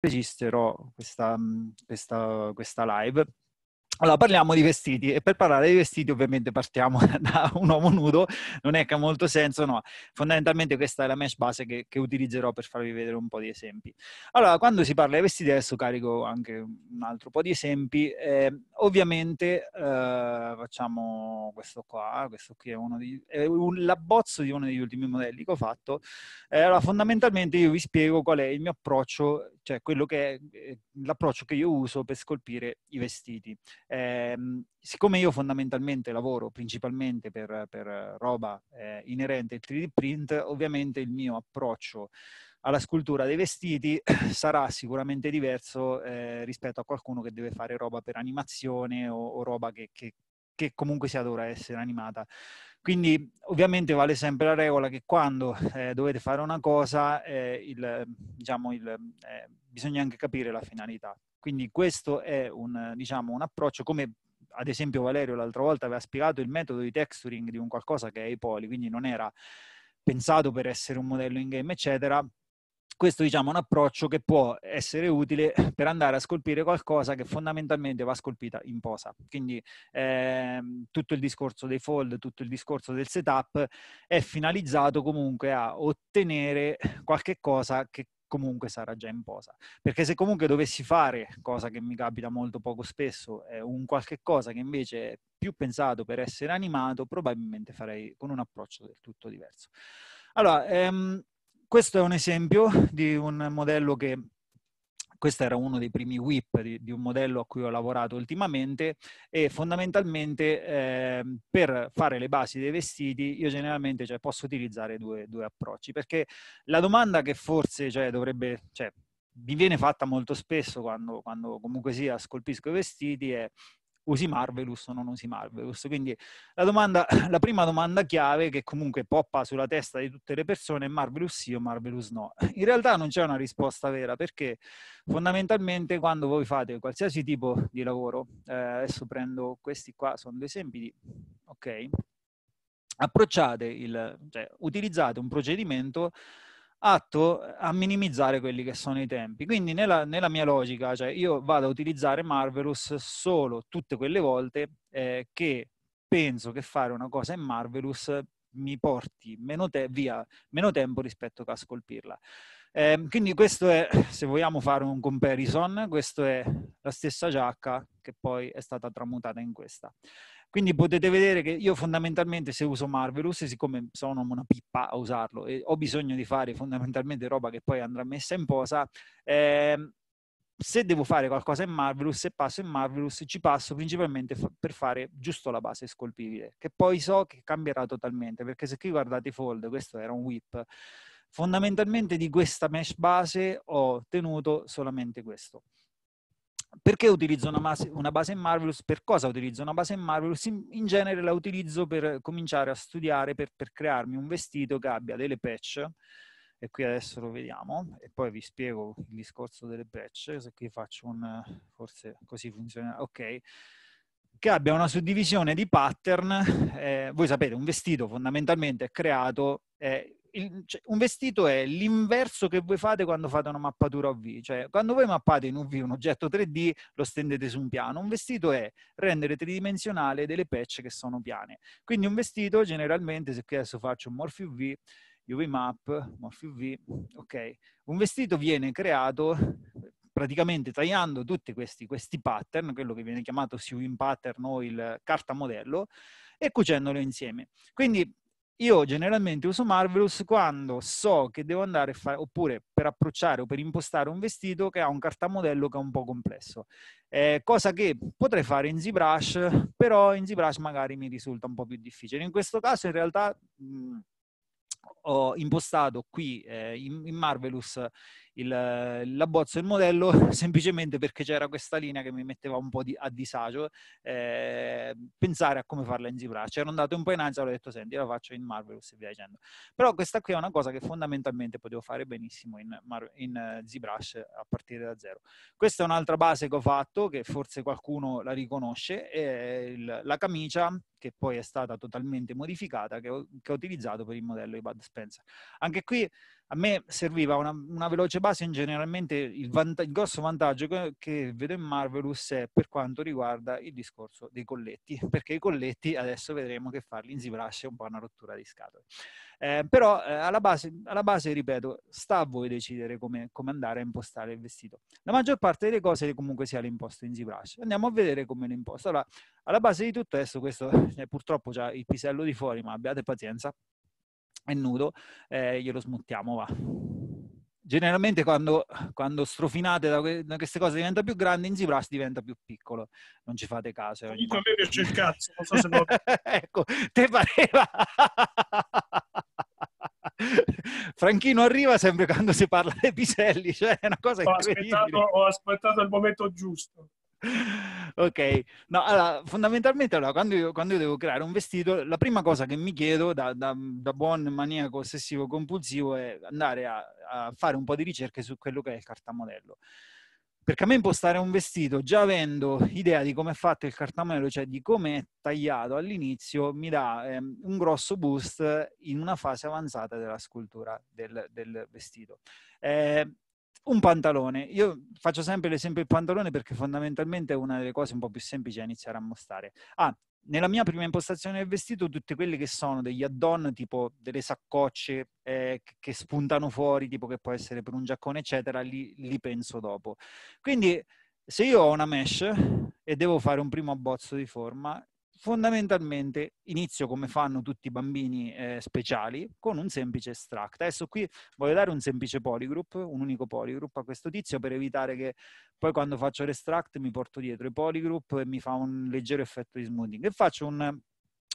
registrerò questa, mm, questa, questa live allora, parliamo di vestiti e per parlare di vestiti ovviamente partiamo da un uomo nudo, non è che ha molto senso, no. Fondamentalmente questa è la mesh base che, che, utilizzerò per farvi vedere un po' di esempi. Allora, quando si parla di vestiti, adesso carico anche un altro po' di esempi. Eh, ovviamente eh, facciamo questo qua, questo qui è, uno di, è un, l'abbozzo di uno degli ultimi modelli che ho fatto. Eh, allora, fondamentalmente io vi spiego qual è il mio approccio cioè quello che è eh, l'approccio che io uso per scolpire i vestiti. Eh, siccome io fondamentalmente lavoro principalmente per, per roba eh, inerente al 3D print, ovviamente il mio approccio alla scultura dei vestiti sarà sicuramente diverso eh, rispetto a qualcuno che deve fare roba per animazione o, o roba che, che, che comunque sia dovrà essere animata. Quindi ovviamente vale sempre la regola che quando eh, dovete fare una cosa eh, il, diciamo il, eh, bisogna anche capire la finalità. Quindi questo è un, diciamo, un approccio come ad esempio Valerio l'altra volta aveva spiegato il metodo di texturing di un qualcosa che è i poli, quindi non era pensato per essere un modello in game, eccetera, questo diciamo, è un approccio che può essere utile per andare a scolpire qualcosa che fondamentalmente va scolpita in posa. Quindi ehm, tutto il discorso dei fold, tutto il discorso del setup è finalizzato comunque a ottenere qualche cosa che comunque sarà già in posa. Perché se comunque dovessi fare, cosa che mi capita molto poco spesso, un qualche cosa che invece è più pensato per essere animato, probabilmente farei con un approccio del tutto diverso. Allora, ehm, questo è un esempio di un modello che questo era uno dei primi whip di, di, un modello a cui ho lavorato ultimamente e fondamentalmente eh, per fare le basi dei vestiti io generalmente cioè, posso utilizzare due, due, approcci perché la domanda che forse cioè, dovrebbe, cioè, mi viene fatta molto spesso quando, quando comunque sia scolpisco i vestiti è usi Marvelous o non usi Marvelous. Quindi la, domanda, la prima domanda chiave che comunque poppa sulla testa di tutte le persone è Marvelous sì o Marvelous no. In realtà non c'è una risposta vera perché fondamentalmente quando voi fate qualsiasi tipo di lavoro, eh, adesso prendo questi qua, sono due esempi di... ok, approcciate il, cioè utilizzate un procedimento atto a minimizzare quelli che sono i tempi. Quindi nella, nella mia logica, cioè io vado a utilizzare Marvelous solo tutte quelle volte eh, che penso che fare una cosa in Marvelous mi porti meno te- via meno tempo rispetto a scolpirla. Eh, quindi questo è, se vogliamo fare un comparison, questa è la stessa giacca che poi è stata tramutata in questa. Quindi potete vedere che io fondamentalmente se uso Marvelous, siccome sono una pippa a usarlo e ho bisogno di fare fondamentalmente roba che poi andrà messa in posa, ehm, se devo fare qualcosa in Marvelous, e passo in Marvelous, ci passo principalmente f- per fare giusto la base scolpibile, che poi so che cambierà totalmente, perché se qui guardate i fold, questo era un whip, fondamentalmente di questa mesh base ho tenuto solamente questo perché utilizzo una base, una base, in Marvelous? Per cosa utilizzo una base in Marvelous? In, in genere la utilizzo per cominciare a studiare, per, per, crearmi un vestito che abbia delle patch, e qui adesso lo vediamo, e poi vi spiego il discorso delle patch, se qui faccio un... forse così funziona, ok che abbia una suddivisione di pattern. Eh, voi sapete, un vestito fondamentalmente è creato, è il, cioè, un vestito è l'inverso che voi fate quando fate una mappatura UV, cioè quando voi mappate in UV un oggetto 3D lo stendete su un piano, un vestito è rendere tridimensionale delle patch che sono piane. Quindi un vestito generalmente, se qui adesso faccio un morph UV, UV map, morph UV, ok, un vestito viene creato praticamente tagliando tutti questi, questi pattern, quello che viene chiamato sewing pattern o il carta modello, e cucendolo insieme. Quindi io generalmente uso Marvelous quando so che devo andare a fare, oppure per approcciare o per impostare un vestito che ha un cartamodello che è un po' complesso. Eh, cosa che potrei fare in ZBrush, però in ZBrush magari mi risulta un po' più difficile. In questo caso in realtà mh, ho impostato qui eh, in, in Marvelous il, la bozza e il modello semplicemente perché c'era questa linea che mi metteva un po' di, a disagio eh, pensare a come farla in ZBrush. Ero andato un po' in ansia e ho detto senti la faccio in Marvelous e via dicendo. Però questa qui è una cosa che fondamentalmente potevo fare benissimo in, Mar- in eh, ZBrush a partire da zero. Questa è un'altra base che ho fatto che forse qualcuno la riconosce, è il, la camicia che poi è stata totalmente modificata che ho, che ho utilizzato per il modello di Bud Spencer. Anche qui a me serviva una, una veloce base in generalmente il, vanta- il grosso vantaggio che, che, vedo in Marvelous è per quanto riguarda il discorso dei colletti, perché i colletti adesso vedremo che farli in ZBrush è un po' una rottura di scatole. Eh, però eh, alla, base, alla, base, ripeto, sta a voi decidere come, come, andare a impostare il vestito. La maggior parte delle cose comunque sia l'imposto in ZBrush. Andiamo a vedere come l'imposta. Allora, alla base di tutto adesso questo è cioè, purtroppo già il pisello di fuori, ma abbiate pazienza è nudo, eh, glielo smuttiamo, va. Generalmente quando, quando strofinate da, que- da, queste cose diventa più grande, in Zipras diventa più piccolo, non ci fate caso. Eh, Comunque a me piace il cazzo, non so se lo... ecco, te pareva... Franchino arriva sempre quando si parla dei piselli, cioè è una cosa ho incredibile. Aspettato, ho aspettato il momento giusto ok, no, allora, fondamentalmente allora, quando, io, quando, io, devo creare un vestito, la prima cosa che mi chiedo da, da, da buon maniaco ossessivo compulsivo è andare a, a, fare un po' di ricerche su quello che è il cartamodello. Perché a me impostare un vestito, già avendo idea di come è fatto il cartamodello, cioè di come è tagliato all'inizio, mi dà eh, un grosso boost in una fase avanzata della scultura del, del vestito. Eh, un pantalone. Io faccio sempre l'esempio del pantalone perché fondamentalmente è una delle cose un po' più semplici da iniziare a mostrare. Ah, nella mia prima impostazione del vestito, tutti quelli che sono degli add-on, tipo delle saccocce eh, che spuntano fuori, tipo che può essere per un giaccone, eccetera, li, li penso dopo. Quindi se io ho una mesh e devo fare un primo abbozzo di forma, fondamentalmente inizio come fanno tutti i bambini eh, speciali con un semplice extract. Adesso qui voglio dare un semplice polygroup, un unico polygroup a questo tizio per evitare che poi quando faccio l'extract mi porto dietro i polygroup e mi fa un leggero effetto di smoothing e faccio un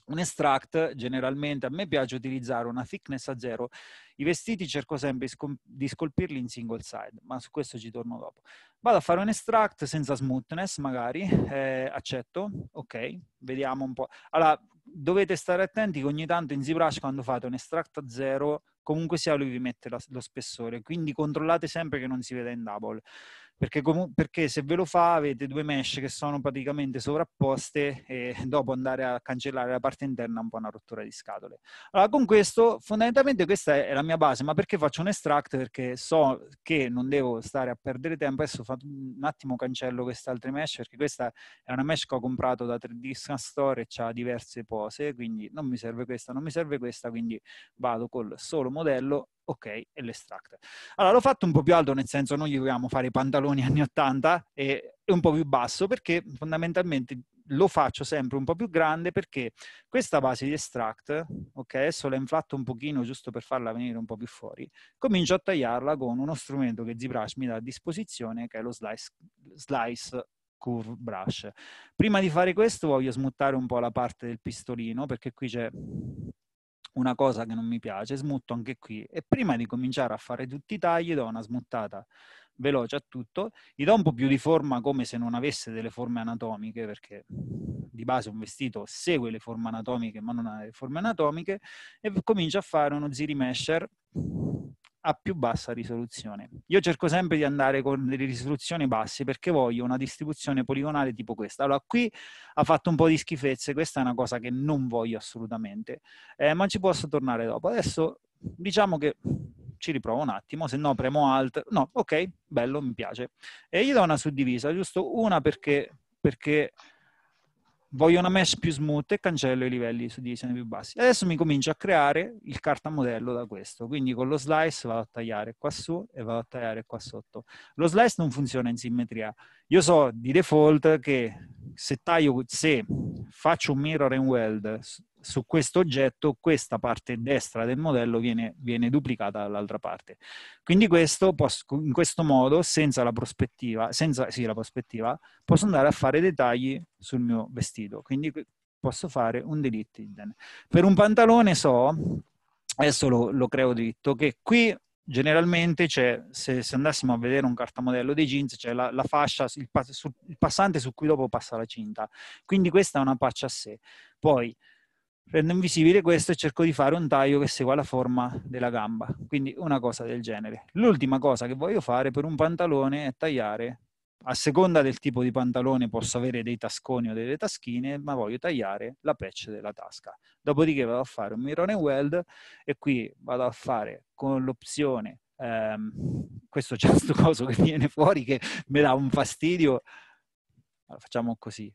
un extract generalmente a me piace utilizzare una thickness a zero. I vestiti cerco sempre di scolpirli in single side, ma su questo ci torno dopo. Vado a fare un extract senza smoothness, magari, eh, accetto, ok, vediamo un po'. Allora, dovete stare attenti che ogni tanto in ZBrush quando fate un extract a zero, comunque sia lui vi mette lo spessore, quindi controllate sempre che non si veda in double perché, perché, se ve lo fa avete due mesh che sono praticamente sovrapposte e dopo andare a cancellare la parte interna è un po' una rottura di scatole. Allora con questo fondamentalmente questa è la mia base, ma perché faccio un extract? Perché so che non devo stare a perdere tempo, adesso un attimo cancello queste altre mesh perché questa è una mesh che ho comprato da 3D Scan Store e ha diverse pose, quindi non mi serve questa, non mi serve questa, quindi vado col solo modello ok, e l'extract. Allora l'ho fatto un po' più alto, nel senso noi volevamo fare i pantaloni anni 80 e un po' più basso perché fondamentalmente lo faccio sempre un po' più grande perché questa base di extract, ok, adesso l'ho inflatto un pochino giusto per farla venire un po' più fuori, comincio a tagliarla con uno strumento che ZBrush mi dà a disposizione che è lo slice, slice curve brush. Prima di fare questo voglio smuttare un po' la parte del pistolino perché qui c'è una cosa che non mi piace, smutto anche qui e prima di cominciare a fare tutti i tagli do una smuttata veloce a tutto, gli do un po' più di forma come se non avesse delle forme anatomiche perché di base un vestito segue le forme anatomiche ma non ha le forme anatomiche e comincio a fare uno ziri mesher a più bassa risoluzione. Io cerco sempre di andare con delle risoluzioni basse perché voglio una distribuzione poligonale tipo questa. Allora, qui ha fatto un po' di schifezze, questa è una cosa che non voglio assolutamente, eh, ma ci posso tornare dopo. Adesso diciamo che ci riprovo un attimo, se no premo Alt. No, ok, bello, mi piace. E gli do una suddivisa, giusto una perché, perché Voglio una mesh più smooth e cancello i livelli su divisione più bassi. Adesso mi comincio a creare il cartamodello da questo. Quindi con lo slice vado a tagliare qua su e vado a tagliare qua sotto. Lo slice non funziona in simmetria. Io so di default che se taglio, se faccio un mirror and weld su questo oggetto questa parte destra del modello viene, viene duplicata dall'altra parte. Quindi questo, in questo modo, senza la prospettiva, senza, sì, la prospettiva, posso andare a fare dettagli sul mio vestito. Quindi posso fare un delete hidden. Per un pantalone so, adesso lo, lo creo dritto, che qui generalmente c'è, se, se, andassimo a vedere un cartamodello dei jeans, c'è la, la fascia, il, il, passante su cui dopo passa la cinta. Quindi questa è una faccia a sé. Poi Prendo invisibile questo e cerco di fare un taglio che segua la forma della gamba, quindi una cosa del genere. L'ultima cosa che voglio fare per un pantalone è tagliare, a seconda del tipo di pantalone posso avere dei tasconi o delle taschine, ma voglio tagliare la patch della tasca. Dopodiché vado a fare un mirone weld e qui vado a fare con l'opzione, ehm, questo c'è questo coso che viene fuori che mi dà un fastidio, allora, facciamo così,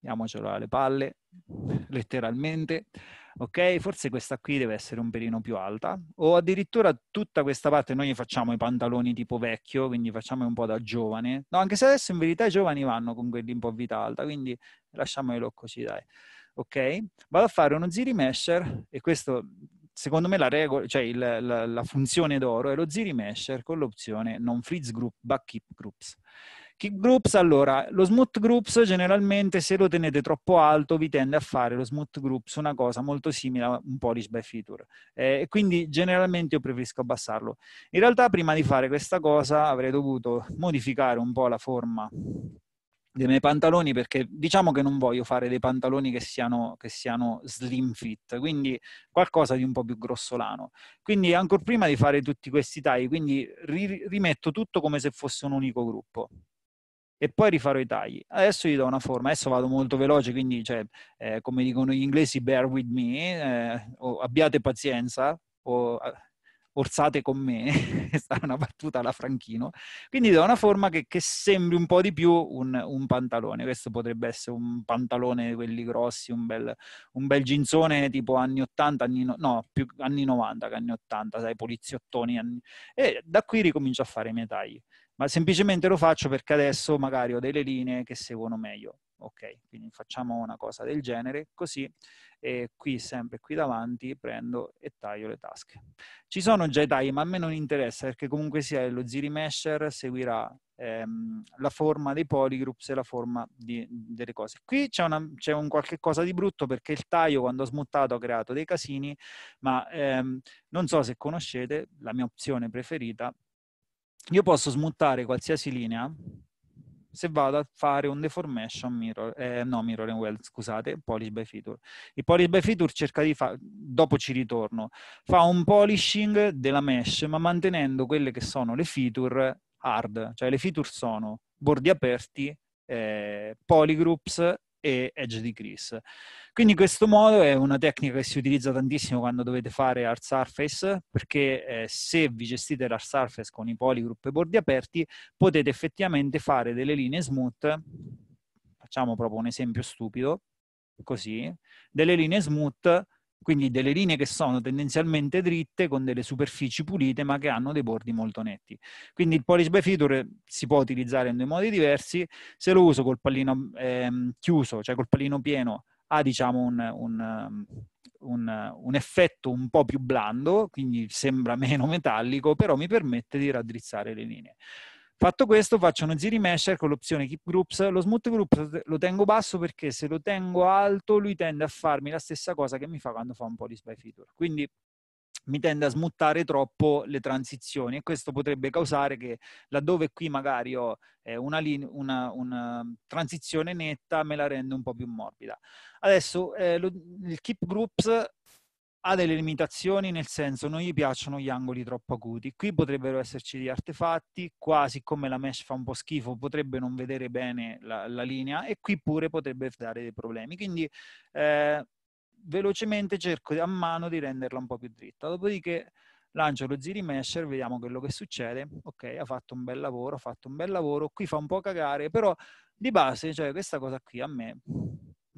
diamocelo alle palle, letteralmente. Ok, forse questa qui deve essere un pelino più alta, o addirittura tutta questa parte noi gli facciamo i pantaloni tipo vecchio, quindi facciamo un po' da giovane. No, anche se adesso in verità i giovani vanno con quelli un po' vita alta, quindi lasciamolo così, dai. Ok, vado a fare uno ziri mesher e questo secondo me la, regola, cioè il, la, la funzione d'oro è lo ziri mesher con l'opzione non freeze group, back keep groups. Keep groups, allora, lo smooth groups generalmente se lo tenete troppo alto vi tende a fare lo smooth groups una cosa molto simile a un polish by feature. Eh, quindi generalmente io preferisco abbassarlo. In realtà prima di fare questa cosa avrei dovuto modificare un po' la forma dei miei pantaloni perché diciamo che non voglio fare dei pantaloni che siano, che siano slim fit, quindi qualcosa di un po' più grossolano. Quindi ancora prima di fare tutti questi tagli, quindi rimetto tutto come se fosse un unico gruppo e poi rifarò i tagli. Adesso gli do una forma, adesso vado molto veloce, quindi cioè, eh, come dicono gli inglesi, bear with me, eh, o abbiate pazienza, o eh, orsate con me, è una battuta alla Franchino, quindi do una forma che, che sembri un po' di più un, un, pantalone, questo potrebbe essere un pantalone di quelli grossi, un bel, un bel ginzone tipo anni 80, anni, no, più anni 90 che anni 80, sai, poliziottoni, anni... e da qui ricomincio a fare i miei tagli ma semplicemente lo faccio perché adesso magari ho delle linee che seguono meglio. Ok, quindi facciamo una cosa del genere, così e qui sempre qui davanti prendo e taglio le tasche. Ci sono già i tagli, ma a me non interessa perché comunque sia lo Ziri Mesher seguirà ehm, la forma dei polygroups e la forma di, delle cose. Qui c'è, c'è, un qualche cosa di brutto perché il taglio quando ho smuttato ha creato dei casini, ma ehm, non so se conoscete la mia opzione preferita io posso smuttare qualsiasi linea se vado a fare un deformation mirror, eh, no mirror and weld, scusate, polish by feature. Il polish by feature cerca di fare, dopo ci ritorno, fa un polishing della mesh ma mantenendo quelle che sono le feature hard, cioè le feature sono bordi aperti, eh, polygroups e edge di grease. Quindi questo modo è una tecnica che si utilizza tantissimo quando dovete fare hard surface, perché eh, se vi gestite l'hard surface con i polygroup e bordi aperti, potete effettivamente fare delle linee smooth, facciamo proprio un esempio stupido, così, delle linee smooth quindi delle linee che sono tendenzialmente dritte con delle superfici pulite ma che hanno dei bordi molto netti. Quindi il polish by feature si può utilizzare in due modi diversi. Se lo uso col pallino ehm, chiuso, cioè col pallino pieno, ha diciamo un, un un, un, effetto un po' più blando, quindi sembra meno metallico, però mi permette di raddrizzare le linee. Fatto questo faccio uno ziri mesher con l'opzione keep groups, lo smooth group lo tengo basso perché se lo tengo alto lui tende a farmi la stessa cosa che mi fa quando fa un po' di spy feature, quindi mi tende a smuttare troppo le transizioni e questo potrebbe causare che laddove qui magari ho eh, una, linea, una, una transizione netta me la rende un po' più morbida. Adesso eh, lo, il keep groups ha delle limitazioni nel senso non gli piacciono gli angoli troppo acuti. Qui potrebbero esserci degli artefatti, qua siccome la mesh fa un po' schifo potrebbe non vedere bene la, la linea e qui pure potrebbe dare dei problemi. Quindi eh, velocemente cerco a mano di renderla un po' più dritta. Dopodiché lancio lo ziri mesher, vediamo quello che succede. Ok, ha fatto un bel lavoro, ha fatto un bel lavoro. Qui fa un po' cagare, però di base, cioè questa cosa qui a me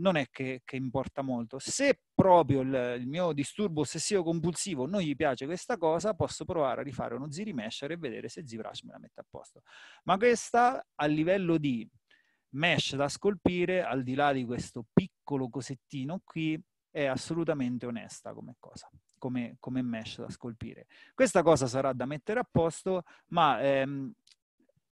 non è che, che importa molto. Se proprio il, il mio disturbo ossessivo compulsivo non gli piace questa cosa, posso provare a rifare uno Z-Remesher e vedere se ZBrush me la mette a posto. Ma questa a livello di mesh da scolpire, al di là di questo piccolo cosettino qui, è assolutamente onesta come cosa, come, come mesh da scolpire. Questa cosa sarà da mettere a posto, ma ehm,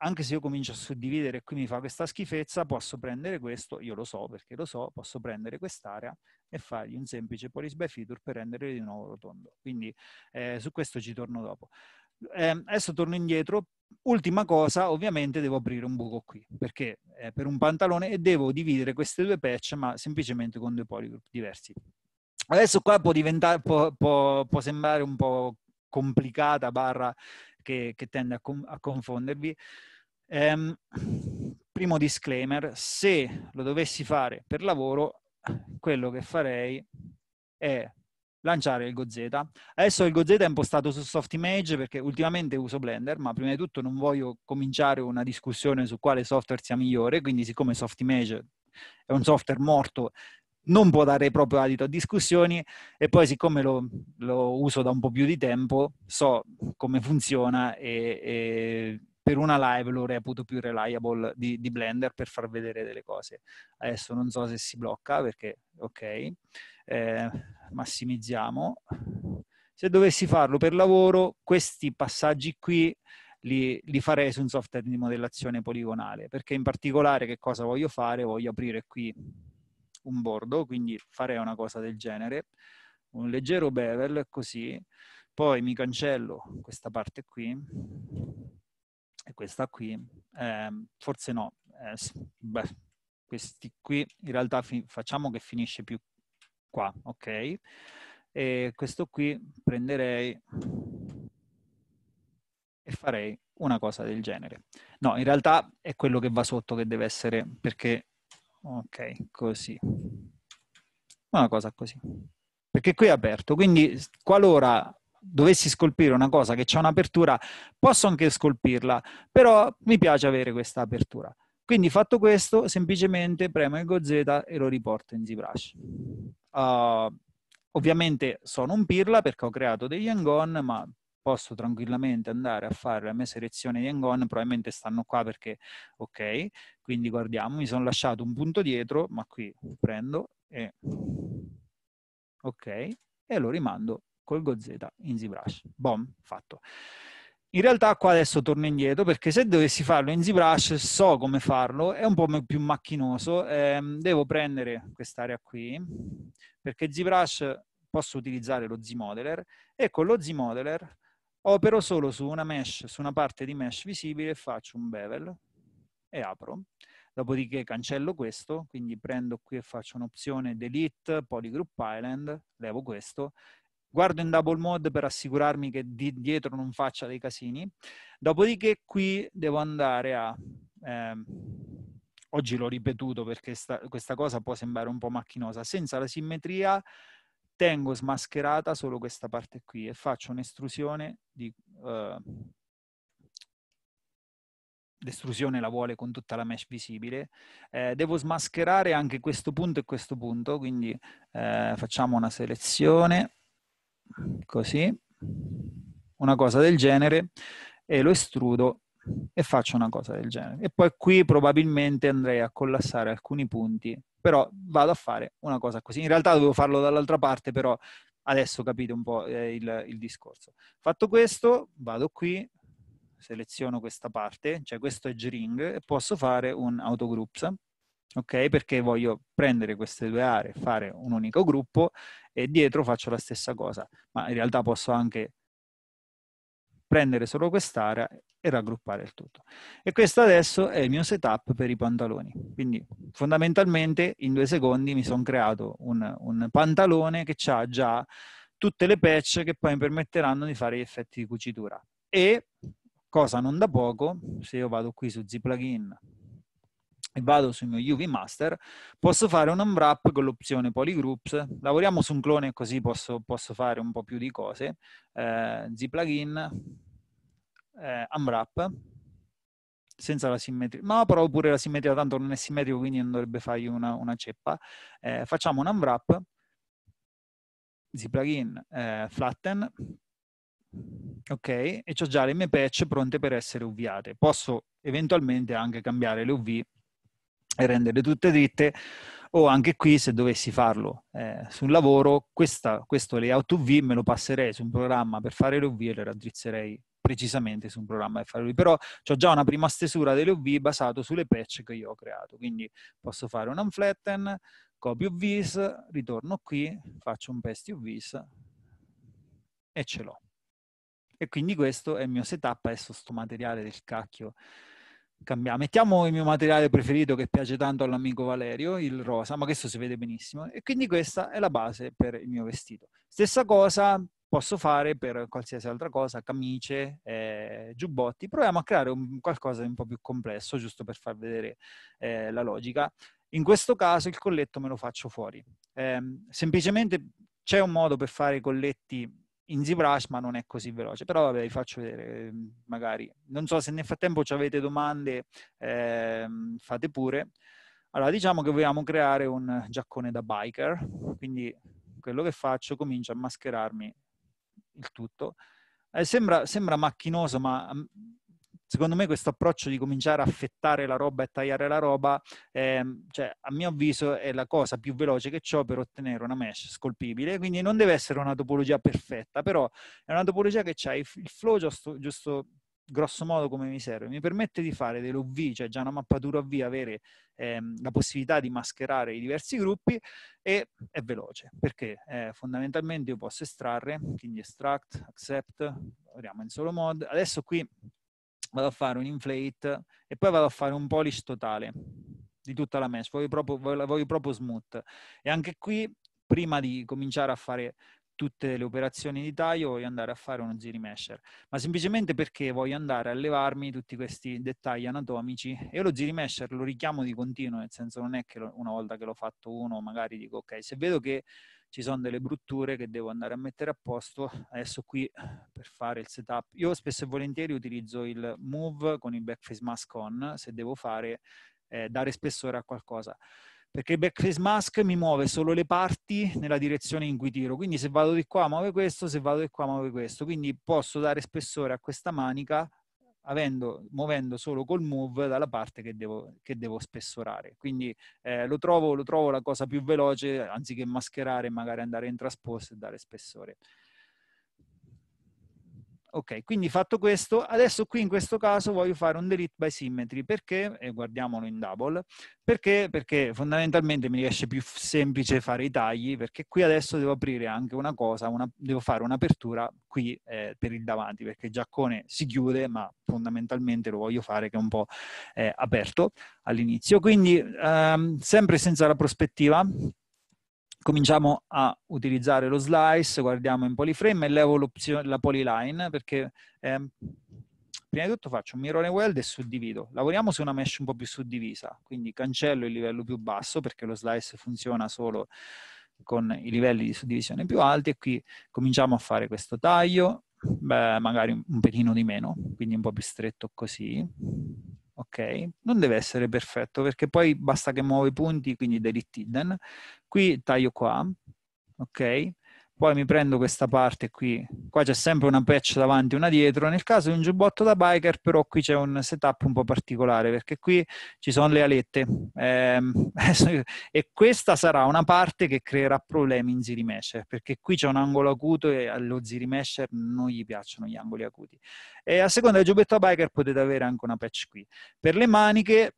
anche se io comincio a suddividere e qui mi fa questa schifezza, posso prendere questo, io lo so perché lo so, posso prendere quest'area e fargli un semplice police by feature per rendere di nuovo rotondo. Quindi eh, su questo ci torno dopo. Eh, adesso torno indietro. Ultima cosa, ovviamente devo aprire un buco qui, perché è eh, per un pantalone e devo dividere queste due patch, ma semplicemente con due polygroup diversi. Adesso qua può, può, può, può sembrare un po' complicata, barra che, che tende a, com a confondervi Um, primo disclaimer, se lo dovessi fare per lavoro, quello che farei è lanciare il GoZ. Adesso il GoZ è impostato su Softimage perché ultimamente uso Blender, ma prima di tutto non voglio cominciare una discussione su quale software sia migliore, quindi siccome Softimage è un software morto, non può dare proprio adito a discussioni e poi siccome lo, lo uso da un po' più di tempo, so come funziona e, e per una live lo reputo più reliable di, di Blender per far vedere delle cose. Adesso non so se si blocca perché, ok, eh, massimizziamo. Se dovessi farlo per lavoro, questi passaggi qui li, li, farei su un software di modellazione poligonale, perché in particolare che cosa voglio fare? Voglio aprire qui un bordo, quindi farei una cosa del genere, un leggero bevel così, poi mi cancello questa parte qui, e questa qui, eh, forse no, eh, beh, questi qui in realtà facciamo che finisce più qua, ok? E questo qui prenderei e farei una cosa del genere. No, in realtà è quello che va sotto che deve essere, perché, ok, così. Una cosa così. Perché qui è aperto, quindi qualora dovessi scolpire una cosa che c'è un'apertura, posso anche scolpirla, però mi piace avere questa apertura. Quindi fatto questo, semplicemente premo il Z e lo riporto in ZBrush. Uh, ovviamente sono un pirla perché ho creato degli hangon, ma posso tranquillamente andare a fare la mia selezione di hangon, probabilmente stanno qua perché, ok, quindi guardiamo, mi sono lasciato un punto dietro, ma qui prendo e ok, e lo rimando colgo Z in ZBrush. Boom, fatto. In realtà qua adesso torno indietro perché se dovessi farlo in ZBrush so come farlo, è un po' più macchinoso. Eh, devo prendere quest'area qui perché ZBrush posso utilizzare lo ZModeler e con lo ZModeler opero solo su una mesh, su una parte di mesh visibile, faccio un bevel e apro. Dopodiché cancello questo, quindi prendo qui e faccio un'opzione delete, polygroup island, levo questo guardo in double mode per assicurarmi che di dietro non faccia dei casini, dopodiché qui devo andare a... Ehm, oggi l'ho ripetuto perché sta, questa cosa può sembrare un po' macchinosa, senza la simmetria tengo smascherata solo questa parte qui e faccio un'estrusione di... Eh, L'estrusione la vuole con tutta la mesh visibile. Eh, devo smascherare anche questo punto e questo punto, quindi eh, facciamo una selezione così, una cosa del genere, e lo estrudo e faccio una cosa del genere. E poi qui probabilmente andrei a collassare alcuni punti, però vado a fare una cosa così. In realtà dovevo farlo dall'altra parte, però adesso capite un po' eh, il, il discorso. Fatto questo, vado qui, seleziono questa parte, cioè questo è Jring, e posso fare un autogroups ok? Perché voglio prendere queste due aree, fare un unico gruppo e dietro faccio la stessa cosa, ma in realtà posso anche prendere solo quest'area e raggruppare il tutto. E questo adesso è il mio setup per i pantaloni. Quindi fondamentalmente in due secondi mi sono creato un, un pantalone che ha già tutte le patch che poi mi permetteranno di fare gli effetti di cucitura. E cosa non da poco, se io vado qui su Z-Plugin, e vado sul mio UV Master, posso fare un unwrap con l'opzione Polygroups. Lavoriamo su un clone così posso, posso fare un po' più di cose. Eh, Z-plugin, eh, unwrap, senza la simmetria, ma però pure la simmetria tanto non è simmetrico quindi non dovrebbe fargli una, una ceppa. Eh, facciamo un unwrap, Z-plugin, eh, flatten, ok, e ho già le mie patch pronte per essere uviate. Posso eventualmente anche cambiare le UV e renderle tutte dritte o anche qui se dovessi farlo eh, sul lavoro, questa, questo layout UV me lo passerei su un programma per fare le UV e le raddrizzerei precisamente su un programma per fare UV. però ho già una prima stesura delle UV basato sulle patch che io ho creato, quindi posso fare un unflatten, copio UVs, ritorno qui, faccio un pesti UVs e ce l'ho. E quindi questo è il mio setup, adesso sto materiale del cacchio cambiare. Mettiamo il mio materiale preferito che piace tanto all'amico Valerio, il rosa, ma questo si vede benissimo. E quindi questa è la base per il mio vestito. Stessa cosa posso fare per qualsiasi altra cosa, camicie, eh, giubbotti. Proviamo a creare un, qualcosa di un po' più complesso, giusto per far vedere eh, la logica. In questo caso il colletto me lo faccio fuori. Eh, semplicemente c'è un modo per fare i colletti in ZBrush, ma non è così veloce. Però vabbè, vi faccio vedere, ehm, magari. Non so se nel frattempo ci avete domande, eh, fate pure. Allora, diciamo che vogliamo creare un giaccone da biker, quindi quello che faccio comincia a mascherarmi il tutto. Eh, sembra, sembra macchinoso, ma mm, secondo me questo approccio di cominciare a affettare la roba e tagliare la roba, ehm, cioè, a mio avviso è la cosa più veloce che ho per ottenere una mesh scolpibile, quindi non deve essere una topologia perfetta, però è una topologia che ha il flow giusto, giusto grosso modo come mi serve. Mi permette di fare dell'OV, cioè già una mappatura OV, avere ehm, la possibilità di mascherare i diversi gruppi e è veloce, perché eh, fondamentalmente io posso estrarre, quindi extract, accept, lavoriamo in solo mod. Adesso qui vado a fare un inflate e poi vado a fare un polish totale di tutta la mesh, voglio proprio, voglio proprio smooth. E anche qui, prima di cominciare a fare tutte le operazioni di taglio voglio andare a fare uno ziri mesher, ma semplicemente perché voglio andare a levarmi tutti questi dettagli anatomici e lo ziri mesher lo richiamo di continuo, nel senso non è che una volta che l'ho fatto uno magari dico ok, se vedo che ci sono delle brutture che devo andare a mettere a posto, adesso qui per fare il setup, io spesso e volentieri utilizzo il move con il Backface mask on se devo fare, eh, dare spessore a qualcosa perché il backface mask mi muove solo le parti nella direzione in cui tiro, quindi se vado di qua muove questo, se vado di qua muove questo, quindi posso dare spessore a questa manica avendo, muovendo solo col move dalla parte che devo, che devo spessorare. Quindi eh, lo, trovo, lo, trovo, la cosa più veloce, anziché mascherare magari andare in traspose e dare spessore. Ok, quindi fatto questo, adesso qui in questo caso voglio fare un delete by symmetry, perché? E guardiamolo in double. Perché? Perché fondamentalmente mi riesce più semplice fare i tagli, perché qui adesso devo aprire anche una cosa, una, devo fare un'apertura qui eh, per il davanti, perché il giaccone si chiude, ma fondamentalmente lo voglio fare che è un po' eh, aperto all'inizio. Quindi ehm, sempre senza la prospettiva, cominciamo a utilizzare lo slice, guardiamo in polyframe e levo la polyline perché eh, prima di tutto faccio un mirror weld e suddivido. Lavoriamo su una mesh un po' più suddivisa, quindi cancello il livello più basso perché lo slice funziona solo con i livelli di suddivisione più alti e qui cominciamo a fare questo taglio, beh, magari un pelino di meno, quindi un po' più stretto così ok? Non deve essere perfetto perché poi basta che muovo i punti, quindi delete hidden. Qui taglio qua, ok? poi mi prendo questa parte qui, qua c'è sempre una patch davanti e una dietro, nel caso di un giubbotto da biker però qui c'è un setup un po' particolare perché qui ci sono le alette ehm, e questa sarà una parte che creerà problemi in zirimesher perché qui c'è un angolo acuto e allo zirimesher non gli piacciono gli angoli acuti e a seconda del giubbotto da biker potete avere anche una patch qui. Per le maniche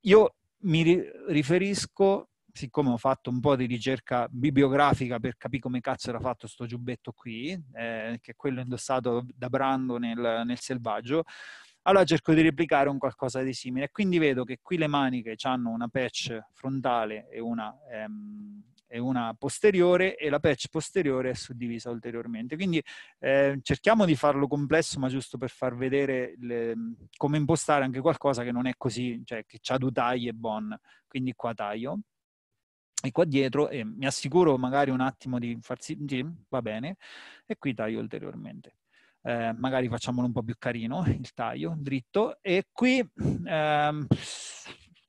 io mi riferisco siccome ho fatto un po' di ricerca bibliografica per capire come cazzo era fatto sto giubbetto qui, eh, che è quello indossato da Brando nel, nel selvaggio, allora cerco di replicare un qualcosa di simile. quindi vedo che qui le maniche hanno una patch frontale e una, ehm, e una, posteriore e la patch posteriore è suddivisa ulteriormente. Quindi eh, cerchiamo di farlo complesso, ma giusto per far vedere le, come impostare anche qualcosa che non è così, cioè che ha due tagli e bon. Quindi qua taglio e qua dietro e eh, mi assicuro magari un attimo di farsi gym, va bene, e qui taglio ulteriormente. Eh, magari facciamolo un po' più carino il taglio dritto e qui, ehm,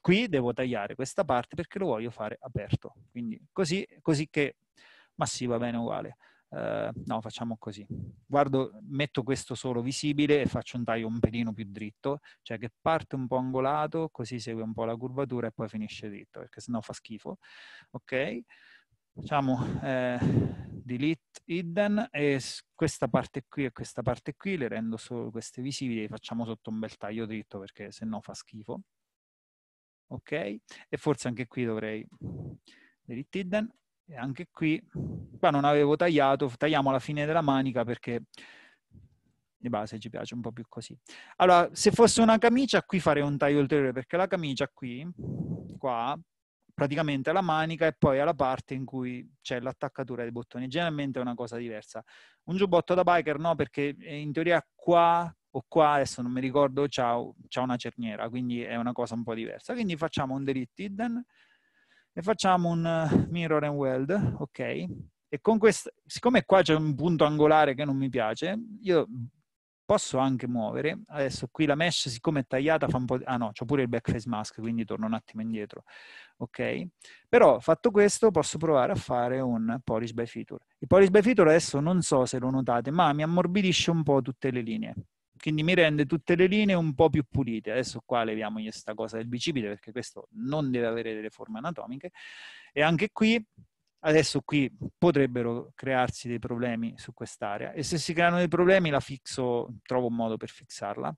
qui devo tagliare questa parte perché lo voglio fare aperto quindi così, così che ma sì va bene uguale Uh, no, facciamo così. Guardo, metto questo solo visibile e faccio un taglio un pelino più dritto, cioè che parte un po' angolato, così segue un po' la curvatura e poi finisce dritto, perché sennò fa schifo. Ok? Facciamo eh, delete hidden e questa parte qui e questa parte qui le rendo solo queste visibili e facciamo sotto un bel taglio dritto perché sennò fa schifo. Ok? E forse anche qui dovrei delete hidden e anche qui, qua non avevo tagliato, tagliamo la fine della manica perché di base ci piace un po' più così. Allora, se fosse una camicia, qui farei un taglio ulteriore perché la camicia qui, qua, praticamente la manica e poi alla parte in cui c'è l'attaccatura dei bottoni. Generalmente è una cosa diversa. Un giubbotto da biker no, perché eh, in teoria qua o qua, adesso non mi ricordo, c'è una cerniera, quindi è una cosa un po' diversa. Quindi facciamo un delete hidden, e facciamo un eh, mirror and weld, ok? E con questo, siccome qua c'è un punto angolare che non mi piace, io posso anche muovere. Adesso qui la mesh, siccome è tagliata, fa un po'... Di... Ah no, c'ho pure il back face mask, quindi torno un attimo indietro, ok? Però, fatto questo, posso provare a fare un polish by feature. Il polish by feature adesso non so se lo notate, ma mi ammorbidisce un po' tutte le linee, quindi mi rende tutte le linee un po' più pulite. Adesso qua leviamo questa cosa del bicipite perché questo non deve avere delle forme anatomiche e anche qui adesso qui potrebbero crearsi dei problemi su quest'area e se si creano dei problemi la fixo, trovo un modo per fixarla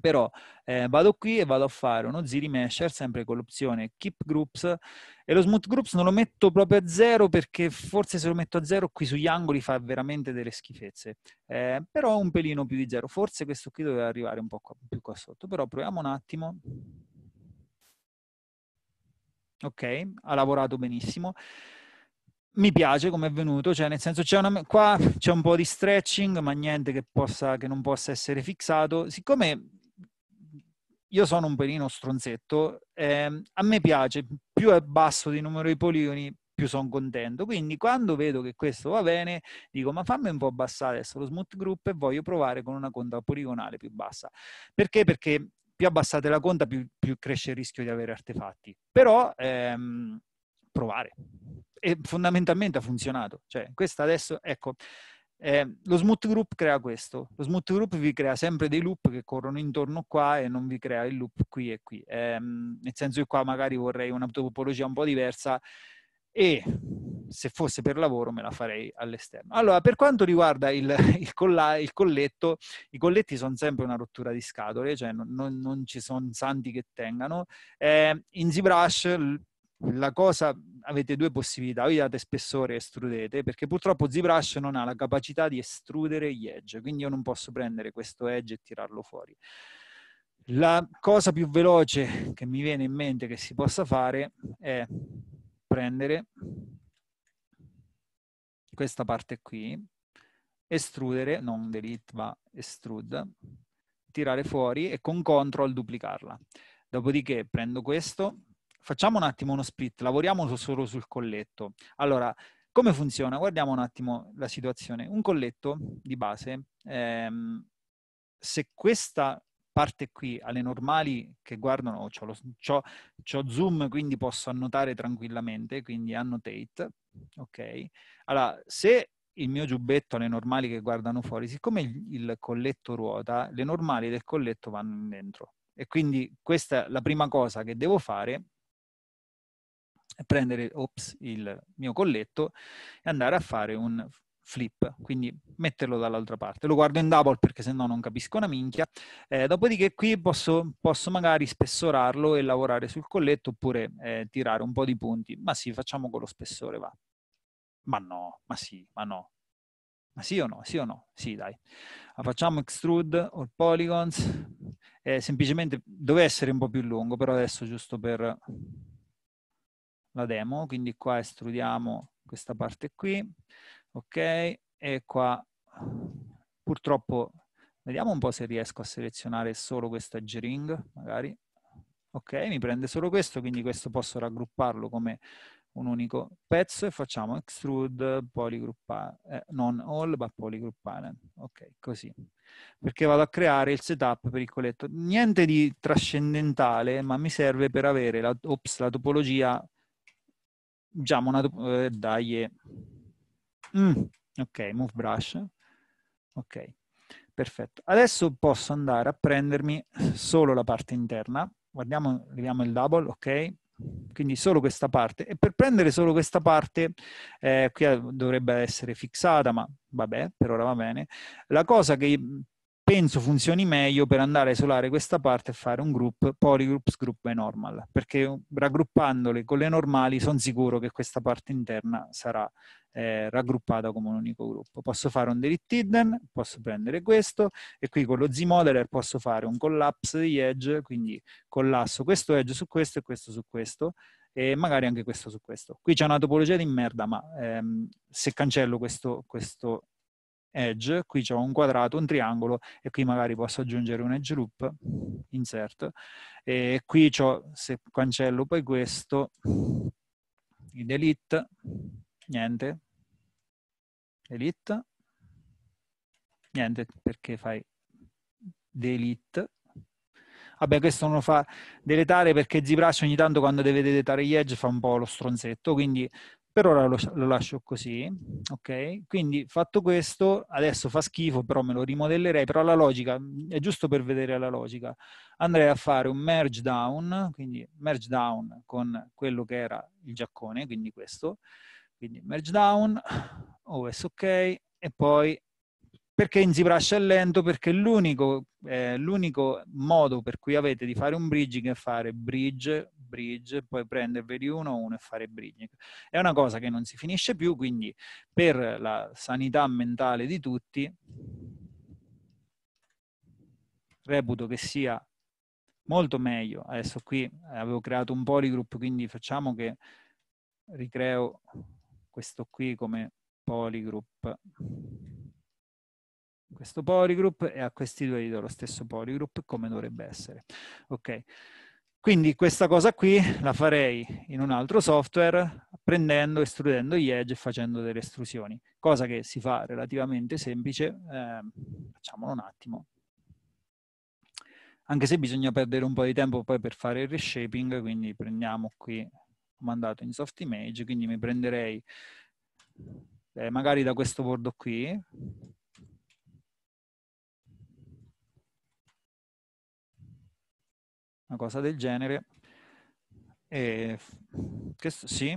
però eh, vado qui e vado a fare uno z remesher sempre con l'opzione keep groups e lo smooth groups non lo metto proprio a zero perché forse se lo metto a zero qui sugli angoli fa veramente delle schifezze eh, però un pelino più di zero forse questo qui doveva arrivare un po' qua, più qua sotto però proviamo un attimo ok ha lavorato benissimo mi piace come è venuto, cioè nel senso c'è una, qua c'è un po' di stretching, ma niente che, possa, che non possa essere fissato. Siccome io sono un pelino stronzetto, ehm, a me piace, più è basso di numero di poligoni, più sono contento. Quindi quando vedo che questo va bene, dico ma fammi un po' abbassare adesso lo smooth group e voglio provare con una conta poligonale più bassa. Perché? Perché più abbassate la conta, più, più cresce il rischio di avere artefatti. Però ehm, provare. E fondamentalmente ha funzionato. Cioè, questa adesso, ecco, eh, lo smooth group crea questo, lo smooth group vi crea sempre dei loop che corrono intorno qua e non vi crea il loop qui e qui, eh, nel senso che qua magari vorrei una topologia un po' diversa e se fosse per lavoro me la farei all'esterno. Allora, per quanto riguarda il, il, colla, il colletto, i colletti sono sempre una rottura di scatole, cioè non, non, non ci sono santi che tengano. Eh, in ZBrush la cosa avete due possibilità, o gli date spessore e estrudete, perché purtroppo ZBrush non ha la capacità di estrudere gli edge, quindi io non posso prendere questo edge e tirarlo fuori. La cosa più veloce che mi viene in mente che si possa fare è prendere questa parte qui, estrudere, non delete ma estrude, tirare fuori e con control duplicarla. Dopodiché prendo questo, facciamo un attimo uno split, lavoriamo solo sul colletto. Allora, come funziona? Guardiamo un attimo la situazione. Un colletto di base, ehm, se questa parte qui alle normali che guardano, oh, c'ho, zoom, quindi posso annotare tranquillamente, quindi annotate, ok? Allora, se il mio giubbetto alle normali che guardano fuori, siccome il colletto ruota, le normali del colletto vanno dentro. E quindi questa è la prima cosa che devo fare prendere ops, il mio colletto e andare a fare un flip, quindi metterlo dall'altra parte. Lo guardo in double perché se no non capisco una minchia. Eh, dopodiché qui posso, posso, magari spessorarlo e lavorare sul colletto oppure eh, tirare un po' di punti. Ma sì, facciamo con lo spessore, va. Ma no, ma sì, ma no. Ma sì o no? Sì o no? Sì, dai. La facciamo extrude o polygons. Eh, semplicemente deve essere un po' più lungo, però adesso giusto per la demo, quindi qua estrudiamo questa parte qui, ok? E qua purtroppo, vediamo un po' se riesco a selezionare solo questa G-Ring, magari. Ok, mi prende solo questo, quindi questo posso raggrupparlo come un unico pezzo e facciamo extrude polygroup eh, non all ma polygroup ok così perché vado a creare il setup per il colletto niente di trascendentale ma mi serve per avere la, ops, la topologia già una eh, dai mm, ok move brush ok perfetto adesso posso andare a prendermi solo la parte interna guardiamo arriviamo il double ok quindi solo questa parte e per prendere solo questa parte eh, qui eh, dovrebbe essere fissata ma vabbè per ora va bene la cosa che penso funzioni meglio per andare a isolare questa parte e fare un group, polygroups, group by normal, perché raggruppandole con le normali sono sicuro che questa parte interna sarà eh, raggruppata come un unico gruppo. Posso fare un delete hidden, posso prendere questo e qui con lo z-modeler posso fare un collapse di edge, quindi collasso questo edge su questo e questo su questo e magari anche questo su questo. Qui c'è una topologia di merda, ma ehm, se cancello questo, questo edge, qui c'è un quadrato, un triangolo e qui magari posso aggiungere un edge loop, insert, e qui ho, se cancello poi questo, il delete, niente, delete, niente perché fai delete, Vabbè, questo non lo fa deletare perché ZBrush ogni tanto quando deve deletare gli edge fa un po' lo stronzetto, quindi per ora lo, lo lascio così, ok? Quindi fatto questo, adesso fa schifo, però me lo rimodellerei, però la logica, mm, è giusto per vedere la logica, andrei a fare un merge down, quindi merge down con quello che era il giaccone, quindi questo, quindi merge down, OS oh, ok, e poi perché Inziprash è lento? Perché l'unico, eh, l'unico, modo per cui avete di fare un bridging è fare bridge, bridge, poi prenderveli uno, uno e fare bridging. È una cosa che non si finisce più, quindi per la sanità mentale di tutti reputo che sia molto meglio. Adesso qui eh, avevo creato un polygroup, quindi facciamo che ricreo questo qui come polygroup questo polygroup e a questi due gli do lo stesso polygroup come dovrebbe essere. Ok, quindi questa cosa qui la farei in un altro software prendendo, estrudendo gli edge e facendo delle estrusioni, cosa che si fa relativamente semplice, eh, facciamolo un attimo. Anche se bisogna perdere un po' di tempo poi per fare il reshaping, quindi prendiamo qui ho mandato in soft image, quindi mi prenderei eh, magari da questo bordo qui, una cosa del genere. E questo sì.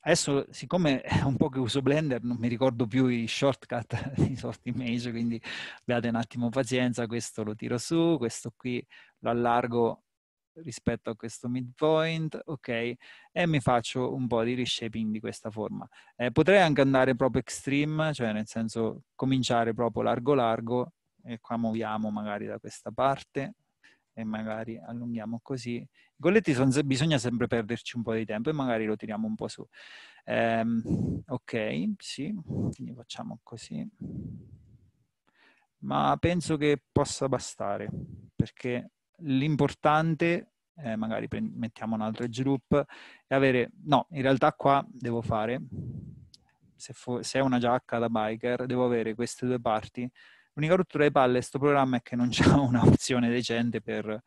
Adesso, siccome è un po' che uso Blender, non mi ricordo più i shortcut di sort image, quindi abbiate un attimo pazienza, questo lo tiro su, questo qui lo allargo rispetto a questo midpoint, ok, e mi faccio un po' di reshaping di questa forma. Eh, potrei anche andare proprio extreme, cioè nel senso cominciare proprio largo largo, e qua muoviamo magari da questa parte, e magari allunghiamo così. I golletti son, bisogna sempre perderci un po' di tempo e magari lo tiriamo un po' su. Ehm, ok, sì, quindi facciamo così. Ma penso che possa bastare, perché l'importante eh, magari pre- mettiamo un altro edge loop e avere... No, in realtà qua devo fare, se, fo- se è una giacca da biker, devo avere queste due parti L'unica rottura di palle di questo programma è che non c'è un'opzione decente per,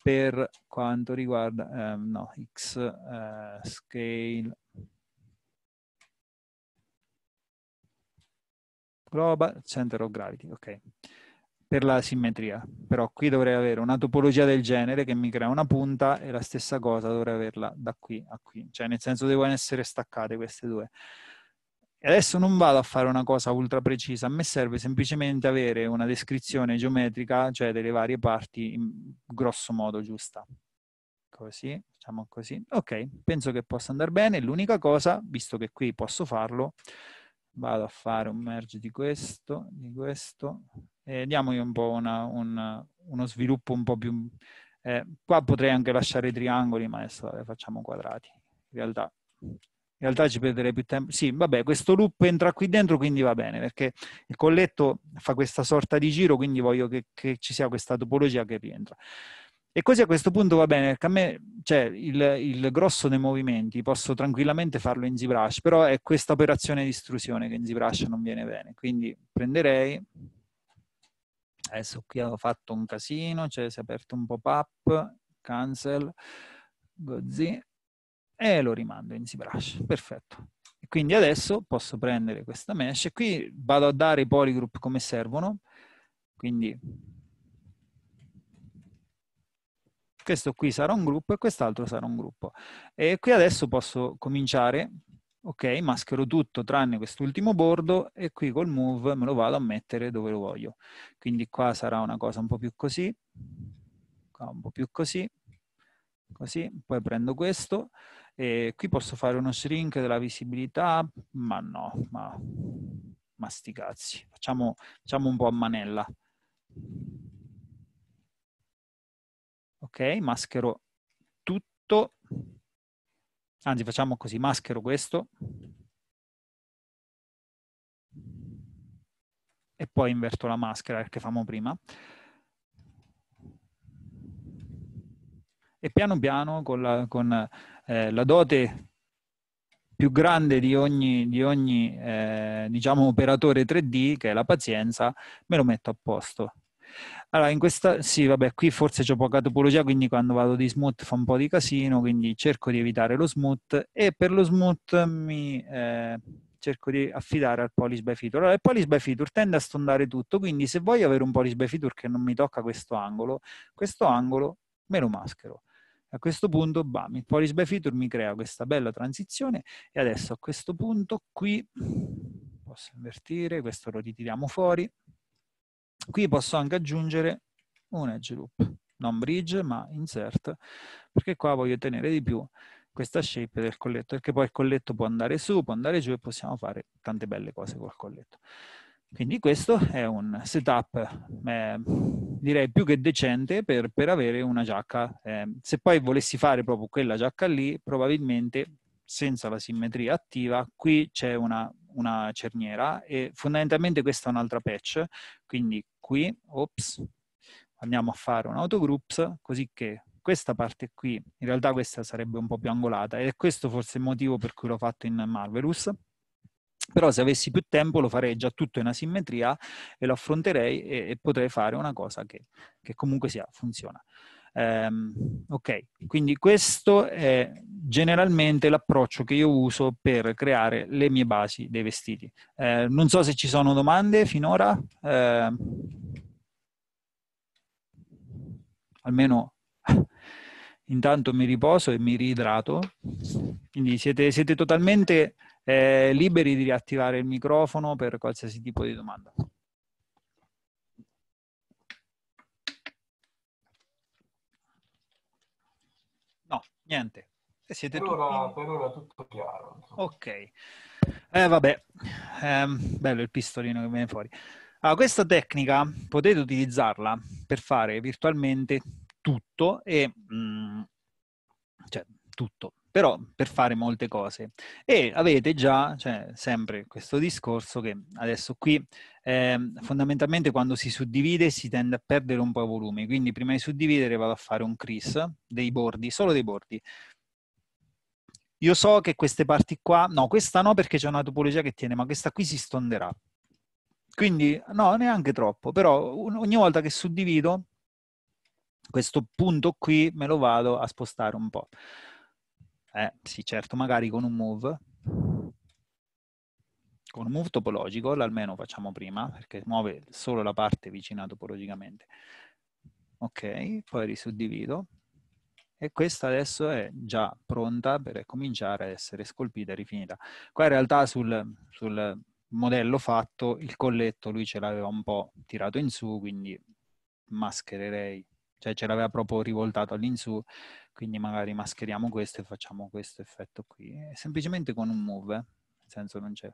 per quanto riguarda ehm, no, X eh, scale global center of gravity, ok per la simmetria, però qui dovrei avere una topologia del genere che mi crea una punta e la stessa cosa dovrei averla da qui a qui, cioè nel senso devono essere staccate queste due adesso non vado a fare una cosa ultra precisa, a me serve semplicemente avere una descrizione geometrica, cioè delle varie parti, in grosso modo giusta. Così, facciamo così. Ok, penso che possa andare bene. L'unica cosa, visto che qui posso farlo, vado a fare un merge di questo, di questo, e diamogli un po' una, una, uno sviluppo un po' più... Eh, qua potrei anche lasciare i triangoli, ma adesso vabbè, facciamo quadrati. In realtà in realtà ci perderei più tempo. Sì, vabbè, questo loop entra qui dentro, quindi va bene, perché il colletto fa questa sorta di giro, quindi voglio che, che ci sia questa topologia che rientra. E così a questo punto va bene, perché a me cioè, il, il, grosso dei movimenti posso tranquillamente farlo in ZBrush, però è questa operazione di istruzione che in ZBrush non viene bene. Quindi prenderei, adesso qui ho fatto un casino, cioè si è aperto un pop-up, cancel, gozi, e lo rimando in ZBrush. Perfetto. E quindi adesso posso prendere questa mesh e qui vado a dare i polygroup come servono. Quindi questo qui sarà un gruppo e quest'altro sarà un gruppo. E qui adesso posso cominciare, ok, maschero tutto tranne quest'ultimo bordo e qui col move me lo vado a mettere dove lo voglio. Quindi qua sarà una cosa un po' più così, qua un po' più così, così, poi prendo questo e qui posso fare uno shrink della visibilità, ma no, ma, ma sti cazzi. Facciamo, facciamo un po' a manella. Ok, maschero tutto. Anzi, facciamo così, maschero questo. E poi inverto la maschera che famo prima. E piano piano con, la, con eh, la dote più grande di ogni, di ogni eh, diciamo, operatore 3D, che è la pazienza, me lo metto a posto. Allora, in questa, sì, vabbè, qui forse c'è poca topologia, quindi quando vado di smooth fa un po' di casino, quindi cerco di evitare lo smooth e per lo smooth mi eh, cerco di affidare al polish by feature. Allora, il polish by feature tende a stondare tutto, quindi se voglio avere un polish by feature che non mi tocca questo angolo, questo angolo me lo maschero. A questo punto, bam, il polish by feature mi crea questa bella transizione e adesso a questo punto qui posso invertire, questo lo ritiriamo fuori. Qui posso anche aggiungere un edge loop, non bridge ma insert, perché qua voglio tenere di più questa shape del colletto, perché poi il colletto può andare su, può andare giù e possiamo fare tante belle cose col colletto. Quindi questo è un setup eh, direi più che decente per, per avere una giacca. Eh, se poi volessi fare proprio quella giacca lì, probabilmente senza la simmetria attiva, qui c'è una, una cerniera e fondamentalmente questa è un'altra patch, quindi qui, ops, andiamo a fare un autogroups, così che questa parte qui, in realtà questa sarebbe un po' più angolata ed è questo forse il motivo per cui l'ho fatto in Marvelous, però se avessi più tempo lo farei già tutto in asimmetria e lo affronterei e, e potrei fare una cosa che, che comunque sia, funziona. Um, ok, quindi questo è generalmente l'approccio che io uso per creare le mie basi dei vestiti. Uh, non so se ci sono domande finora, uh, almeno intanto mi riposo e mi riidrato, quindi siete, siete totalmente eh, liberi di riattivare il microfono per qualsiasi tipo di domanda. No, niente. Siete per, ora, per ora tutto chiaro. Ok. Eh, vabbè, eh, bello il pistolino che viene fuori. Allora, ah, questa tecnica potete utilizzarla per fare virtualmente tutto e... Mh, mm, cioè, tutto, però per fare molte cose. E avete già, cioè, sempre questo discorso che adesso qui eh, fondamentalmente quando si suddivide si tende a perdere un po' i volumi, quindi prima di suddividere vado a fare un CRIS dei bordi, solo dei bordi. Io so che queste parti qua, no, questa no perché c'è una topologia che tiene, ma questa qui si stonderà. Quindi no, neanche troppo, però ogni volta che suddivido questo punto qui me lo vado a spostare un po'. Eh, sì, certo, magari con un move, con un move topologico, l'almeno facciamo prima, perché muove solo la parte vicina topologicamente. Ok, poi risuddivido. E questa adesso è già pronta per cominciare a essere scolpita e rifinita. Qua in realtà sul, sul modello fatto il colletto lui ce l'aveva un po' tirato in su, quindi maschererei, cioè ce l'aveva proprio rivoltato all'insù, quindi magari mascheriamo questo e facciamo questo effetto qui, semplicemente con un move, eh. nel senso non c'è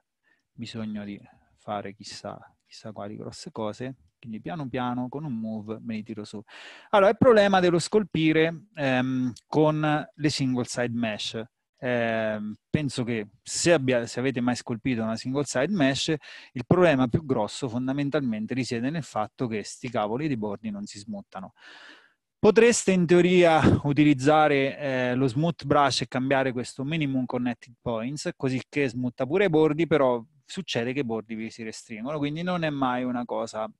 bisogno di fare chissà, chissà quali grosse cose, quindi piano piano con un move me li tiro su. Allora, il problema dello scolpire ehm, con le single side mesh. Eh, penso che se, abbia, se, avete mai scolpito una single side mesh, il problema più grosso fondamentalmente risiede nel fatto che sti cavoli di bordi non si smuttano. Potreste in teoria utilizzare eh, lo smooth brush e cambiare questo minimum connected points, così che smutta pure i bordi, però succede che i bordi vi si restringono, quindi non è mai una cosa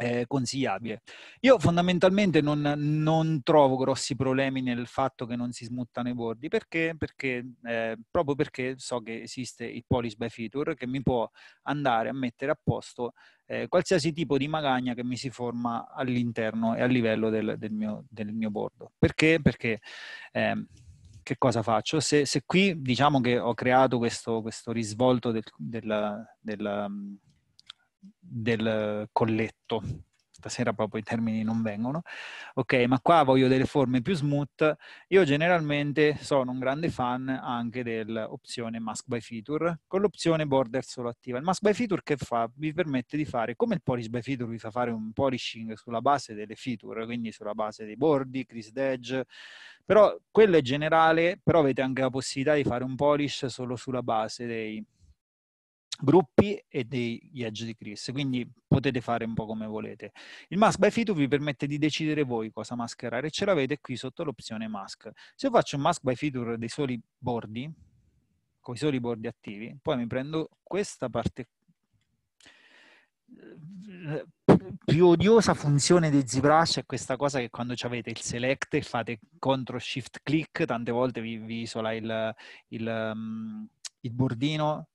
eh, consigliabile. Io fondamentalmente non, non, trovo grossi problemi nel fatto che non si smuttano i bordi, perché? perché eh, proprio perché so che esiste il Polis by feature che mi può andare a mettere a posto eh, qualsiasi tipo di magagna che mi si forma all'interno e a livello del, del, mio, del mio, bordo. Perché? Perché ehm, che cosa faccio? Se, se, qui diciamo che ho creato questo, questo risvolto del, della, della del colletto. Stasera proprio i termini non vengono. Ok, ma qua voglio delle forme più smooth. Io generalmente sono un grande fan anche dell'opzione mask by feature con l'opzione border solo attiva. Il mask by feature che fa? Vi permette di fare come il polish by feature vi fa fare un polishing sulla base delle feature, quindi sulla base dei bordi, crease edge, però quello è generale, però avete anche la possibilità di fare un polish solo sulla base dei, gruppi e degli edge di Chris, quindi potete fare un po' come volete. Il mask by Fitu vi permette di decidere voi cosa mascherare, ce l'avete qui sotto l'opzione mask. Se io faccio un mask by feature dei soli bordi, con i soli bordi attivi, poi mi prendo questa parte più odiosa funzione di ZBrush è questa cosa che quando avete il select e fate CTRL SHIFT click, tante volte vi, vi isola il, il, mm, il bordino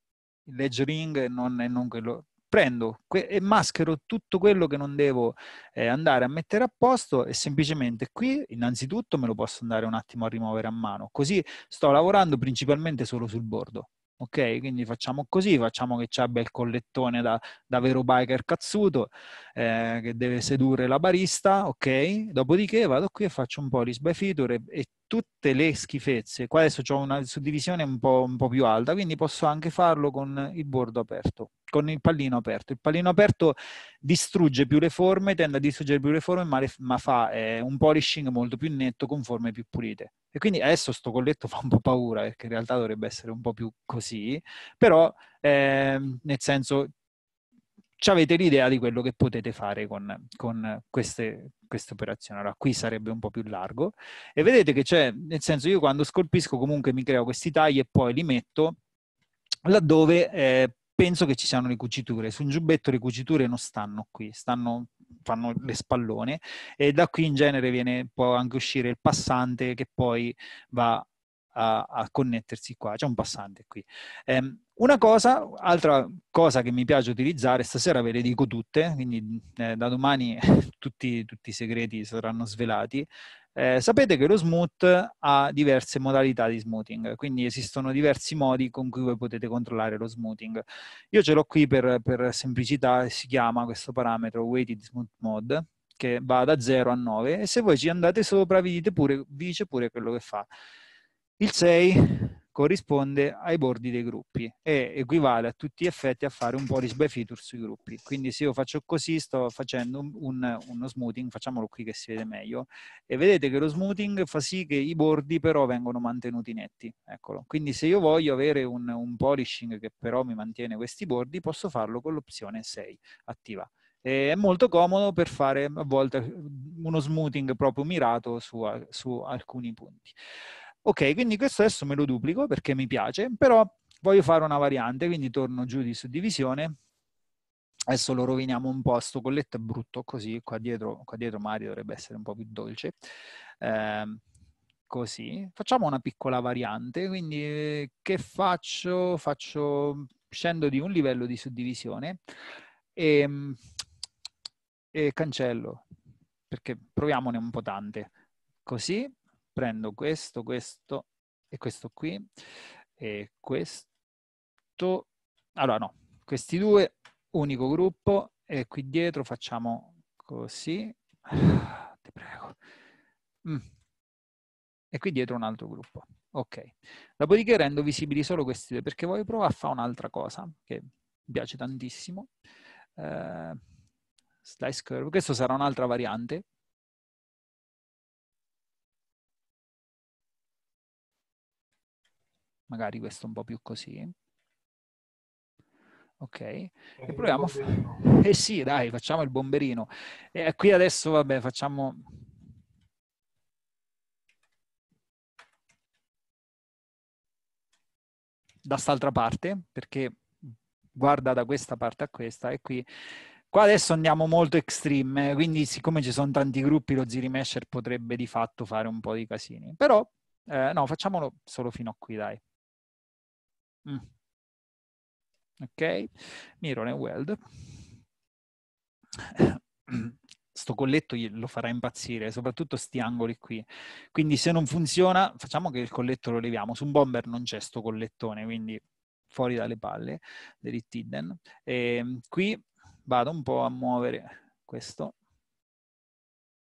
ledgering e non, e non quello prendo e maschero tutto quello che non devo eh, andare a mettere a posto e semplicemente qui innanzitutto me lo posso andare un attimo a rimuovere a mano, così sto lavorando principalmente solo sul bordo. Ok, quindi facciamo così, facciamo che ci abbia il collettone da, da vero biker cazzuto eh, che deve sedurre la barista, ok? Dopodiché vado qui e faccio un po' di by feature e tutte le schifezze. Qua adesso ho una suddivisione un po', un po', più alta, quindi posso anche farlo con il bordo aperto, con il pallino aperto. Il pallino aperto distrugge più le forme, tende a distruggere più le forme, ma, le, ma fa eh, un polishing molto più netto con forme più pulite. E quindi adesso sto colletto fa un po' paura, perché in realtà dovrebbe essere un po' più così, però eh, nel senso avete l'idea di quello che potete fare con, con queste, questa operazione. Allora, qui sarebbe un po' più largo. E vedete che c'è, nel senso, io quando scolpisco comunque mi creo questi tagli e poi li metto laddove eh, penso che ci siano le cuciture. Su un giubbetto le cuciture non stanno qui, stanno, fanno le spallone e da qui in genere viene, può anche uscire il passante che poi va a, a connettersi qua, c'è un passante qui. Um, una cosa, altra cosa che mi piace utilizzare, stasera ve le dico tutte, quindi eh, da domani tutti, tutti, i segreti saranno svelati. Eh, sapete che lo smooth ha diverse modalità di smoothing, quindi esistono diversi modi con cui voi potete controllare lo smoothing. Io ce l'ho qui per, per semplicità, si chiama questo parametro weighted smooth mode, che va da 0 a 9 e se voi ci andate sopra vi, dite pure, vi dice pure quello che fa. Il 6 corrisponde ai bordi dei gruppi e equivale a tutti gli effetti a fare un polish by feature sui gruppi. Quindi se io faccio così sto facendo un, uno smoothing, facciamolo qui che si vede meglio, e vedete che lo smoothing fa sì che i bordi però vengano mantenuti netti. Eccolo. Quindi se io voglio avere un, un polishing che però mi mantiene questi bordi, posso farlo con l'opzione 6 attiva. E è molto comodo per fare a volte uno smoothing proprio mirato su, su alcuni punti. Ok, quindi questo adesso me lo duplico perché mi piace, però voglio fare una variante, quindi torno giù di suddivisione. Adesso lo roviniamo un po', sto colletto è brutto così, qua dietro, qua dietro Mario dovrebbe essere un po' più dolce. Eh, così, facciamo una piccola variante, quindi eh, che faccio? Faccio, scendo di un livello di suddivisione e, e cancello, perché proviamone un po' tante. Così, prendo questo, questo e questo qui e questo. Allora no, questi due, unico gruppo e qui dietro facciamo così. ti prego. Mm. E qui dietro un altro gruppo. Ok. Dopodiché rendo visibili solo questi due perché voglio provare a fare un'altra cosa che mi piace tantissimo. Uh, slice curve. Questo sarà un'altra variante magari questo un po' più così. Ok, eh, e proviamo. Eh sì, dai, facciamo il bomberino. E eh, qui adesso, vabbè, facciamo... Da quest'altra parte, perché guarda da questa parte a questa e qui... Qua adesso andiamo molto extreme, quindi siccome ci sono tanti gruppi, lo Zirimesher potrebbe di fatto fare un po' di casini. Però, eh, no, facciamolo solo fino a qui, dai. Mm. Ok, Mirone Weld. Sto colletto lo farà impazzire, soprattutto sti angoli qui. Quindi se non funziona, facciamo che il colletto lo leviamo. Su un bomber non c'è sto collettone, quindi fuori dalle palle dell'Ittiden. Ehm, qui vado un po' a muovere questo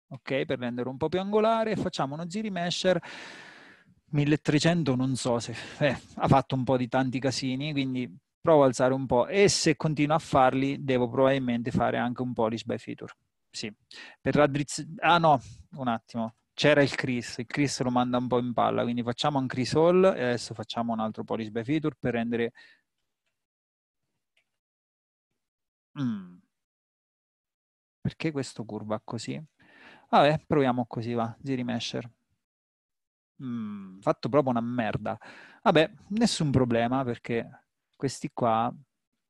ok, per renderlo un po' più angolare, facciamo uno Ziri mesher 1300 non so se eh, ha fatto un po' di tanti casini, quindi provo a alzare un po' e se continuo a farli devo probabilmente fare anche un polish by feature. Sì, per raddrizzare... Ah no, un attimo, c'era il Chris, il Chris lo manda un po' in palla, quindi facciamo un Chris Hall e adesso facciamo un altro polish by feature per rendere... Mm. Perché questo curva così? Vabbè, proviamo così, va, Ziri Mesher. Mm, fatto proprio una merda. Vabbè, nessun problema perché questi qua, a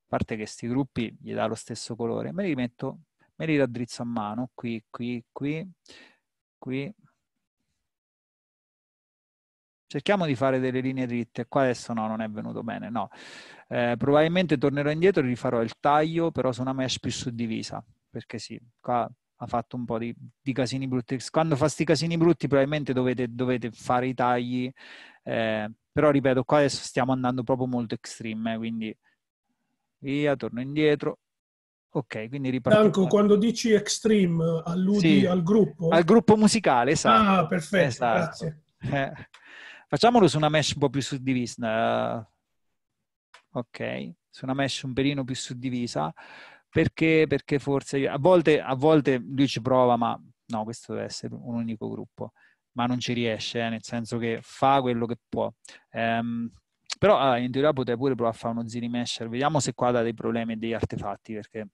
parte che questi gruppi gli dà lo stesso colore, me li metto, me li raddrizzo a mano, qui, qui, qui, qui. Cerchiamo di fare delle linee dritte, qua adesso no, non è venuto bene, no. Eh, probabilmente tornerò indietro e rifarò il taglio, però su una mesh più suddivisa, perché sì, qua ha fatto un po' di, di casini brutti. Quando fa questi casini brutti probabilmente dovete, dovete fare i tagli, eh, però ripeto, qua adesso stiamo andando proprio molto extreme, eh, quindi via, torno indietro. Ok, quindi ripartiamo. Franco, quando dici extreme alludi sì, al gruppo? Al gruppo musicale, esatto. Ah, perfetto, esatto. grazie. Eh. Facciamolo su una mesh un po' più suddivisa. Uh, ok, su una mesh un pelino più suddivisa. Perché, perché forse a volte, a volte lui ci prova, ma no, questo deve essere un unico gruppo, ma non ci riesce, eh, nel senso che fa quello che può. Um, però ah, in teoria potrei pure provare a fare uno Zini Mesher, vediamo se qua dà dei problemi e degli artefatti, perché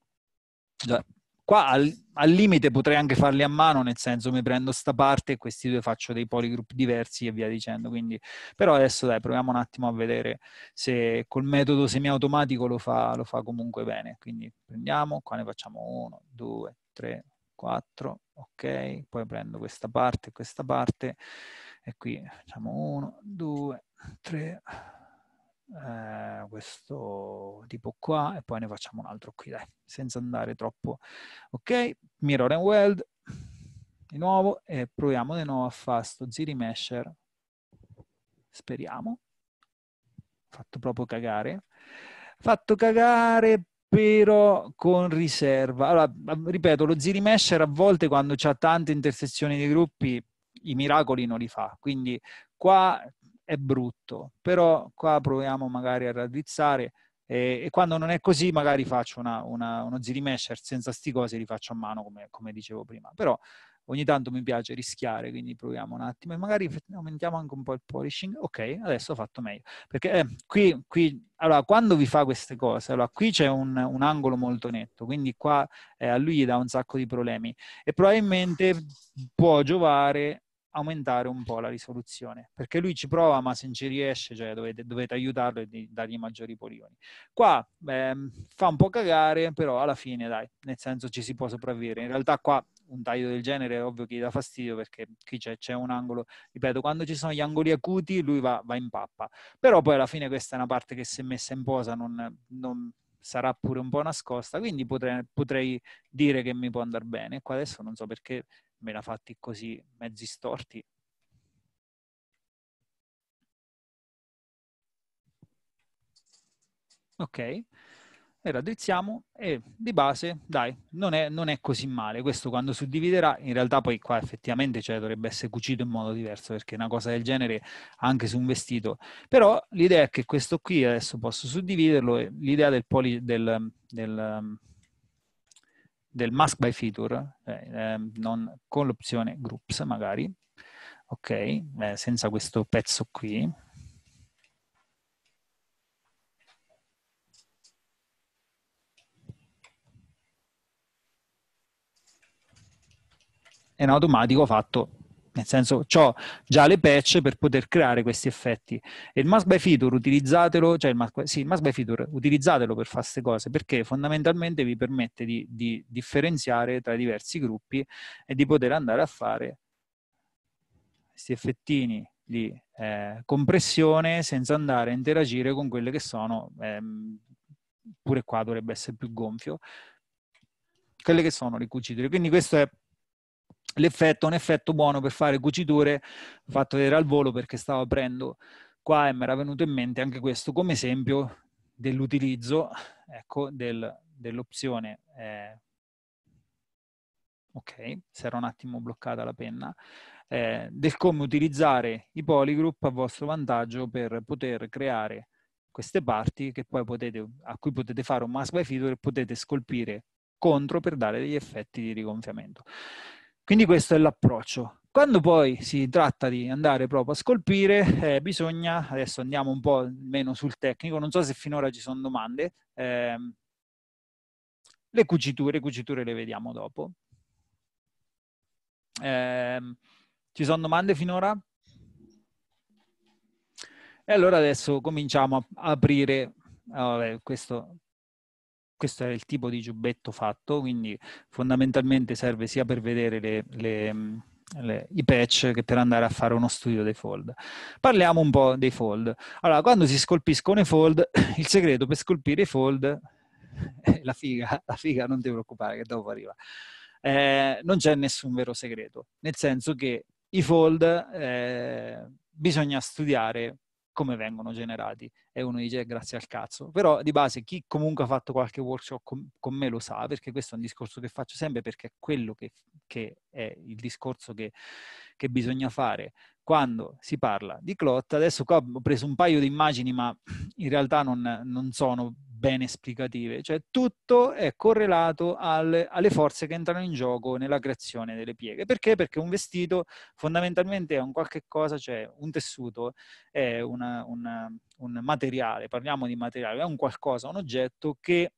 già, Qua al, al, limite potrei anche farli a mano, nel senso mi prendo sta parte e questi due faccio dei polygroup diversi e via dicendo. Quindi, però adesso dai, proviamo un attimo a vedere se col metodo semiautomatico lo fa, lo fa comunque bene. Quindi prendiamo, qua ne facciamo 1, 2, 3, 4, ok, poi prendo questa parte, e questa parte e qui facciamo 1, 2, 3, eh, questo tipo qua e poi ne facciamo un altro qui, dai, senza andare troppo. Ok, mirror and weld, di nuovo, e proviamo di nuovo a fare sto ziri mesher, speriamo. Fatto proprio cagare. Fatto cagare però con riserva. Allora, ripeto, lo ziri mesher a volte quando c'ha tante intersezioni di gruppi i miracoli non li fa, quindi qua è brutto, però qua proviamo magari a raddrizzare e, e quando non è così magari faccio una, una, uno zirimesher senza sti cose, li faccio a mano come, come dicevo prima, però ogni tanto mi piace rischiare, quindi proviamo un attimo e magari aumentiamo anche un po' il polishing. Ok, adesso ho fatto meglio. Perché eh, qui, qui, allora, quando vi fa queste cose, allora, qui c'è un, un angolo molto netto, quindi qua eh, a lui gli dà un sacco di problemi e probabilmente può giovare aumentare un po' la risoluzione, perché lui ci prova, ma se non ci riesce, cioè dovete, dovete aiutarlo e dargli maggiori poligoni. Qua beh, fa un po' cagare, però alla fine, dai, nel senso ci si può sopravvivere. In realtà qua un taglio del genere è ovvio che gli dà fastidio perché qui c'è, c'è un angolo, ripeto, quando ci sono gli angoli acuti lui va, va, in pappa, però poi alla fine questa è una parte che se messa in posa non, non sarà pure un po' nascosta, quindi potrei, potrei, dire che mi può andare bene. Qua adesso non so perché me la fatti così, mezzi storti. Ok, e la e di base, dai, non è, non è così male. Questo quando suddividerà, in realtà poi qua effettivamente cioè, dovrebbe essere cucito in modo diverso, perché una cosa del genere anche su un vestito. Però l'idea è che questo qui, adesso posso suddividerlo, l'idea del, poli, del, del del mask by feature, eh, ehm, non, con l'opzione groups magari, ok, eh, senza questo pezzo qui. E in automatico ho fatto nel senso ho già le patch per poter creare questi effetti e il mask by feature utilizzatelo cioè il mask, sì, il mask by feature utilizzatelo per fare queste cose perché fondamentalmente vi permette di, di differenziare tra i diversi gruppi e di poter andare a fare questi effettini di eh, compressione senza andare a interagire con quelle che sono, ehm, pure qua dovrebbe essere più gonfio, quelle che sono le cuciture. Quindi questo è l'effetto è un effetto buono per fare cuciture, ho mm. fatto vedere al volo perché stavo aprendo qua e mi era venuto in mente anche questo come esempio dell'utilizzo ecco, del, dell'opzione. Eh, ok, si era un attimo bloccata la penna, eh, del come utilizzare i polygroup a vostro vantaggio per poter creare queste parti potete, a cui potete fare un mask by feature e potete scolpire contro per dare degli effetti di rigonfiamento. Quindi questo è l'approccio. Quando poi si tratta di andare proprio a scolpire, eh, bisogna, adesso andiamo un po' meno sul tecnico, non so se finora ci sono domande, eh, le cuciture, cuciture le vediamo dopo. Eh, ci sono domande finora? E allora adesso cominciamo a aprire, ah, vabbè, questo questo è il tipo di giubbetto fatto, quindi fondamentalmente serve sia per vedere le, le, le, i patch che per andare a fare uno studio dei fold. Parliamo un po' dei fold. Allora, quando si scolpiscono i fold, il segreto per scolpire i fold, la figa, la figa non ti preoccupare che dopo arriva, eh, non c'è nessun vero segreto, nel senso che i fold eh, bisogna studiare come vengono generati e uno dice eh, grazie al cazzo. Però di base chi comunque ha fatto qualche workshop con, con me lo sa, perché questo è un discorso che faccio sempre, perché è quello che, che è il discorso che, che, bisogna fare quando si parla di clot. Adesso qua ho preso un paio di immagini, ma in realtà non, non sono bene esplicative, cioè tutto è correlato al, alle forze che entrano in gioco nella creazione delle pieghe. Perché? Perché un vestito fondamentalmente è un qualche cosa, cioè un tessuto è una, una, un materiale, parliamo di materiale, è un qualcosa, un oggetto che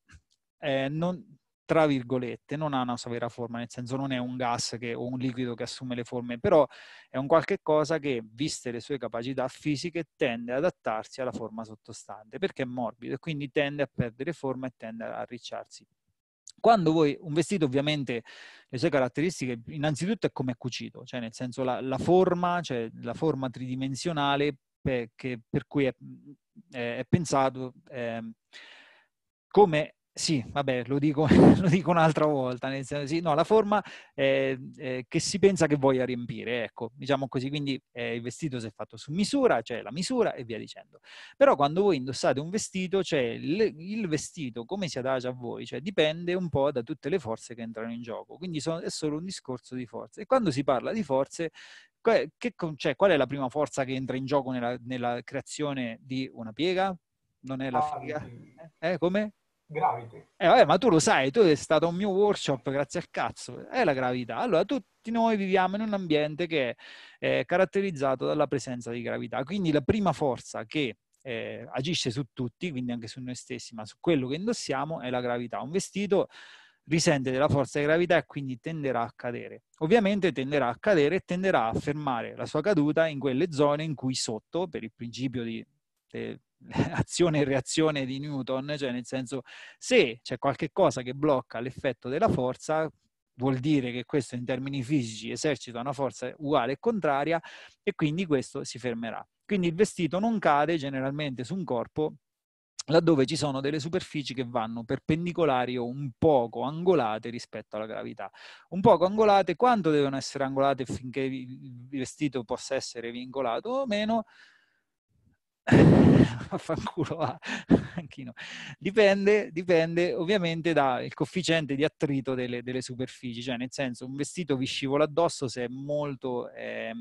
eh, non, tra virgolette, non ha una sua vera forma, nel senso non è un gas che, o un liquido che assume le forme, però è un qualche cosa che, viste le sue capacità fisiche, tende ad adattarsi alla forma sottostante, perché è morbido e quindi tende a perdere forma e tende a arricciarsi. Quando voi, un vestito ovviamente, le sue caratteristiche, innanzitutto è come è cucito, cioè nel senso la, la forma, cioè la forma tridimensionale per, che, per cui è, è, è pensato, è, come sì, vabbè, lo dico, lo dico un'altra volta, nel senso, sì, no, la forma eh, eh, che si pensa che voglia riempire, ecco, diciamo così, quindi eh, il vestito si è fatto su misura, c'è cioè la misura e via dicendo. Però quando voi indossate un vestito, cioè il, il, vestito come si adagia a voi, cioè dipende un po' da tutte le forze che entrano in gioco, quindi sono, è solo un discorso di forze. E quando si parla di forze, che, cioè, qual è la prima forza che entra in gioco nella, nella creazione di una piega? Non è la ah, figa? Mm. Eh, come? Gravity. Eh, vabbè, ma tu lo sai, tu sei stato un mio workshop, grazie al cazzo, è la gravità. Allora, tutti noi viviamo in un ambiente che è caratterizzato dalla presenza di gravità. Quindi la prima forza che eh, agisce su tutti, quindi anche su noi stessi, ma su quello che indossiamo, è la gravità. Un vestito risente della forza di gravità e quindi tenderà a cadere. Ovviamente tenderà a cadere e tenderà a fermare la sua caduta in quelle zone in cui sotto, per il principio di, de, eh, azione e reazione di Newton, cioè nel senso se c'è qualche cosa che blocca l'effetto della forza, vuol dire che questo in termini fisici esercita una forza uguale e contraria e quindi questo si fermerà. Quindi il vestito non cade generalmente su un corpo laddove ci sono delle superfici che vanno perpendicolari o un poco angolate rispetto alla gravità. Un poco angolate, quanto devono essere angolate finché il vestito possa essere vincolato o meno? Vaffanculo a Anchino. Dipende, dipende ovviamente dal coefficiente di attrito delle, delle, superfici, cioè nel senso un vestito vi scivola addosso se è molto... Eh,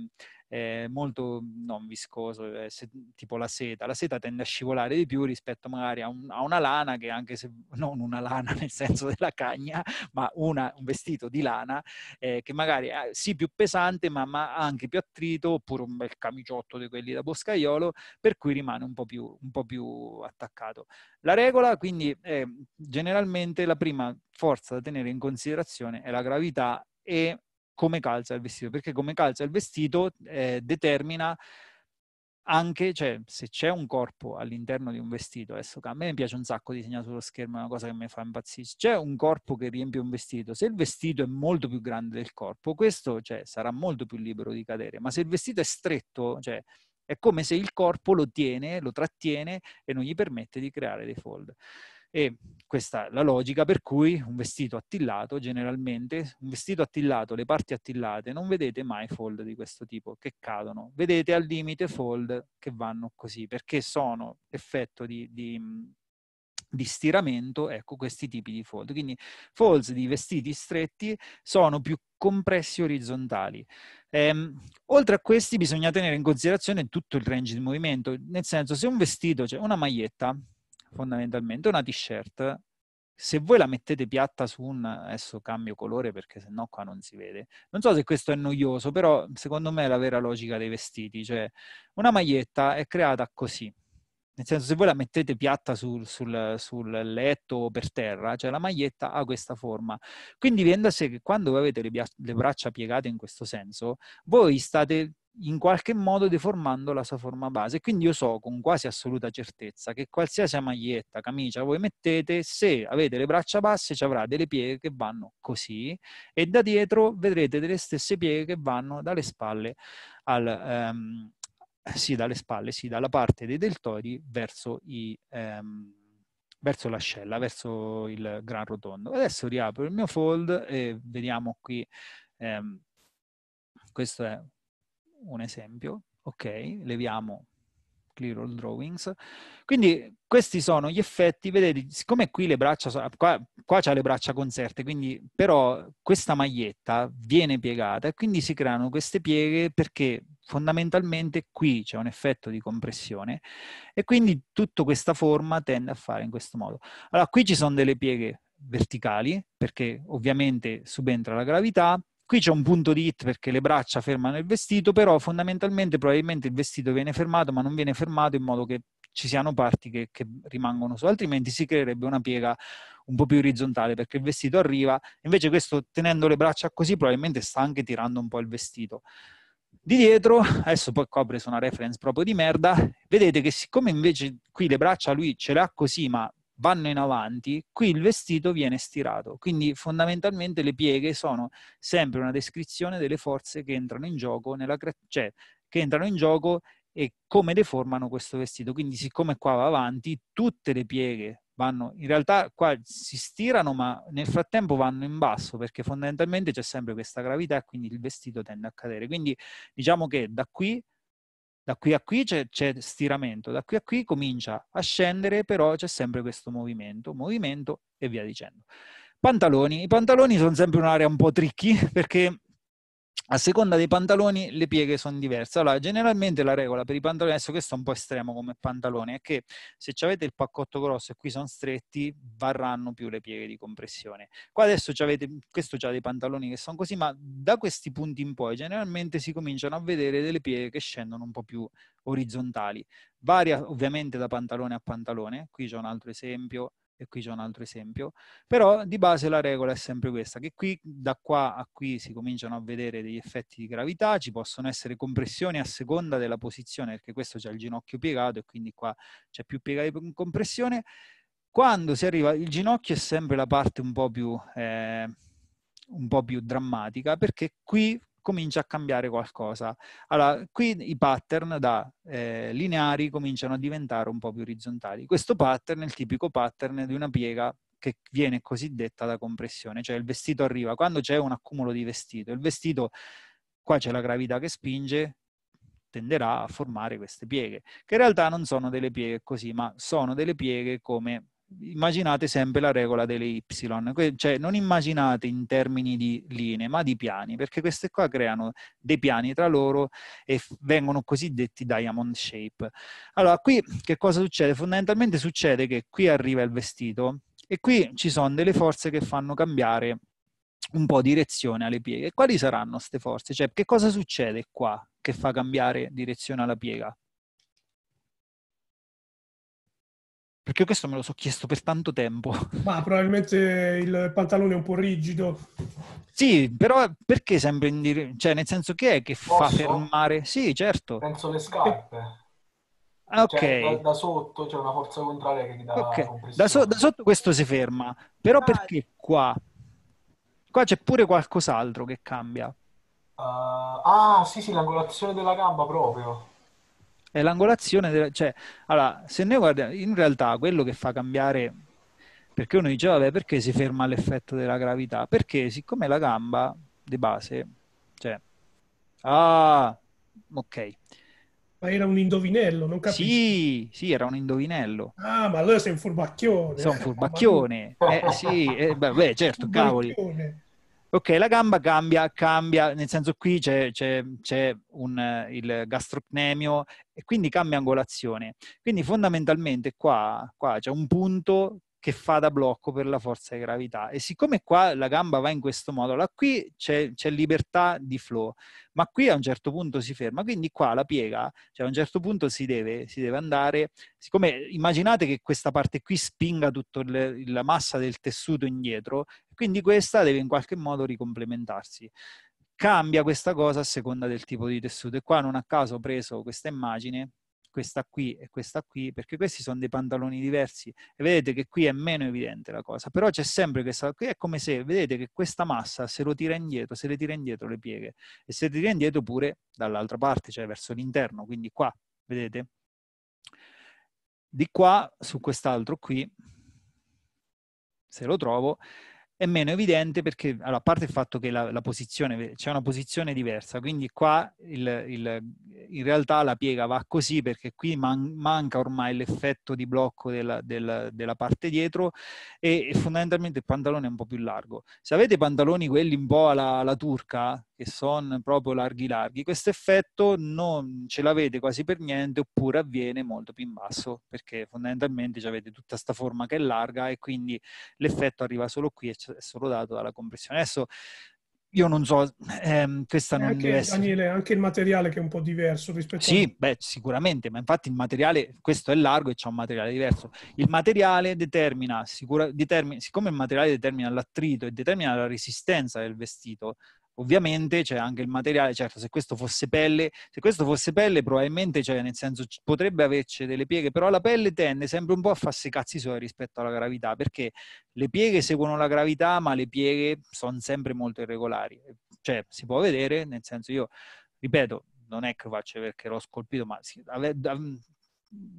eh, molto non viscoso, eh, se, tipo la seta. La seta tende a scivolare di più rispetto magari a, un, a, una lana che anche se non una lana nel senso della cagna, ma una, un vestito di lana eh, che magari è sì più pesante ma, ma anche più attrito oppure un bel camiciotto di quelli da boscaiolo per cui rimane un po' più, un po più attaccato. La regola quindi è generalmente la prima forza da tenere in considerazione è la gravità e come calza il vestito, perché come calza il vestito eh, determina anche, cioè, se c'è un corpo all'interno di un vestito, adesso a me piace un sacco disegnare sullo schermo, è una cosa che mi fa impazzire, c'è un corpo che riempie un vestito, se il vestito è molto più grande del corpo, questo cioè, sarà molto più libero di cadere, ma se il vestito è stretto, cioè, è come se il corpo lo tiene, lo trattiene e non gli permette di creare dei fold. E questa è la logica per cui un vestito attillato, generalmente, un vestito attillato, le parti attillate, non vedete mai fold di questo tipo che cadono. Vedete al limite fold che vanno così, perché sono effetto di, di mm, di stiramento, ecco questi tipi di fold. Quindi folds di vestiti stretti sono più compressi orizzontali. Ehm, oltre a questi bisogna tenere in considerazione tutto il range di movimento, nel senso se un vestito, cioè una maglietta, fondamentalmente una t-shirt se voi la mettete piatta su un adesso cambio colore perché sennò qua non si vede non so se questo è noioso però secondo me è la vera logica dei vestiti cioè una maglietta è creata così nel senso se voi la mettete piatta sul, sul, sul letto o per terra cioè la maglietta ha questa forma quindi viene da sé che quando avete le, le braccia piegate in questo senso voi state in qualche modo deformando la sua forma base. Quindi io so con quasi assoluta certezza che qualsiasi maglietta, camicia voi mettete, se avete le braccia basse ci avrà delle pieghe che vanno così e da dietro vedrete delle stesse pieghe che vanno dalle spalle al, ehm, sì, dalle spalle, sì, dalla parte dei deltoidi verso i ehm, verso l'ascella, verso il gran rotondo. Adesso riapro il mio fold e vediamo qui ehm, questo è un esempio, ok, leviamo clear all drawings. Quindi questi sono gli effetti, vedete, siccome qui le braccia, qua, qua c'ha le braccia concerte, quindi però questa maglietta viene piegata e quindi si creano queste pieghe perché fondamentalmente qui c'è un effetto di compressione e quindi tutta questa forma tende a fare in questo modo. Allora qui ci sono delle pieghe verticali perché ovviamente subentra la gravità, Qui c'è un punto di hit perché le braccia fermano il vestito, però fondamentalmente probabilmente il vestito viene fermato, ma non viene fermato in modo che ci siano parti che, che rimangono su, altrimenti si creerebbe una piega un po' più orizzontale perché il vestito arriva, invece questo tenendo le braccia così probabilmente sta anche tirando un po' il vestito. Di dietro, adesso poi qua ho preso una reference proprio di merda, vedete che siccome invece qui le braccia lui ce le ha così ma vanno in avanti, qui il vestito viene stirato. Quindi fondamentalmente le pieghe sono sempre una descrizione delle forze che entrano in gioco, nella, cioè, che entrano in gioco e come deformano questo vestito. Quindi siccome qua va avanti, tutte le pieghe vanno, in realtà qua si stirano, ma nel frattempo vanno in basso perché fondamentalmente c'è sempre questa gravità e quindi il vestito tende a cadere. Quindi diciamo che da qui da qui a qui c'è, c'è stiramento, da qui a qui comincia a scendere, però c'è sempre questo movimento, movimento e via dicendo. Pantaloni. I pantaloni sono sempre un'area un po' tricky perché a seconda dei pantaloni le pieghe sono diverse. Allora, generalmente la regola per i pantaloni, adesso questo è un po' estremo come pantalone, è che se avete il pacotto grosso e qui sono stretti, varranno più le pieghe di compressione. Qua adesso avete, questo già dei pantaloni che sono così, ma da questi punti in poi generalmente si cominciano a vedere delle pieghe che scendono un po' più orizzontali. Varia ovviamente da pantalone a pantalone, qui c'è un altro esempio, e qui c'è un altro esempio, però di base la regola è sempre questa, che qui da qua a qui si cominciano a vedere degli effetti di gravità, ci possono essere compressioni a seconda della posizione, perché questo c'è il ginocchio piegato e quindi qua c'è più piega di compressione. Quando si arriva, il ginocchio è sempre la parte un po' più, eh, un po più drammatica, perché qui comincia a cambiare qualcosa. Allora, qui i pattern da eh, lineari cominciano a diventare un po' più orizzontali. Questo pattern è il tipico pattern di una piega che viene cosiddetta da compressione, cioè il vestito arriva, quando c'è un accumulo di vestito, il vestito, qua c'è la gravità che spinge, tenderà a formare queste pieghe, che in realtà non sono delle pieghe così, ma sono delle pieghe come immaginate sempre la regola delle y, cioè non immaginate in termini di linee, ma di piani, perché queste qua creano dei piani tra loro e vengono cosiddetti diamond shape. Allora, qui che cosa succede? Fondamentalmente succede che qui arriva il vestito e qui ci sono delle forze che fanno cambiare un po' direzione alle pieghe. Quali saranno queste forze? Cioè, che cosa succede qua che fa cambiare direzione alla piega? Perché questo me lo so chiesto per tanto tempo. Ma probabilmente il pantalone è un po' rigido. Sì, però perché sempre in Cioè, nel senso che è che Posso? fa fermare... Sì, certo. Penso le scarpe. Ah, cioè, ok. Cioè, da, da, sotto c'è una forza contraria che ti dà okay. Da, so- da, sotto questo si ferma. Però ah, perché eh. qua? Qua c'è pure qualcos'altro che cambia. Uh, ah, sì, sì, l'angolazione della gamba proprio è l'angolazione, della, cioè, allora, se noi guardiamo, in realtà quello che fa cambiare, perché uno dice, vabbè, perché si ferma l'effetto della gravità? Perché siccome la gamba di base, cioè, ah, ok. Ma era un indovinello, non capisco. Sì, sì, era un indovinello. Ah, ma allora sei un furbacchione. Sono un furbacchione. eh sì, eh, beh, certo, cavoli. Ok, la gamba cambia, cambia nel senso qui c'è, c'è, c'è un, eh, il gastrocnemio e quindi cambia angolazione. Quindi fondamentalmente qua, qua c'è un punto che fa da blocco per la forza di gravità. E siccome qua la gamba va in questo modo, là qui c'è, c'è libertà di flow, ma qui a un certo punto si ferma, quindi qua la piega, cioè a un certo punto si deve, si deve andare, siccome immaginate che questa parte qui spinga tutta la massa del tessuto indietro, quindi questa deve in qualche modo ricomplementarsi cambia questa cosa a seconda del tipo di tessuto. E qua non a caso ho preso questa immagine questa qui e questa qui, perché questi sono dei pantaloni diversi e vedete che qui è meno evidente la cosa, però c'è sempre questa, qui è come se, vedete che questa massa se lo tira indietro, se le tira indietro le pieghe e se le tira indietro pure dall'altra parte, cioè verso l'interno, quindi qua, vedete? Di qua, su quest'altro qui, se lo trovo, è meno evidente perché, allora, a parte il fatto che la, la posizione, c'è una posizione diversa, quindi qua il, il, in realtà la piega va così perché qui man, manca ormai l'effetto di blocco della, della, della parte dietro e, e, fondamentalmente il pantalone è un po' più largo. Se avete pantaloni quelli un po' alla, alla turca, che sono proprio larghi larghi, questo effetto non ce l'avete quasi per niente oppure avviene molto più in basso perché fondamentalmente avete tutta questa forma che è larga e quindi l'effetto arriva solo qui e è solo dato dalla compressione. Adesso io non so, ehm, questa eh, non anche, deve essere... Daniele, anche il materiale che è un po' diverso rispetto sì, a... Sì, beh, sicuramente, ma infatti il materiale, questo è largo e c'è un materiale diverso. Il materiale determina, sicura, determina, siccome il materiale determina l'attrito e determina la resistenza del vestito, Ovviamente c'è anche il materiale, certo, se questo fosse pelle, se questo fosse pelle probabilmente, cioè, nel senso, potrebbe averci delle pieghe, però la pelle tende sempre un po' a farsi cazzi suoi rispetto alla gravità, perché le pieghe seguono la gravità, ma le pieghe sono sempre molto irregolari. Cioè, si può vedere, nel senso, io, ripeto, non è che faccio perché l'ho scolpito, ma mhmm,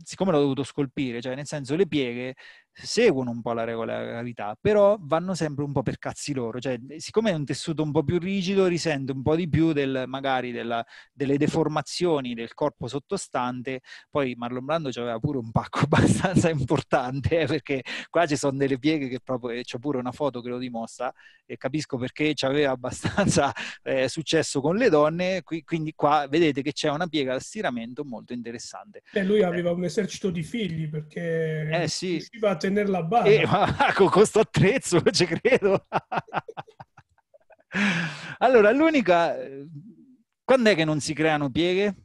siccome l'ho dovuto scolpire, cioè nel senso le pieghe seguono un po' la regola della gravità, però vanno sempre un po' per cazzi loro, cioè siccome è un tessuto un po' più rigido risente un po' di più del, magari della, delle deformazioni del corpo sottostante, poi Marlon Brando aveva pure un pacco abbastanza importante eh, perché qua ci sono delle pieghe che proprio, eh, c'è pure una foto che lo dimostra e capisco perché ci aveva abbastanza eh, successo con le donne, qui, quindi qua vedete che c'è una piega al stiramento molto interessante. E lui eh. aveva un esercito di figli perché eh, sì. riusciva a tenerla a barra. Eh, ma con questo attrezzo ci credo. allora, l'unica... Quando è che non si creano pieghe?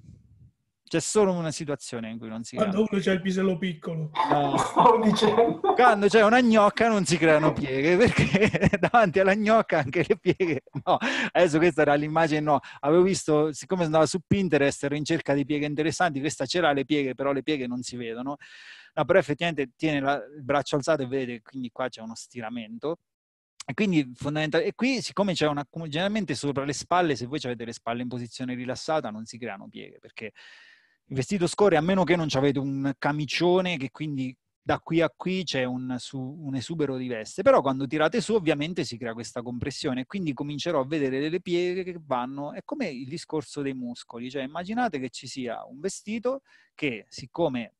C'è solo una situazione in cui non si creano. Quando uno c'è il pisello piccolo. No. Quando c'è una gnocca non si creano pieghe, perché davanti alla gnocca anche le pieghe... No, adesso questa era l'immagine, no. Avevo visto, siccome andava su Pinterest, ero in cerca di pieghe interessanti, questa c'era le pieghe, però le pieghe non si vedono no, però effettivamente tiene la, il braccio alzato e vede, quindi qua c'è uno stiramento. E quindi fondamentalmente, e qui siccome c'è una, generalmente sopra le spalle, se voi avete le spalle in posizione rilassata non si creano pieghe, perché il vestito scorre a meno che non avete un camicione che quindi da qui a qui c'è un, su, un, esubero di veste, però quando tirate su ovviamente si crea questa compressione, quindi comincerò a vedere delle pieghe che vanno, è come il discorso dei muscoli, cioè immaginate che ci sia un vestito che siccome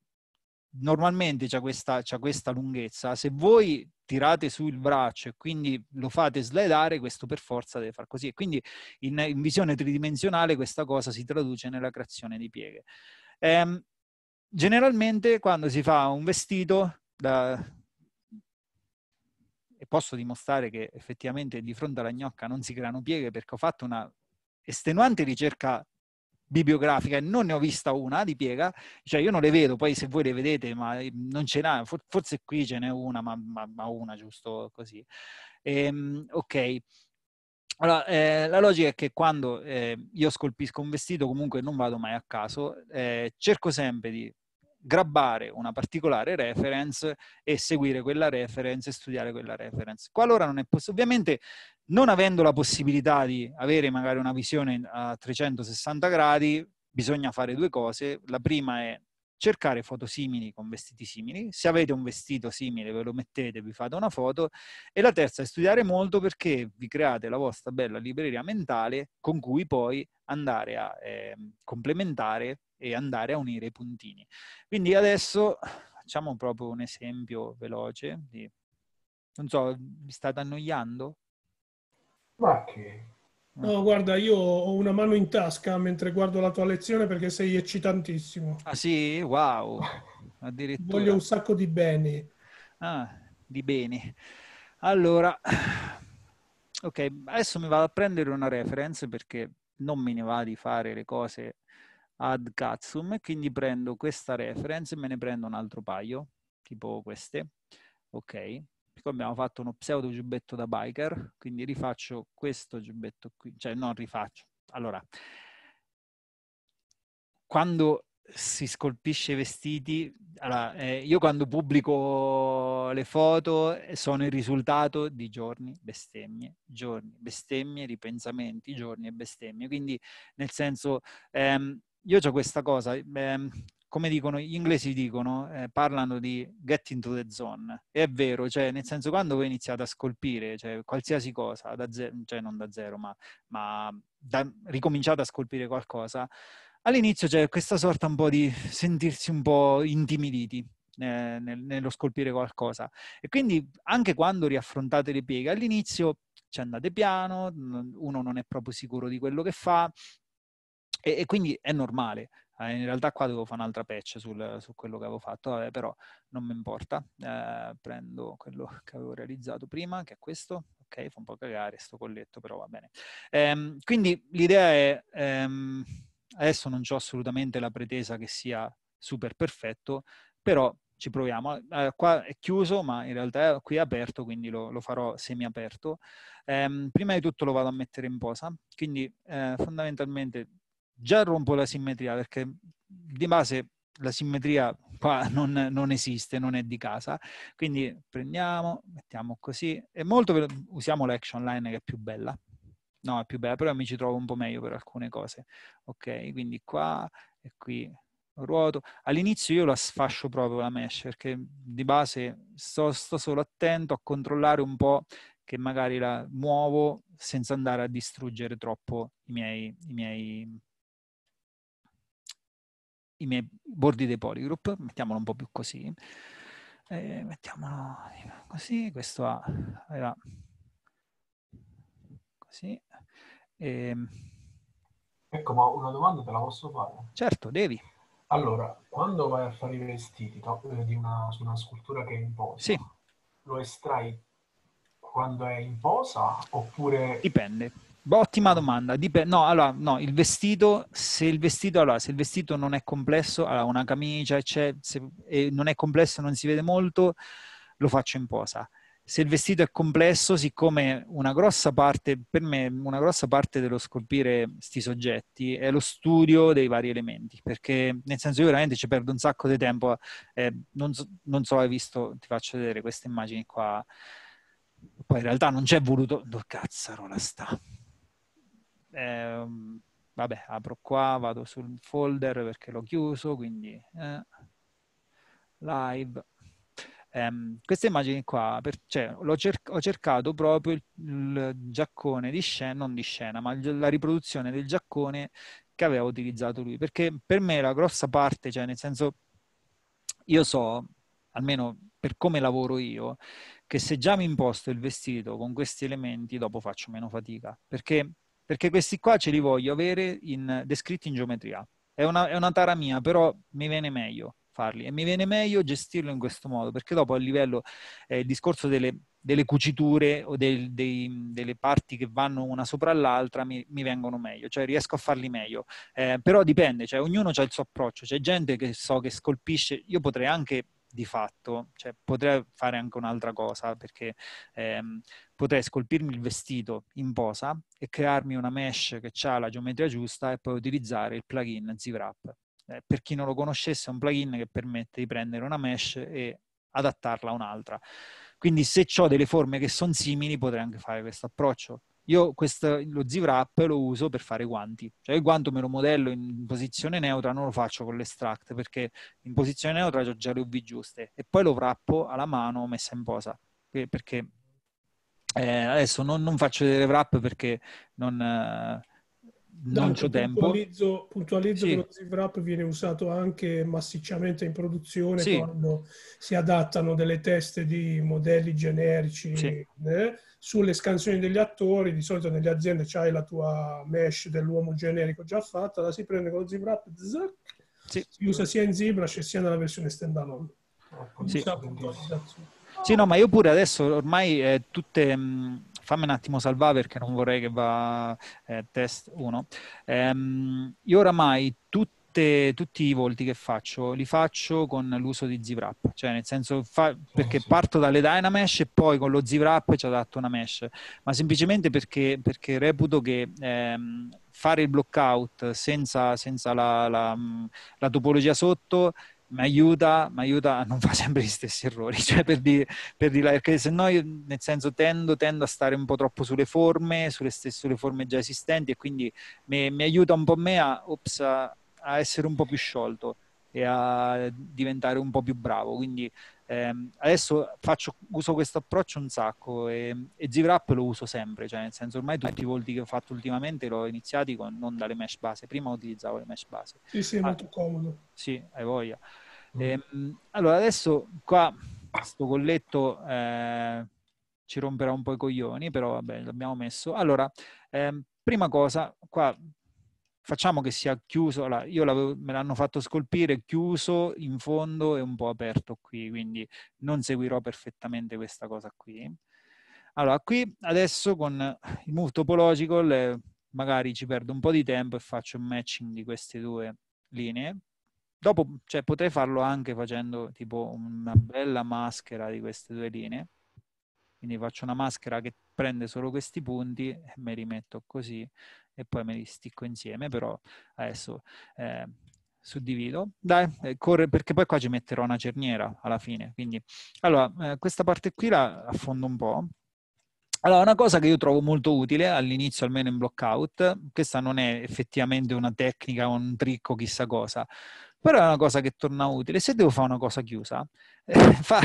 normalmente c'è questa, c'è questa lunghezza, se voi tirate su il braccio e quindi lo fate slidare, questo per forza deve far così. E quindi in, in visione tridimensionale questa cosa si traduce nella creazione di pieghe. Ehm, generalmente quando si fa un vestito, da, e posso dimostrare che effettivamente di fronte alla gnocca non si creano pieghe perché ho fatto una estenuante ricerca bibliografica e non ne ho vista una di piega, cioè io non le vedo, poi se voi le vedete, ma ehm, non ce n'è, forse qui ce n'è una, ma, ma, ma una giusto così. Ehm, ok. Allora, eh, la logica è che quando eh, io scolpisco un vestito, comunque non vado mai a caso, eh, cerco sempre di grabbare una particolare reference e seguire quella reference e studiare quella reference. Qualora non è possibile, ovviamente non avendo la possibilità di avere magari una visione a 360 gradi, bisogna fare due cose. La prima è cercare foto simili con vestiti simili, se avete un vestito simile ve lo mettete, vi fate una foto e la terza è studiare molto perché vi create la vostra bella libreria mentale con cui poi andare a eh, complementare e andare a unire i puntini. Quindi adesso facciamo proprio un esempio veloce. Di... Non so, vi state annoiando? Ma che No, guarda, io ho una mano in tasca mentre guardo la tua lezione perché sei eccitantissimo. Ah sì? Wow! Addirittura. Voglio un sacco di beni. Ah, di beni. Allora, ok, adesso mi vado a prendere una reference perché non me ne va di fare le cose ad cazzum, quindi prendo questa reference e me ne prendo un altro paio, tipo queste. Ok, poi abbiamo fatto uno pseudo giubbetto da biker, quindi rifaccio questo giubbetto qui, cioè non rifaccio. Allora, quando si scolpisce i vestiti, allora, eh, io quando pubblico le foto eh, sono il risultato di giorni, bestemmie, giorni, bestemmie, ripensamenti, giorni e bestemmie. Quindi, nel senso, ehm, io ho questa cosa, ehm, come dicono gli inglesi dicono, eh, parlano di get into the zone. E è vero, cioè, nel senso quando voi iniziate a scolpire, cioè, qualsiasi cosa, da zero, cioè non da zero, ma, ma da, ricominciate a scolpire qualcosa, all'inizio c'è questa sorta un po' di sentirsi un po' intimiditi eh, nel, nello scolpire qualcosa. E quindi anche quando riaffrontate le pieghe, all'inizio ci andate piano, uno non è proprio sicuro di quello che fa, e, e quindi è normale. Eh, in realtà qua devo fare un'altra patch sul, su quello che avevo fatto, Vabbè, però non mi importa. Eh, prendo quello che avevo realizzato prima, che è questo. Ok, fa un po' cagare sto colletto, però va bene. Ehm, quindi l'idea è, ehm, adesso non ho assolutamente la pretesa che sia super perfetto, però ci proviamo. Eh, qua è chiuso, ma in realtà è qui è aperto, quindi lo, lo farò semiaperto. Eh, prima di tutto lo vado a mettere in posa, quindi eh, fondamentalmente già rompo la simmetria perché di base la simmetria qua non, non, esiste, non è di casa. Quindi prendiamo, mettiamo così È molto velo- usiamo l'action line che è più bella. No, è più bella, però mi ci trovo un po' meglio per alcune cose. Ok, quindi qua e qui ruoto. All'inizio io la sfascio proprio la mesh perché di base sto, sto solo attento a controllare un po' che magari la muovo senza andare a distruggere troppo i miei, i miei i miei bordi dei polygroup, mettiamolo un po' più così, eh, mettiamolo così, questo ha, aveva così. Eh. ecco, ma una domanda te la posso fare? Certo, devi. Allora, quando vai a fare i vestiti no, eh, una, su una scultura che è in posa, sì. lo estrai quando è in posa oppure... Dipende Boh, ottima domanda. Dip- no, allora, no, il vestito, se il vestito, allora, se il vestito non è complesso, allora una camicia eccetera, se non è complesso, non si vede molto, lo faccio in posa. Se il vestito è complesso, siccome una grossa parte, per me, una grossa parte dello scolpire questi soggetti è lo studio dei vari elementi, perché nel senso io veramente ci perdo un sacco di tempo, eh, non, so, non so, hai visto, ti faccio vedere queste immagini qua, poi in realtà non c'è voluto, dove cazzarola sta, eh, vabbè, apro qua, vado sul folder perché l'ho chiuso, quindi eh, live. Um, queste immagini qua, per, cioè, cer ho cercato proprio il, il, giaccone di scena, non di scena, ma la riproduzione del giaccone che aveva utilizzato lui, perché per me la grossa parte, cioè nel senso, io so, almeno per come lavoro io, che se già mi imposto il vestito con questi elementi, dopo faccio meno fatica, perché perché questi qua ce li voglio avere in, descritti in geometria. È una, è una tara mia, però mi viene meglio farli e mi viene meglio gestirlo in questo modo, perché dopo a livello, eh, il discorso delle, delle cuciture o del, dei, delle parti che vanno una sopra l'altra mi, mi, vengono meglio, cioè riesco a farli meglio. Eh, però dipende, cioè ognuno ha il suo approccio, c'è gente che so che scolpisce, io potrei anche di fatto, cioè, potrei fare anche un'altra cosa perché ehm, potrei scolpirmi il vestito in posa e crearmi una mesh che ha la geometria giusta e poi utilizzare il plugin ZipWrap. Eh, per chi non lo conoscesse è un plugin che permette di prendere una mesh e adattarla a un'altra. Quindi se ho delle forme che sono simili potrei anche fare questo approccio. Io questo, lo Z-Wrap lo uso per fare guanti, cioè il guanto me lo modello in posizione neutra, non lo faccio con l'extract perché in posizione neutra ho già le UV giuste e poi lo wrappo alla mano messa in posa perché eh, adesso non, non, faccio delle wrap perché non, eh, non c'ho tempo. Puntualizzo, puntualizzo sì. che lo zip viene usato anche massicciamente in produzione sì. quando si adattano delle teste di modelli generici sì. eh, sulle scansioni degli attori. Di solito nelle aziende c'hai la tua mesh dell'uomo generico già fatta, la si prende con lo zip wrap, zac, si usa sia in ZBrush sia nella versione standalone. Sì. Diciamo sì, no, ma io pure adesso ormai eh, tutte... Mh mm, fammi un attimo salvare perché non vorrei che va eh, test 1. Ehm, io oramai tutte, tutti i volti che faccio li faccio con l'uso di ZipWrap, cioè nel senso fa, oh, perché oh, sì. parto dalle Dynamesh e poi con lo ZipWrap ci adatto una mesh, ma semplicemente perché, perché reputo che ehm, fare il blockout senza, senza la, la, la topologia sotto mi aiuta, aiuta, a non fare sempre gli stessi errori, cioè per dire, per dire perché se no io nel senso tendo, tendo, a stare un po' troppo sulle forme, sulle stesse sulle forme già esistenti e quindi mi, mi aiuta un po' me a, ops, a, a essere un po' più sciolto e a diventare un po' più bravo, quindi eh, adesso faccio, uso questo approccio un sacco e, e ZipRap lo uso sempre, cioè nel senso ormai tutti i volti che ho fatto ultimamente l'ho iniziati con, non dalle mesh base, prima utilizzavo le mesh base. Sì, sì, è ah, molto comodo. Sì, hai voglia. Mm. Eh, allora adesso qua questo colletto eh, ci romperà un po' i coglioni, però vabbè, l'abbiamo messo. Allora, ehm, prima cosa, qua facciamo che sia chiuso, allora, io me l'hanno fatto scolpire chiuso in fondo e un po' aperto qui, quindi non seguirò perfettamente questa cosa qui. Allora, qui adesso con il move topological magari ci perdo un po' di tempo e faccio un matching di queste due linee. Dopo, cioè, potrei farlo anche facendo tipo una bella maschera di queste due linee. Quindi faccio una maschera che prende solo questi punti e me li metto così e poi me li sticco insieme, però adesso eh, suddivido. Dai, eh, corre, perché poi qua ci metterò una cerniera alla fine. Quindi, allora, eh, questa parte qui la affondo un po'. Allora, una cosa che io trovo molto utile all'inizio, almeno in blockout, questa non è effettivamente una tecnica, un tricco, chissà cosa, però è una cosa che torna utile. Se devo fare una cosa chiusa, eh, fa,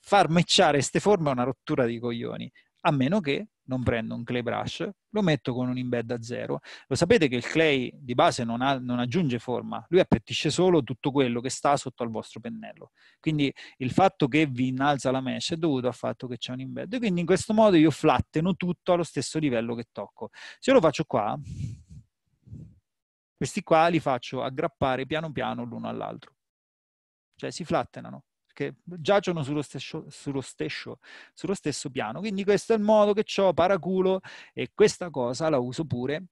far mecciare queste forme è una rottura di coglioni, a meno che non prendo un clay brush, lo metto con un embed a zero. Lo sapete che il clay di base non, ha, non, aggiunge forma, lui appetisce solo tutto quello che sta sotto al vostro pennello. Quindi il fatto che vi innalza la mesh è dovuto al fatto che c'è un embed. quindi in questo modo io flatteno tutto allo stesso livello che tocco. Se io lo faccio qua, questi qua li faccio aggrappare piano piano l'uno all'altro. Cioè si flattenano perché giacciono sullo stesso, sullo, stesso, sullo stesso piano. Quindi questo è il modo che ho, paraculo, e questa cosa la uso pure.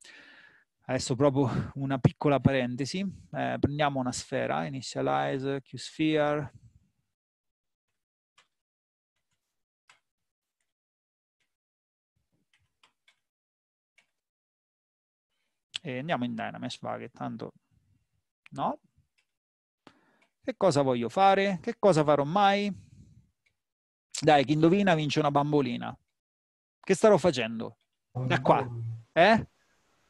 Adesso proprio una piccola parentesi, eh, prendiamo una sfera, initialize, qsphere, e andiamo in Dynamesh che tanto no, che cosa voglio fare? Che cosa farò mai? Dai, chi indovina vince una bambolina. Che starò facendo? Da qua. Eh?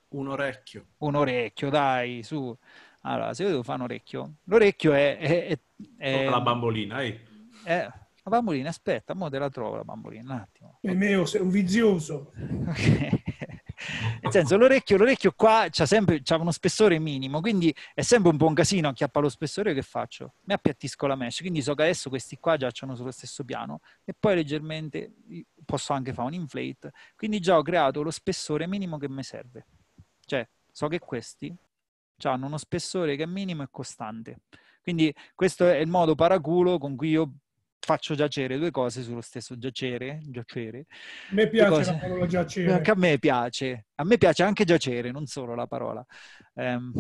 Un orecchio. Un orecchio, dai, su. Allora, se io devo fare un orecchio, l'orecchio è... è, è, è... la bambolina, eh. È... La bambolina, aspetta, mo te la trovo la bambolina, un attimo. Emeo, sei un vizioso. Ok. Nel senso, l'orecchio, l'orecchio qua c'ha, sempre, c'ha uno spessore minimo, quindi è sempre un buon casino acchiappa lo spessore che faccio? Mi appiattisco la mesh, quindi so che adesso questi qua giacciono sullo stesso piano e poi leggermente posso anche fare un inflate, quindi già ho creato lo spessore minimo che mi serve. Cioè, so che questi hanno uno spessore che è minimo e costante. Quindi questo è il modo paraculo con cui io faccio giacere due cose sullo stesso giacere, giacere. A me piace cose... la parola giacere. Anche a me piace, a me piace anche giacere, non solo la parola. Um...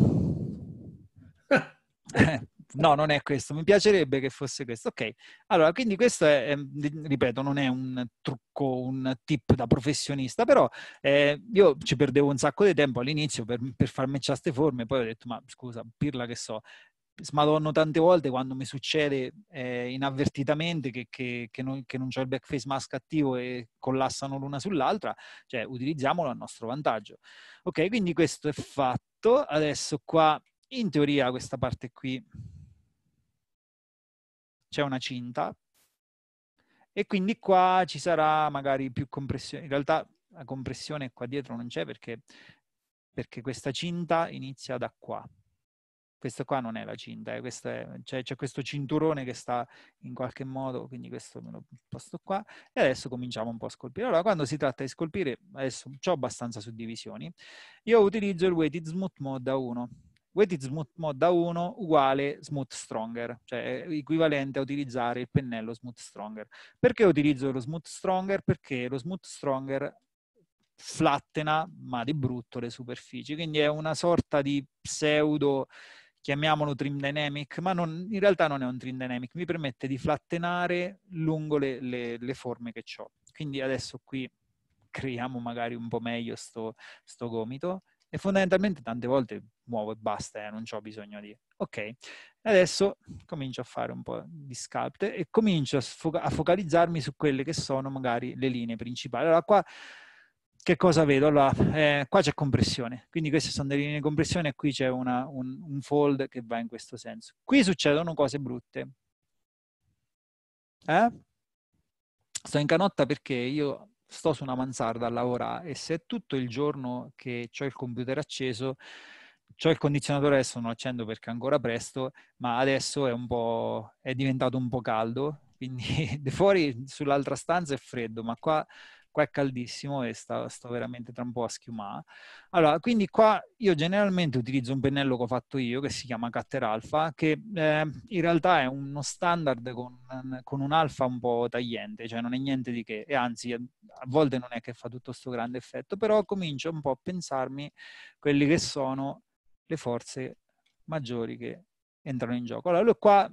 no, non è questo, mi piacerebbe che fosse questo. Ok, allora, quindi questo è, è ripeto, non è un trucco, un tip da professionista, però eh, io ci perdevo un sacco di tempo all'inizio per, per farmi queste forme, poi ho detto, ma scusa, pirla che so, smadonno tante volte quando mi succede eh, inavvertitamente che, che, che, non, che non c'è il backface mask attivo e collassano l'una sull'altra, cioè utilizziamolo a nostro vantaggio. Ok, quindi questo è fatto. Adesso qua, in teoria, questa parte qui c'è una cinta e quindi qua ci sarà magari più compressione. In realtà la compressione qua dietro non c'è perché, perché questa cinta inizia da qua questo qua non è la cinta, eh, è, cioè, c'è questo cinturone che sta in qualche modo, quindi questo me lo posto qua. E adesso cominciamo un po' a scolpire. Allora, quando si tratta di scolpire, adesso ho abbastanza suddivisioni, io utilizzo il weighted smooth mode a 1. Weighted smooth mode a 1 uguale smooth stronger, cioè equivalente a utilizzare il pennello smooth stronger. Perché utilizzo lo smooth stronger? Perché lo smooth stronger flattena, ma di brutto, le superfici. Quindi è una sorta di pseudo chiamiamolo trim dynamic, ma non, in realtà non è un trim dynamic, mi permette di flattenare lungo le, le, le forme che ho. Quindi adesso qui creiamo magari un po' meglio sto, sto gomito e fondamentalmente tante volte muovo e basta, eh, non ho bisogno di... Ok, adesso comincio a fare un po' di sculpt e comincio a, sfo- a focalizzarmi su quelle che sono magari le linee principali. Allora qua che cosa vedo? Allora, eh, qua c'è compressione, quindi queste sono delle linee di compressione e qui c'è una, un, un fold che va in questo senso. Qui succedono cose brutte. Eh? Sto in canotta perché io sto su una mansarda a lavorare e se è tutto il giorno che ho il computer acceso, ho il condizionatore adesso non accendo perché è ancora presto, ma adesso è, un po', è diventato un po' caldo, quindi fuori sull'altra stanza è freddo, ma qua qua è caldissimo e sta, sto veramente tra un po' a schiumare. Allora, quindi qua io generalmente utilizzo un pennello che ho fatto io, che si chiama Cutter Alpha, che eh, in realtà è uno standard con, con un alfa un po' tagliente, cioè non è niente di che, e anzi ehm, a volte non è che fa tutto questo grande effetto, però comincio un po' a pensarmi quelli che sono le forze maggiori che entrano in gioco. Allora, qua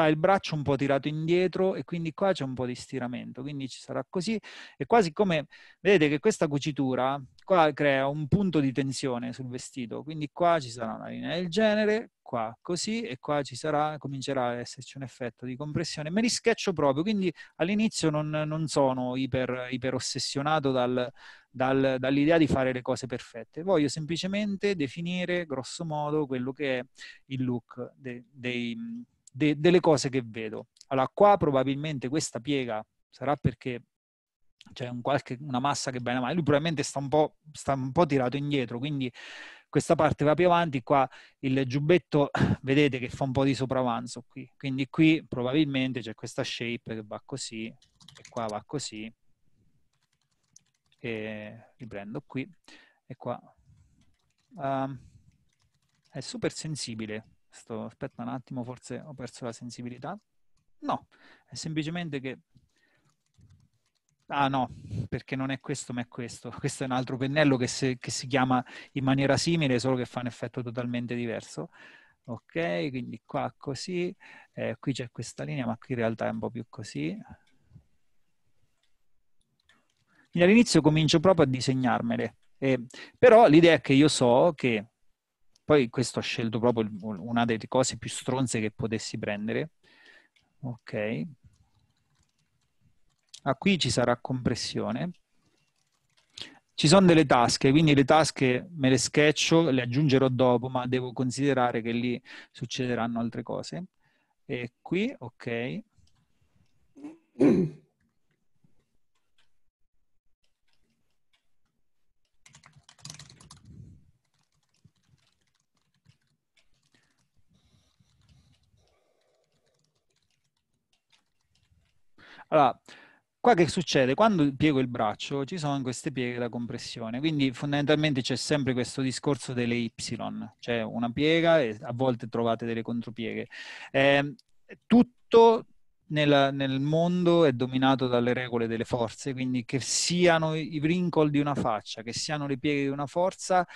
ha il braccio un po' tirato indietro e quindi qua c'è un po' di stiramento, quindi ci sarà così. E quasi come vedete che questa cucitura qua crea un punto di tensione sul vestito, quindi qua ci sarà una linea del genere, qua così e qua ci sarà, comincerà ad esserci un effetto di compressione. Me li sketcho proprio, quindi all'inizio non, non sono iper, iper ossessionato dal, dal, dall'idea di fare le cose perfette, voglio semplicemente definire grosso modo quello che è il look de, dei de, delle cose che vedo. Allora, qua probabilmente questa piega sarà perché c'è un qualche, una massa che bene male, lui probabilmente sta un, po', sta un po' tirato indietro, quindi questa parte va più avanti, qua il giubbetto vedete che fa un po' di sopravanzo qui, quindi qui probabilmente c'è questa shape che va così, e qua va così, e riprendo qui, e qua. Uh, è super sensibile Sto, aspetta un attimo, forse ho perso la sensibilità. No, è semplicemente che... Ah no, perché non è questo, ma è questo. Questo è un altro pennello che, se, che si chiama in maniera simile, solo che fa un effetto totalmente diverso. Ok, quindi qua così, eh, qui c'è questa linea, ma qui in realtà è un po' più così. Quindi all'inizio comincio proprio a disegnarmele, eh, però l'idea è che io so che poi questo ha scelto proprio una delle cose più stronze che potessi prendere. Ok. Ah, qui ci sarà compressione. Ci sono delle tasche, quindi le tasche me le sketcho, le aggiungerò dopo, ma devo considerare che lì succederanno altre cose. E qui, ok. Allora, qua che succede? Quando piego il braccio ci sono queste pieghe da compressione, quindi fondamentalmente c'è sempre questo discorso delle Y, cioè una piega e a volte trovate delle contropieghe. Eh, tutto nel, nel, mondo è dominato dalle regole delle forze, quindi che siano i wrinkle di una faccia, che siano le pieghe di una forza,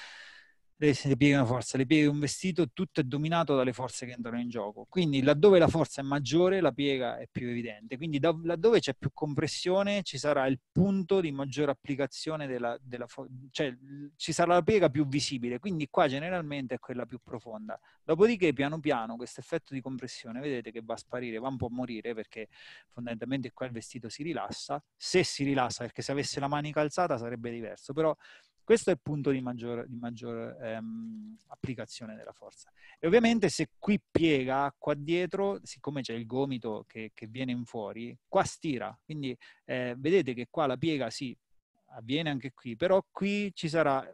le, pieghe una forza, le pieghe un vestito, tutto è dominato dalle forze che entrano in gioco. Quindi laddove la forza è maggiore, la piega è più evidente. Quindi da, laddove c'è più compressione, ci sarà il punto di maggiore applicazione della, della forza, cioè ci sarà la piega più visibile. Quindi qua generalmente è quella più profonda. Dopodiché, piano piano, questo effetto di compressione, vedete che va a sparire, va un po' a morire perché fondamentalmente qua il vestito si rilassa. Se si rilassa, perché se avesse la manica alzata sarebbe diverso, però questo è il punto di maggior, di maggior ehm, applicazione della forza. E ovviamente se qui piega qua dietro, siccome c'è il gomito che, che viene in fuori, qua stira. Quindi eh, vedete che qua la piega sì, avviene anche qui, però qui ci sarà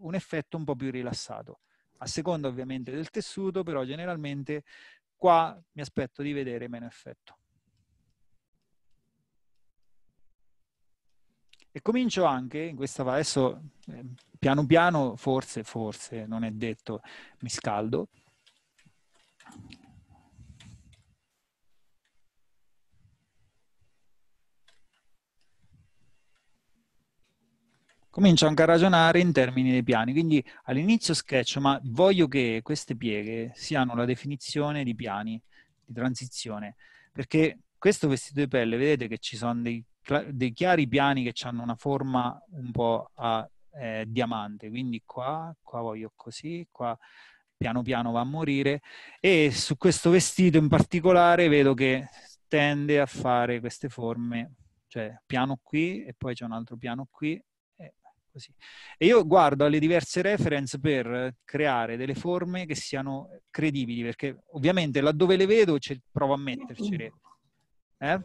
un effetto un po' più rilassato. A seconda ovviamente del tessuto, però generalmente qua mi aspetto di vedere meno effetto. E comincio anche in questa adesso ehm, piano piano, forse, forse, non è detto, mi scaldo. Comincio anche a ragionare in termini dei piani, quindi all'inizio sketch, ma voglio che queste pieghe siano la definizione di piani di transizione, perché questo vestito di pelle, vedete che ci sono dei dei chiari piani che hanno una forma un po' a eh, diamante, quindi qua, qua voglio così, qua piano piano va a morire e su questo vestito in particolare vedo che tende a fare queste forme, cioè piano qui e poi c'è un altro piano qui e così. E io guardo alle diverse reference per creare delle forme che siano credibili, perché ovviamente laddove le vedo provo a metterci. Eh?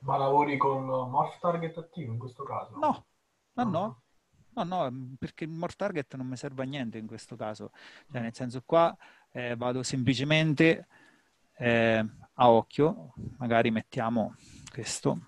Ma lavori con Morph Target attivo in questo caso? No, no, no. No, no, perché il Morph Target non mi serve a niente in questo caso. Cioè, mm. nel senso qua eh, vado semplicemente eh, a occhio, magari mettiamo questo.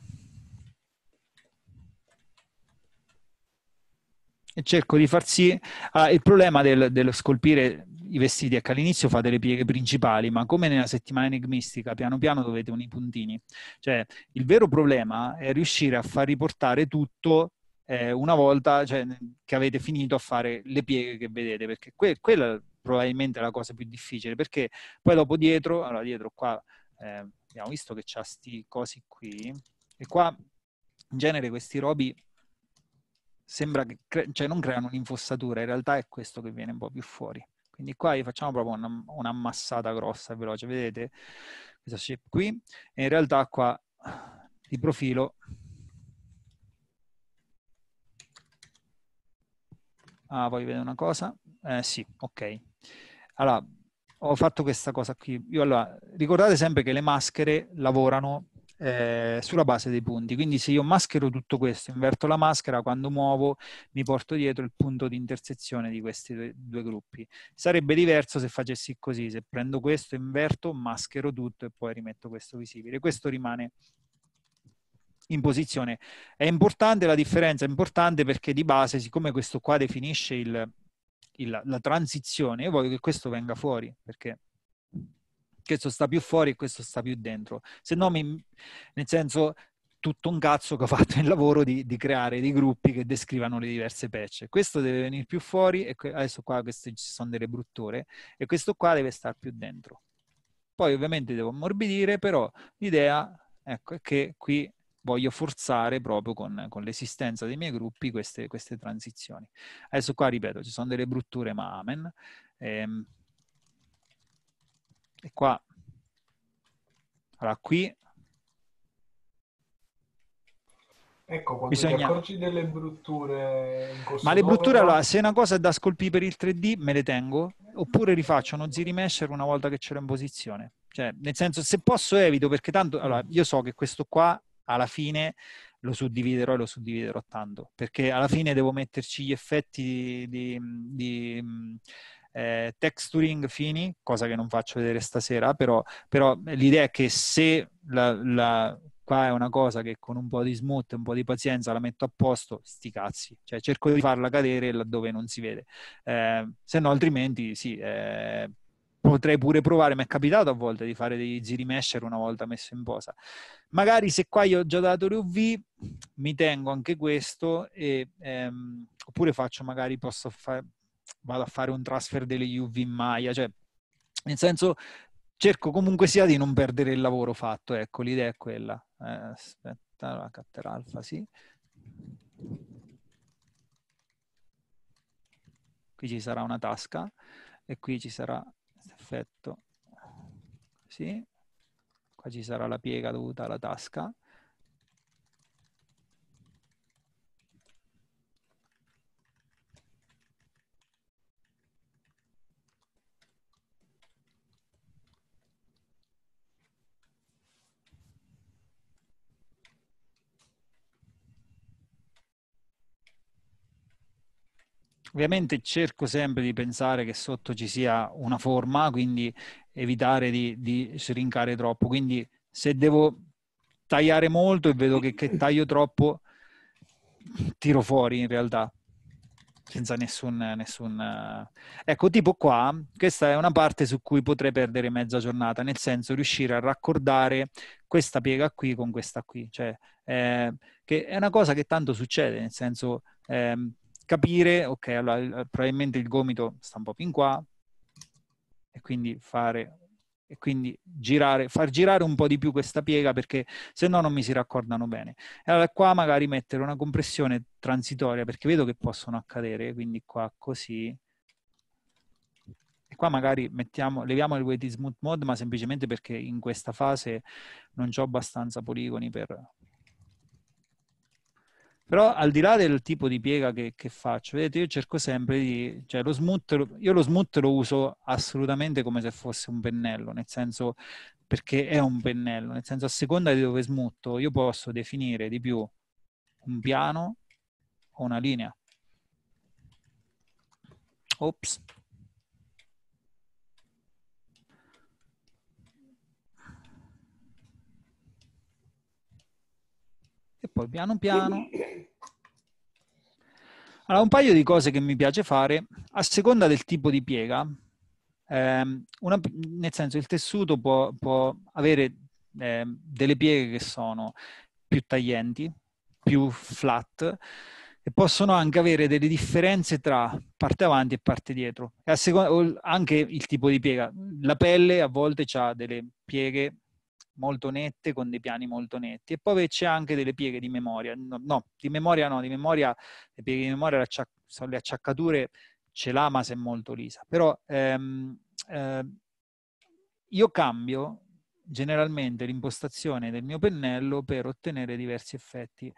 E cerco di far sì... Ah, il problema del, dello scolpire i vestiti, ecco, all'inizio fate le pieghe principali, ma come nella settimana enigmistica, piano piano dovete unire i puntini. Cioè, il vero problema è riuscire a far riportare tutto eh, una volta cioè, che avete finito a fare le pieghe che vedete, perché que- quella probabilmente la cosa più difficile, perché poi dopo dietro, allora dietro qua eh, abbiamo visto che c'ha sti cosi qui, e qua in genere questi robi sembra che cre- cioè non creano un'infossatura, in realtà è questo che viene un po' più fuori. Quindi qua facciamo proprio una, una massata grossa e veloce, vedete questa shape qui, e in realtà qua di profilo Ah, voglio vedere una cosa? Eh, sì, ok. Allora, ho fatto questa cosa qui. Io, allora, ricordate sempre che le maschere lavorano eh, sulla base dei punti. Quindi se io maschero tutto questo, inverto la maschera, quando muovo mi porto dietro il punto di intersezione di questi due, due gruppi. Sarebbe diverso se facessi così, se prendo questo, inverto, maschero tutto e poi rimetto questo visibile. Questo rimane in posizione. È importante, la differenza è importante perché di base, siccome questo qua definisce il, il, la transizione, io voglio che questo venga fuori, perché questo sta più fuori e questo sta più dentro. Se no, mi, nel senso, tutto un cazzo che ho fatto il lavoro di, di, creare dei gruppi che descrivano le diverse patch. Questo deve venire più fuori, e que- adesso qua queste ci sono delle brutture, e questo qua deve stare più dentro. Poi ovviamente devo ammorbidire, però l'idea ecco, è che qui voglio forzare proprio con, con l'esistenza dei miei gruppi queste, queste, transizioni. Adesso qua, ripeto, ci sono delle brutture, ma amen. Ehm, e qua, allora qui Ecco, quando Bisogna... ti accorgi delle brutture Ma le brutture, allora, se una cosa è da scolpire per il 3D, me le tengo, oppure rifaccio uno zirimesher una volta che ce l'ho in posizione. Cioè, nel senso, se posso evito, perché tanto... Allora, io so che questo qua, alla fine, lo suddividerò e lo suddividerò tanto, perché alla fine devo metterci gli effetti di, di, eh, texturing fini, cosa che non faccio vedere stasera, però, però l'idea è che se la, la, qua è una cosa che con un po' di smut, un po' di pazienza la metto a posto, sti cazzi, cioè cerco di farla cadere laddove non si vede, eh, se no altrimenti sì, eh, potrei pure provare, mi è capitato a volte di fare dei giri mesher una volta messo in posa. Magari se qua io ho già dato l'UV, mi tengo anche questo, e, ehm, oppure faccio magari, posso fare vado a fare un transfer delle UV in Maya, cioè nel senso cerco comunque sia di non perdere il lavoro fatto, ecco l'idea è quella. Eh, aspetta, la Catter Alpha, sì. Qui ci sarà una tasca e qui ci sarà effetto, sì. Qua ci sarà la piega dovuta alla tasca Ovviamente cerco sempre di pensare che sotto ci sia una forma, quindi evitare di, di srincare troppo. Quindi se devo tagliare molto e vedo che, che taglio troppo, tiro fuori in realtà senza nessun, nessun, Ecco, tipo qua, questa è una parte su cui potrei perdere mezza giornata, nel senso riuscire a raccordare questa piega qui con questa qui, cioè, eh, che è una cosa che tanto succede, nel senso, eh, capire, ok, allora probabilmente il gomito sta un po' fin qua e quindi fare e quindi girare, far girare un po' di più questa piega perché se no non mi si raccordano bene. E allora qua magari mettere una compressione transitoria perché vedo che possono accadere, quindi qua così. E qua magari mettiamo, leviamo il weighted smooth mode ma semplicemente perché in questa fase non ho abbastanza poligoni per, però al di là del tipo di piega che, che faccio, vedete, io cerco sempre di... Cioè lo smut, io lo smut lo uso assolutamente come se fosse un pennello, nel senso perché è un pennello, nel senso a seconda di dove smutto io posso definire di più un piano o una linea. Ops. poi piano piano. Allora, un paio di cose che mi piace fare, a seconda del tipo di piega, eh, una, nel senso il tessuto può, può avere eh, delle pieghe che sono più taglienti, più flat, e possono anche avere delle differenze tra parte avanti e parte dietro, e a seconda, anche il tipo di piega. La pelle a volte ha delle pieghe molto nette, con dei piani molto netti. E poi c'è anche delle pieghe di memoria. No, no, di memoria no, di memoria, le pieghe di memoria sono le acciaccature, ce l'ha ma se è molto lisa. Però ehm, eh, io cambio generalmente l'impostazione del mio pennello per ottenere diversi effetti.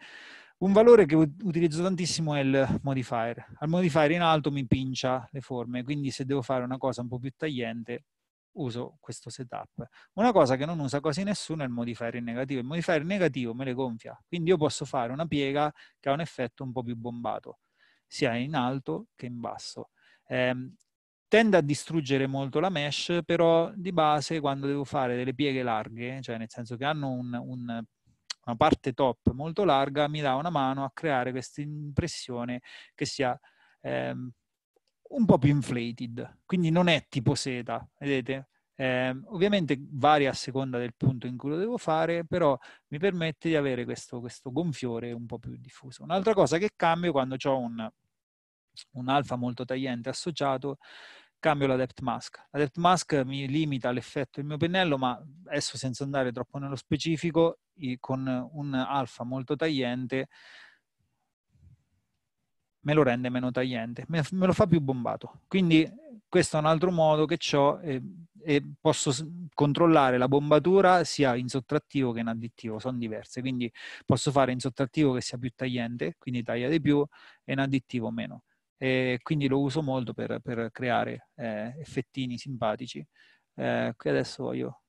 Un valore che utilizzo tantissimo è il modifier. Al modifier in alto mi pincia le forme, quindi se devo fare una cosa un po' più tagliente uso questo setup. Una cosa che non usa quasi nessuno è il modifier in negativo. Il modifier in negativo me le gonfia, quindi io posso fare una piega che ha un effetto un po' più bombato, sia in alto che in basso. Eh, tende a distruggere molto la mesh, però di base quando devo fare delle pieghe larghe, cioè nel senso che hanno un, un, una parte top molto larga, mi dà una mano a creare questa impressione che sia... Ehm, un po' più inflated, quindi non è tipo seta, vedete? Eh, ovviamente varia a seconda del punto in cui lo devo fare, però mi permette di avere questo, questo gonfiore un po' più diffuso. Un'altra cosa che cambio quando ho un, un alfa molto tagliente associato, cambio la depth mask. La depth mask mi limita l'effetto del mio pennello, ma adesso senza andare troppo nello specifico, con un alfa molto tagliente me lo rende meno tagliente, me, me lo fa più bombato. Quindi questo è un altro modo che ho e, e, posso controllare la bombatura sia in sottrattivo che in additivo, sono diverse, quindi posso fare in sottrattivo che sia più tagliente, quindi taglia di più, e in additivo meno. E quindi lo uso molto per, per creare eh, effettini simpatici, eh, che adesso voglio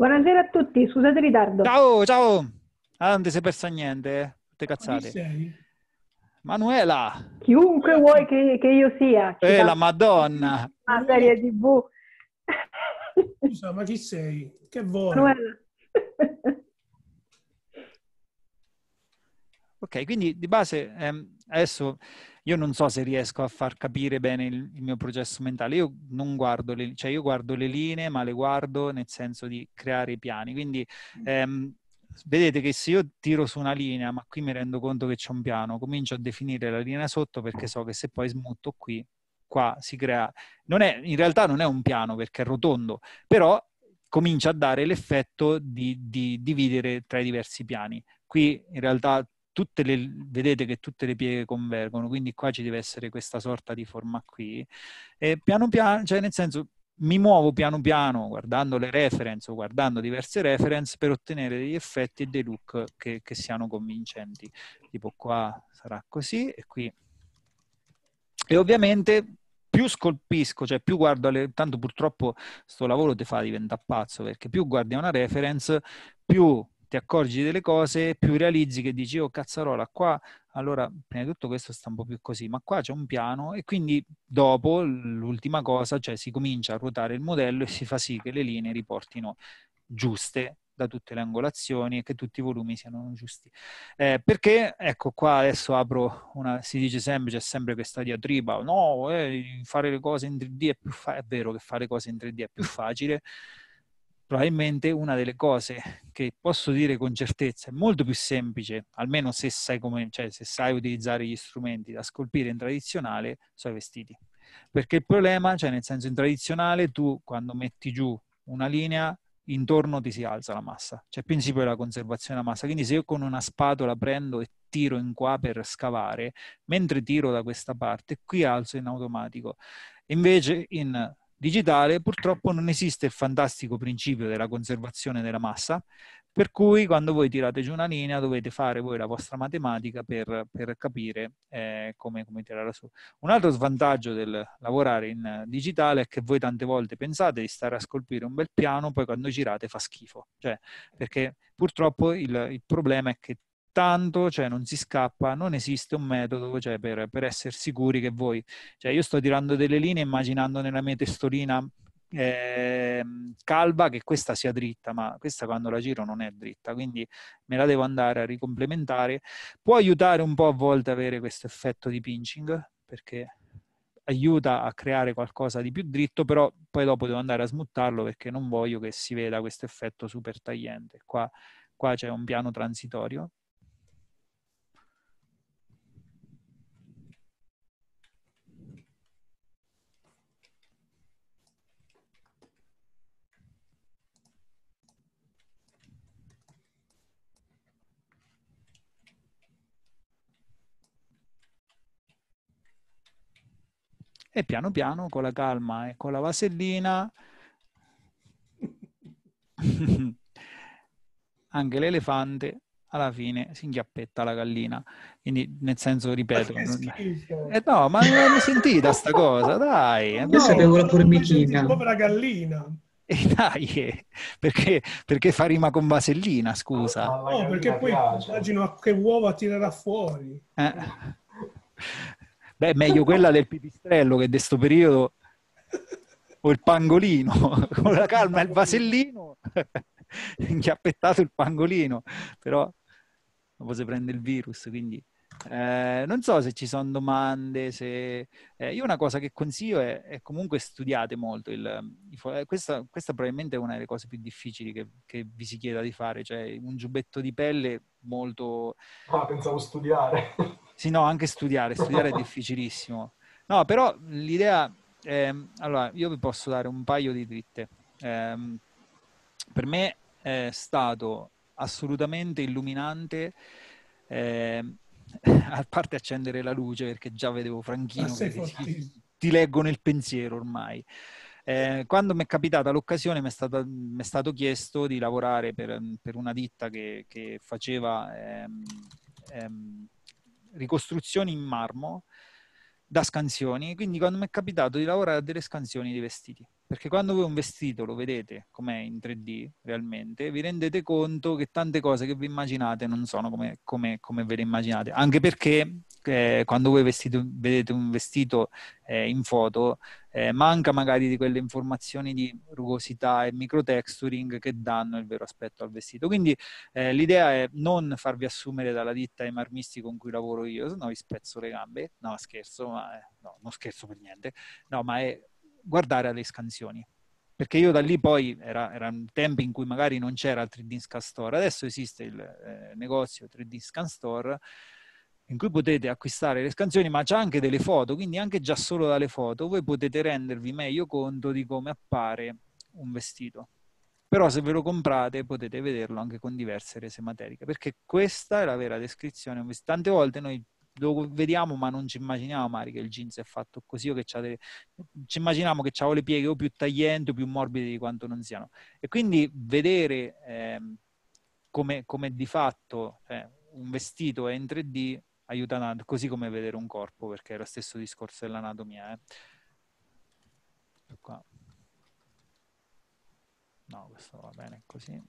Buonasera a tutti, scusate il ritardo. Ciao, ciao. Ah, non ti sei persa niente, eh, tutte cazzate. Manuela. Chiunque vuoi che, che io sia. Eh, la, Madonna. Una serie tv. Scusa, ma chi sei? Che vuoi? Manuela. ok, quindi di base ehm, adesso io non so se riesco a far capire bene il, il mio processo mentale. Io non guardo le, cioè io guardo le linee, ma le guardo nel senso di creare i piani. Quindi mm. ehm, vedete che se io tiro su una linea, ma qui mi rendo conto che c'è un piano, comincio a definire la linea sotto perché so che se poi smutto qui, qua si crea. È, in realtà non è un piano perché è rotondo, però comincia a dare l'effetto di, di dividere tra i diversi piani. Qui in realtà tutte le, vedete che tutte le pieghe convergono, quindi qua ci deve essere questa sorta di forma qui. E piano piano, cioè nel senso, mi muovo piano piano guardando le reference o guardando diverse reference per ottenere degli effetti e dei look che, che siano convincenti. Tipo qua sarà così e qui. E ovviamente più scolpisco, cioè più guardo, le... tanto purtroppo sto lavoro ti fa diventare pazzo, perché più guardi una reference, più ti accorgi delle cose, più realizzi che dici, oh cazzarola, qua allora prima di tutto questo sta un po' più così, ma qua c'è un piano e quindi dopo l'ultima cosa, cioè si comincia a ruotare il modello e si fa sì che le linee riportino giuste da tutte le angolazioni e che tutti i volumi siano giusti. Eh, perché, ecco qua adesso apro una, si dice sempre, c'è sempre questa diatriba, no, eh, fare le cose in 3D è più facile, è vero che fare cose in 3D è più facile, probabilmente una delle cose che posso dire con certezza è molto più semplice, almeno se sai, come, cioè, se sai utilizzare gli strumenti da scolpire in tradizionale, sono i vestiti. Perché il problema, cioè nel senso in tradizionale, tu quando metti giù una linea, intorno ti si alza la massa. C'è cioè, il principio della conservazione della massa. Quindi se io con una spatola prendo e tiro in qua per scavare, mentre tiro da questa parte, qui alzo in automatico. Invece in digitale, purtroppo non esiste il fantastico principio della conservazione della massa, per cui quando voi tirate giù una linea dovete fare voi la vostra matematica per, per capire eh, come, come tirarla su. Un altro svantaggio del lavorare in digitale è che voi tante volte pensate di stare a scolpire un bel piano, poi quando girate fa schifo, cioè, perché purtroppo il, il problema è che tanto, cioè non si scappa, non esiste un metodo cioè, per, per, essere sicuri che voi, cioè io sto tirando delle linee immaginando nella mia testolina eh, calva che questa sia dritta, ma questa quando la giro non è dritta, quindi me la devo andare a ricomplementare. Può aiutare un po' a volte avere questo effetto di pinching, perché aiuta a creare qualcosa di più dritto, però poi dopo devo andare a smuttarlo perché non voglio che si veda questo effetto super tagliente. Qua, qua c'è un piano transitorio e piano piano con la calma e con la vasellina anche l'elefante alla fine si inghiappetta la gallina. Quindi, nel senso, ripeto, non... eh no, ma non l'ho sentita sta cosa, dai. Io no, sapevo la formichina. Povera gallina. E eh, dai, eh, perché, perché fa rima con vasellina, scusa. no, no perché poi ah, piace. immagino che uova tirerà fuori. Eh. Beh, meglio quella del pipistrello che di sto periodo, o il pangolino, con la calma il vasellino, inchiappettato il pangolino, però dopo si prende il virus, quindi... Eh, non so se ci sono domande, se... Eh, io una cosa che consiglio è, è comunque studiate molto, il, il, eh, questa, questa, probabilmente è una delle cose più difficili che, che, vi si chieda di fare, cioè un giubbetto di pelle molto... Ah, pensavo studiare. Sì, no, anche studiare, studiare è difficilissimo. No, però l'idea, è, ehm, allora, io vi posso dare un paio di dritte. Eh, per me è stato assolutamente illuminante. Eh, a parte accendere la luce perché già vedevo Franchino ah, che ti, ti leggo nel pensiero ormai. Eh, quando mi è capitata l'occasione mi è, stato chiesto di lavorare per, per una ditta che, che faceva ehm, ehm, ricostruzioni in marmo da scansioni, quindi quando mi è capitato di lavorare a delle scansioni di vestiti, perché quando voi un vestito lo vedete com'è in 3D realmente, vi rendete conto che tante cose che vi immaginate non sono come, come, come ve le immaginate, anche perché eh, quando voi vestito, vedete un vestito eh, in foto, eh, manca magari di quelle informazioni di rugosità e microtexturing che danno il vero aspetto al vestito. Quindi eh, l'idea è non farvi assumere dalla ditta ai marmisti con cui lavoro io, se no vi spezzo le gambe. No, scherzo, ma eh, no, non scherzo per niente. No, ma è guardare alle scansioni perché io da lì poi era, era un tempo in cui magari non c'era il 3D Scan Store, adesso esiste il eh, negozio 3D Scan Store in cui potete acquistare le scansioni, ma c'è anche delle foto, quindi anche già solo dalle foto voi potete rendervi meglio conto di come appare un vestito. Però se ve lo comprate potete vederlo anche con diverse rese materiche, perché questa è la vera descrizione. Tante volte noi lo vediamo ma non ci immaginiamo mai che il jeans è fatto così o che c'ha delle... ci immaginiamo che ha le pieghe o più taglienti o più morbide di quanto non siano. E quindi vedere eh, come, come di fatto cioè, un vestito è in 3D aiutano così come vedere un corpo, perché è lo stesso discorso dell'anatomia. Eh. Ecco qua. No, questo va bene così.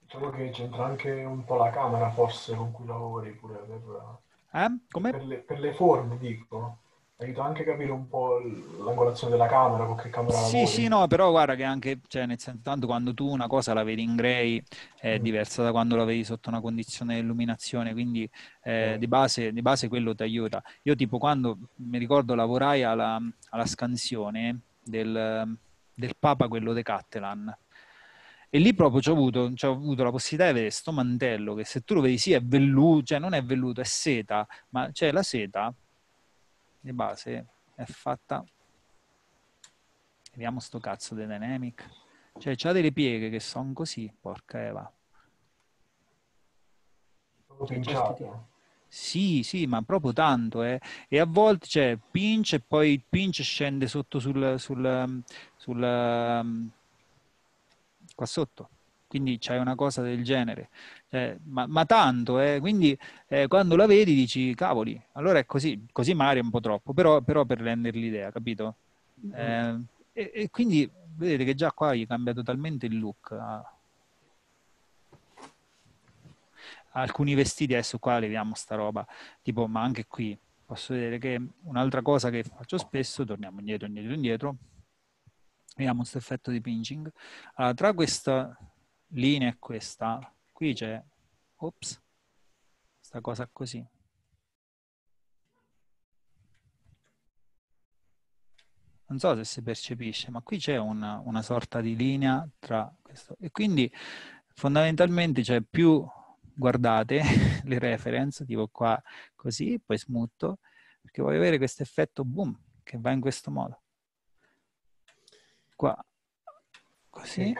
Diciamo che c'entra anche un po' la camera forse con cui lavori pure per, eh? per, le, per le, forme, dico aiuta anche a capire un po' l'angolazione della camera, con che camera Sì, sì, no, però guarda che anche, cioè, nel senso, tanto quando tu una cosa la vedi in grey è mm. diversa da quando la vedi sotto una condizione di illuminazione, quindi eh, mm. di, base, di, base, quello ti aiuta. Io tipo quando, mi ricordo, lavorai alla, alla scansione del, del, Papa, quello de Catalan, e lì proprio ci ho avuto, avuto, la possibilità di vedere questo mantello che se tu lo vedi sì è velluto, cioè non è velluto, è seta, ma c'è cioè la seta di base è fatta vediamo sto cazzo di dynamic cioè c'ha delle pieghe che sono così porca eva cioè, sì, sì, ma proprio tanto. Eh. E a volte c'è cioè, pinch e poi il pinch scende sotto sul, sul, sul, sul ehm, qua sotto quindi c'è una cosa del genere, eh, ma, ma, tanto, eh, quindi eh, quando la vedi dici, cavoli, allora è così, così Mario è un po' troppo, però, però per rendere l'idea, capito? mm E, e, quindi vedete che già qua gli cambia totalmente il look. Alcuni vestiti, adesso qua leviamo sta roba, tipo, ma anche qui posso vedere che un'altra cosa che faccio spesso, torniamo indietro, indietro, indietro, vediamo questo effetto di pinching, allora, tra questa linea è questa, qui c'è, ops, questa cosa così. non so se si percepisce, ma qui c'è una, una, sorta di linea tra questo. E quindi fondamentalmente c'è cioè, più, guardate le reference, tipo qua così, poi smutto, perché voglio avere questo effetto boom che va in questo modo. Qua. Così.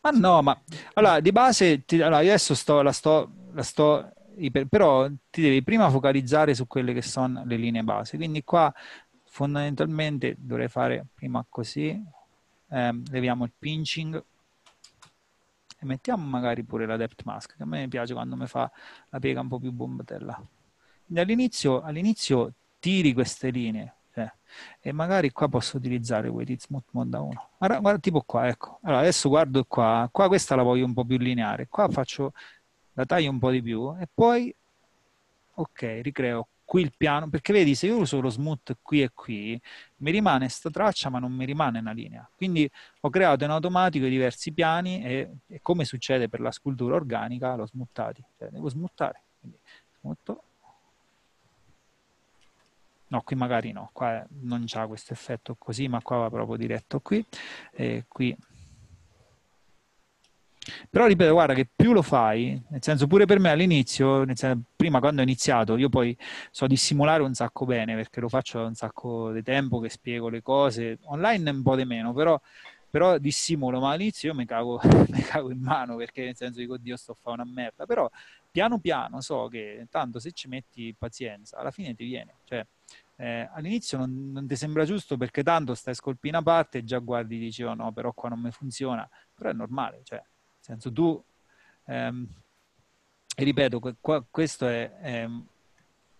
Ma no, ma allora di base, ti... allora, io adesso sto, la sto, la sto iper... però ti devi prima focalizzare su quelle che sono le linee base. Quindi qua fondamentalmente dovrei fare prima così, eh, leviamo il pinching e mettiamo magari pure la depth mask, che a me piace quando mi fa la piega un po' più bombatella. All'inizio, all'inizio tiri queste linee, e magari qua posso utilizzare Weighted Smooth Mode da 1. Guarda, guarda, tipo qua, ecco. Allora, adesso guardo qua, qua questa la voglio un po' più lineare, qua faccio, la taglio un po' di più e poi, ok, ricreo qui il piano, perché vedi, se io uso lo smooth qui e qui, mi rimane questa traccia ma non mi rimane una linea. Quindi ho creato in automatico i diversi piani e, e come succede per la scultura organica, l'ho smootati, cioè devo smuttare Quindi, smootto, No, qui magari no, qua non c'ha questo effetto così, ma qua va proprio diretto qui. E qui. Però ripeto, guarda che più lo fai, nel senso pure per me all'inizio, prima quando ho iniziato, io poi so dissimulare un sacco bene perché lo faccio da un sacco di tempo che spiego le cose, online un po' di meno, però però dissimulo, ma all'inizio io mi cago, mi cago in mano perché nel senso dico Dio sto a fare una merda, però piano piano so che intanto se ci metti pazienza alla fine ti viene, cioè eh, all'inizio non, non, ti sembra giusto perché tanto stai scolpina a parte e già guardi e dici oh no però qua non mi funziona, però è normale, cioè nel senso tu ehm, ripeto, qua, questo è, è ehm,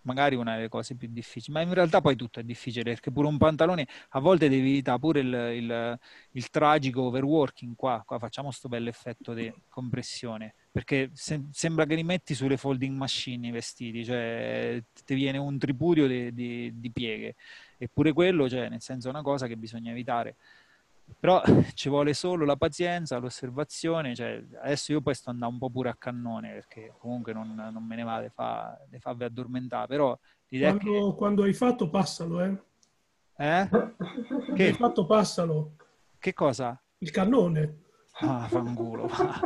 magari una delle cose più difficili, ma in realtà poi tutto è difficile perché pure un pantalone a volte devi evitare pure il, il, il tragico overworking qua, qua facciamo questo bel effetto di compressione perché se, sembra che li metti sulle folding machine i vestiti, cioè ti viene un tripudio di, di, di pieghe, eppure quello, cioè, nel senso è una cosa che bisogna evitare. Però ci vuole solo la pazienza, l'osservazione. Cioè, adesso io poi sto andando un po' pure a cannone perché comunque non, non me ne va di fa, farvi addormentare. Però quando, che... quando, hai fatto, passalo. Eh? eh? Quando che... hai fatto, passalo. Che cosa? Il cannone. Ah, fangulo. Va.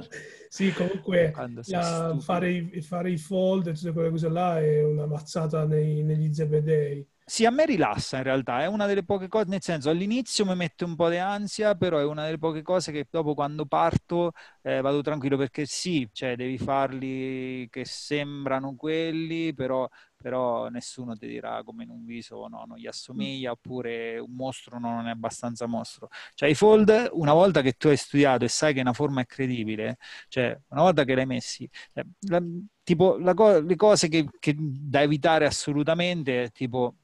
sì, comunque la, fare, i, fare, i, fold e tutte quelle cose là è una mazzata nei, negli zebedei. Sì, a me rilassa in realtà, è una delle poche cose, nel senso all'inizio mi mette un po' di ansia, però è una delle poche cose che dopo quando parto eh, vado tranquillo perché sì, cioè devi farli che sembrano quelli, però, però nessuno ti dirà come in un viso no, non gli assomiglia mm. oppure un mostro no, non è abbastanza mostro. Cioè i fold, una volta che tu hai studiato e sai che una forma è credibile, cioè una volta che l'hai messi... Cioè, la, tipo la co- le cose che, che da evitare assolutamente, tipo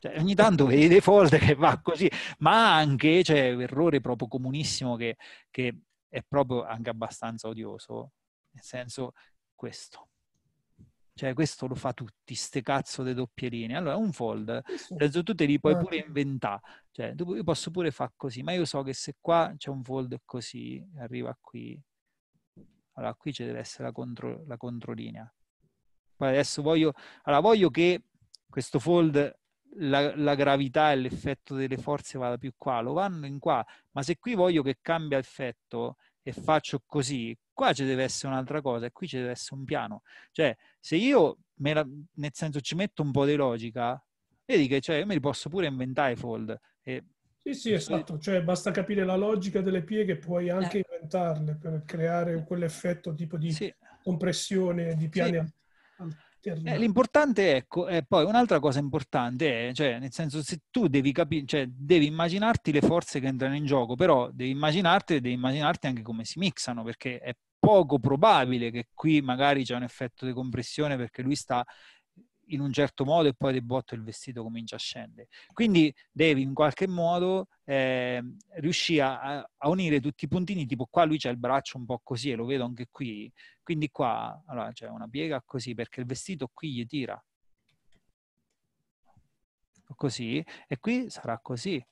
cioè, ogni tanto vedi dei folder che va così, ma anche c'è cioè, un errore proprio comunissimo che, che è proprio anche abbastanza odioso, nel senso questo. Cioè, questo lo fa tutti, ste cazzo di doppie linee. Allora, un fold, adesso tu te li puoi eh. pure inventare. Cioè, io posso pure far così, ma io so che se qua c'è un fold così, arriva qui. Allora, qui ci deve essere la, contro, la controlinea. Poi adesso voglio, allora, voglio che questo fold la, la, gravità e l'effetto delle forze vada più qua, lo vanno in qua, ma se qui voglio che cambia effetto e faccio così, qua ci deve essere un'altra cosa e qui ci deve essere un piano. Cioè, se io, la, nel senso, ci metto un po' di logica, vedi che cioè, io me li posso pure inventare i fold. E, sì, sì, esatto, cioè basta capire la logica delle pieghe, puoi eh. anche eh. inventarle per creare quell'effetto tipo di sì. compressione di piani sì. Al, eh, l'importante ecco, è poi un'altra cosa importante, è, cioè, nel senso se tu devi capire, cioè, devi immaginarti le forze che entrano in gioco, però devi immaginarti, devi immaginarti anche come si mixano, perché è poco probabile che qui magari c'è un effetto di compressione perché lui sta in un certo modo e poi di botto il vestito comincia a scendere. Quindi devi in qualche modo eh, riuscire a, a, unire tutti i puntini, tipo qua lui c'è il braccio un po' così e lo vedo anche qui, quindi qua allora, c'è una piega così perché il vestito qui gli tira così e qui sarà così.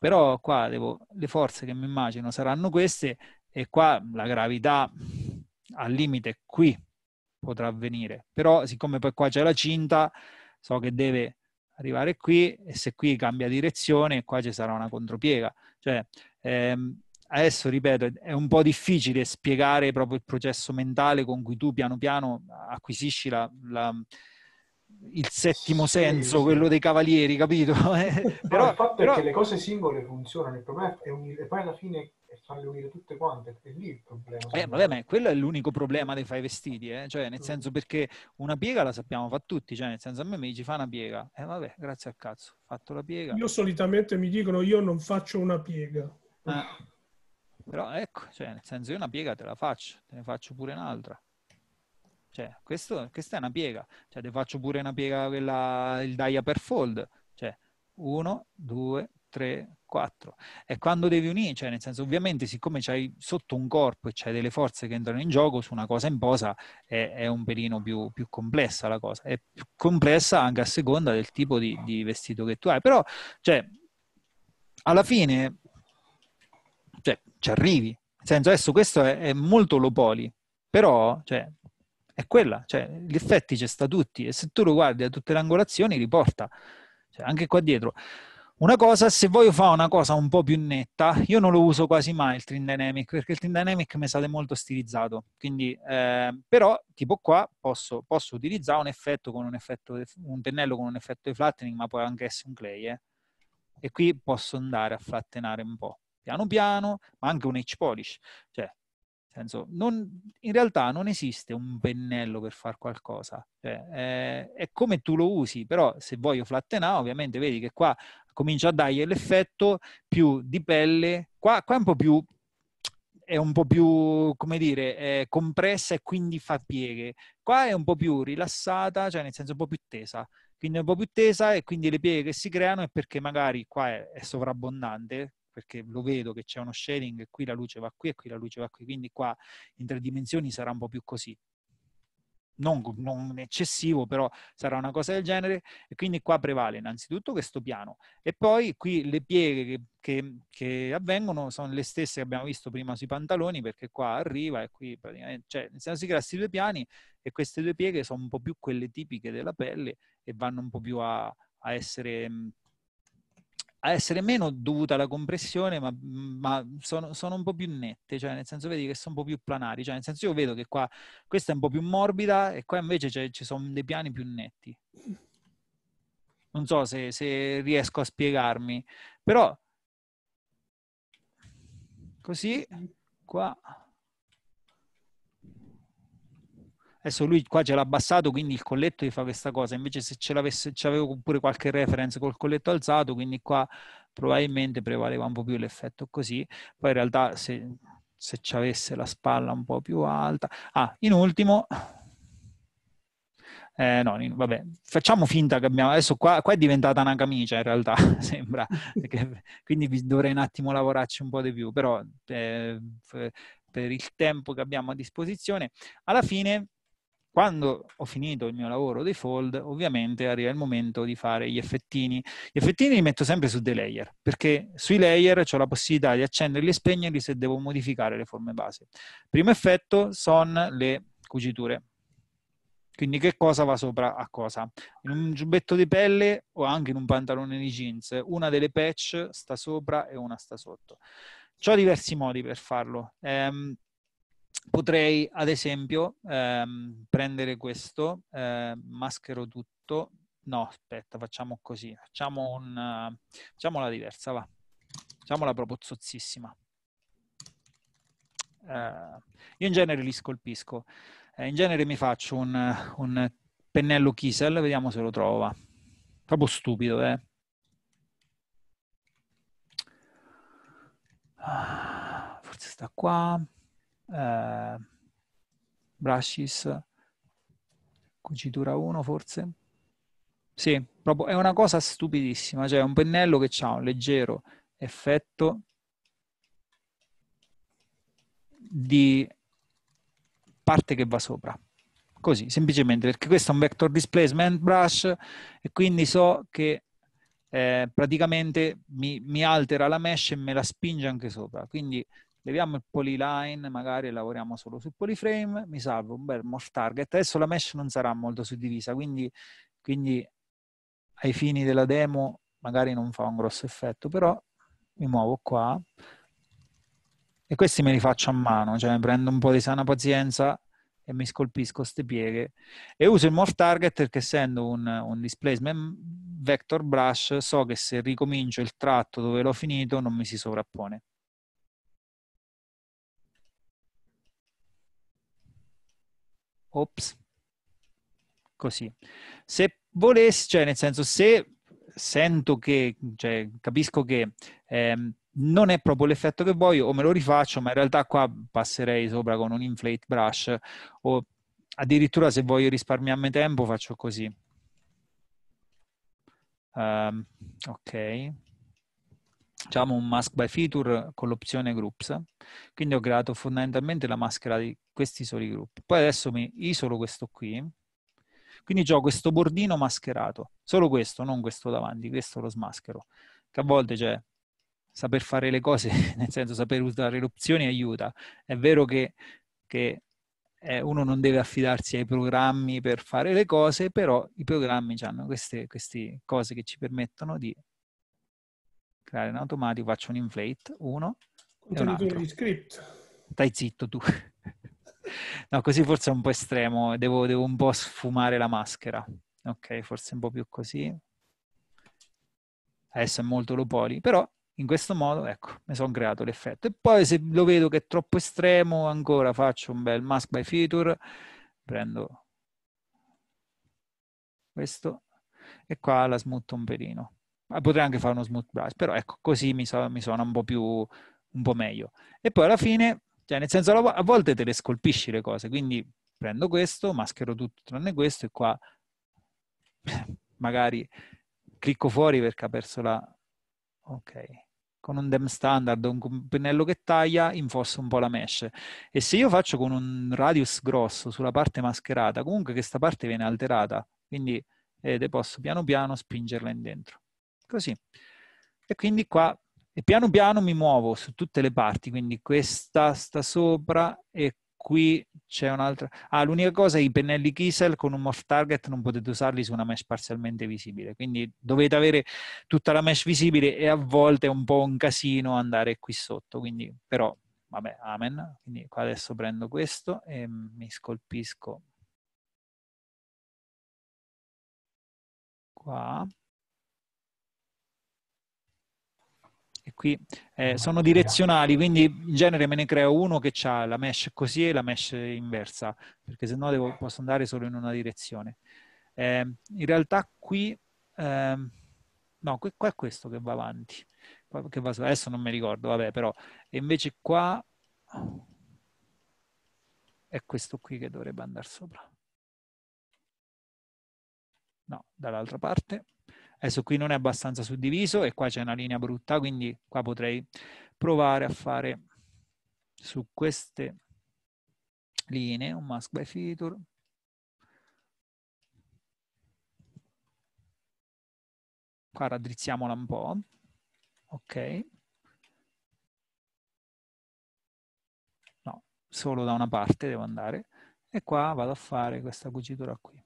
Però qua devo, le forze che mi immagino saranno queste e qua la gravità al limite è qui potrà avvenire. Però siccome poi qua c'è la cinta, so che deve arrivare qui e se qui cambia direzione, qua ci sarà una contropiega. Cioè, ehm, adesso, ripeto, è un po' difficile spiegare proprio il processo mentale con cui tu piano piano acquisisci la, la il settimo sì, senso, sì. quello dei cavalieri, capito? però, il fatto però... è che le cose singole funzionano, il problema è un... e poi alla fine e farle unire tutte quante, è lì il problema. Eh, vabbè, quello è l'unico problema dei fai vestiti, eh? cioè nel mm. senso perché una piega la sappiamo fa tutti, cioè nel senso a me mi dici fa una piega, e eh, vabbè, grazie al cazzo, fatto la piega. Io solitamente mi dicono io non faccio una piega. Ah. Però ecco, cioè nel senso io una piega te la faccio, te ne faccio pure un'altra. Cioè, questo, questa è una piega, cioè te faccio pure una piega quella, il DAIA per fold, cioè uno, due, tre, 4. E quando devi unire, cioè nel senso ovviamente siccome c'hai sotto un corpo e c'hai delle forze che entrano in gioco, su una cosa in posa è, è un pelino più, più, complessa la cosa, è più complessa anche a seconda del tipo di, di vestito che tu hai, però cioè, alla fine cioè, ci arrivi, nel senso adesso questo è, è molto lopoli, però cioè, è quella, cioè, gli effetti c'è sta tutti e se tu lo guardi a tutte le angolazioni riporta, cioè, anche qua dietro. Una cosa, se voglio fare una cosa un po' più netta, io non lo uso quasi mai il Trin Dynamic, perché il Trin Dynamic mi sale molto stilizzato. Quindi, eh, però, tipo qua, posso, posso utilizzare un effetto con un effetto, un pennello con un effetto di flattening, ma può anche essere un clay, eh. E qui posso andare a flattenare un po', piano piano, ma anche un H-polish. Cioè, senso, non, in realtà non esiste un pennello per fare qualcosa, cioè, eh, è come tu lo usi, però se voglio flattenare, ovviamente vedi che qua comincia a dargli l'effetto più di pelle, qua, qua è un po' più è un po' più, come dire, compressa e quindi fa pieghe. Qua è un po' più rilassata, cioè nel senso un po' più tesa. Quindi è un po' più tesa e quindi le pieghe che si creano è perché magari qua è, è sovrabbondante, perché lo vedo che c'è uno shading e qui la luce va qui e qui la luce va qui, quindi qua in tre dimensioni sarà un po' più così. Non, non eccessivo, però sarà una cosa del genere, e quindi qua prevale innanzitutto questo piano. E poi qui le pieghe che, che, che avvengono sono le stesse che abbiamo visto prima sui pantaloni, perché qua arriva e qui praticamente, cioè, nel senso che questi due piani e queste due pieghe sono un po' più quelle tipiche della pelle e vanno un po' più a, a essere a essere meno dovuta alla compressione, ma, ma sono, sono, un po' più nette, cioè nel senso vedi che sono un po' più planari, cioè nel senso io vedo che qua questa è un po' più morbida e qua invece ci sono dei piani più netti. Non so se, se riesco a spiegarmi, però così qua Adesso lui qua ce l'ha abbassato, quindi il colletto gli fa questa cosa. Invece se ce l'avesse, avevo pure qualche reference col colletto alzato, quindi qua probabilmente prevaleva un po' più l'effetto così. Poi in realtà se, se ci avesse la spalla un po' più alta... Ah, in ultimo... Eh, no, vabbè, facciamo finta che abbiamo... Adesso qua, qua è diventata una camicia in realtà, sembra. Perché, quindi dovrei un attimo lavorarci un po' di più, però... Eh, per il tempo che abbiamo a disposizione, alla fine quando ho finito il mio lavoro dei fold, ovviamente arriva il momento di fare gli effettini. Gli effettini li metto sempre su dei layer, perché sui layer ho la possibilità di accenderli e spegnerli se devo modificare le forme base. Primo effetto sono le cuciture. Quindi che cosa va sopra a cosa? In un giubbetto di pelle o anche in un pantalone di jeans, una delle patch sta sopra e una sta sotto. Ho diversi modi per farlo. Eh, Potrei, ad esempio, ehm, prendere questo, eh, maschero tutto. No, aspetta, facciamo così. Facciamo un, uh, facciamola diversa, va. Facciamola proprio zozzissima. Uh, eh, io in genere li scolpisco. Uh, in genere mi faccio un, un, pennello Kisel, vediamo se lo trova. Proprio stupido, eh. Ah, forse sta qua eh, brushes, cucitura 1 forse. Sì, proprio, è una cosa stupidissima, cioè un pennello che ha un leggero effetto di parte che va sopra. Così, semplicemente, perché questo è un vector displacement brush e quindi so che eh, praticamente mi, mi altera la mesh e me la spinge anche sopra. Quindi leviamo il polyline, magari lavoriamo solo sul polyframe, mi salvo un bel morph target. Adesso la mesh non sarà molto suddivisa, quindi, quindi ai fini della demo magari non fa un grosso effetto, però mi muovo qua e questi me li faccio a mano, cioè prendo un po' di sana pazienza e mi scolpisco queste pieghe e uso il morph target perché essendo un, un displacement vector brush so che se ricomincio il tratto dove l'ho finito non mi si sovrappone. ops, così. Se volessi, cioè nel senso se sento che, cioè, capisco che ehm, non è proprio l'effetto che voglio o me lo rifaccio, ma in realtà qua passerei sopra con un inflate brush o addirittura se voglio risparmiarmi tempo faccio così. Um, ok, diciamo, un mask by feature con l'opzione groups, quindi ho creato fondamentalmente la maschera di questi soli gruppi. Poi adesso mi isolo questo qui, quindi ho questo bordino mascherato, solo questo, non questo davanti, questo lo smaschero, che a volte c'è cioè, saper fare le cose, nel senso saper usare le opzioni aiuta. È vero che, che eh, uno non deve affidarsi ai programmi per fare le cose, però i programmi hanno queste, queste cose che ci permettono di creare in automatico, faccio un inflate, uno. Contenitore un di script. Dai zitto tu. no, così forse è un po' estremo, devo, devo un po' sfumare la maschera. Ok, forse un po' più così. Adesso è molto low poly, però in questo modo, ecco, mi sono creato l'effetto. E poi se lo vedo che è troppo estremo, ancora faccio un bel mask by feature, prendo questo e qua la smutto un pelino ma potrei anche fare uno smooth brush, però ecco, così mi, so, mi suona un po' più, un po' meglio. E poi alla fine, cioè nel senso, a volte te le scolpisci le cose, quindi prendo questo, maschero tutto tranne questo e qua magari clicco fuori perché ha perso la... ok con un dem standard, un pennello che taglia, infosso un po' la mesh. E se io faccio con un radius grosso sulla parte mascherata, comunque questa parte viene alterata, quindi eh, posso piano piano spingerla in dentro così. E quindi qua, e piano piano mi muovo su tutte le parti, quindi questa sta sopra e qui c'è un'altra. Ah, l'unica cosa è i pennelli Kiesel con un morph target non potete usarli su una mesh parzialmente visibile, quindi dovete avere tutta la mesh visibile e a volte è un po' un casino andare qui sotto, quindi però vabbè, amen. Quindi qua adesso prendo questo e mi scolpisco qua. qui eh, sono direzionali, quindi in genere me ne creo uno che ha la mesh così e la mesh inversa, perché se no posso andare solo in una direzione. Eh, in realtà qui, ehm, no, qua è questo che va avanti, che va, adesso non mi ricordo, vabbè, però, e invece qua è questo qui che dovrebbe andare sopra. No, dall'altra parte. Adesso qui non è abbastanza suddiviso e qua c'è una linea brutta, quindi qua potrei provare a fare su queste linee un mask by feature. Qua raddrizziamola un po'. Ok. No, solo da una parte devo andare. E qua vado a fare questa cucitura qui.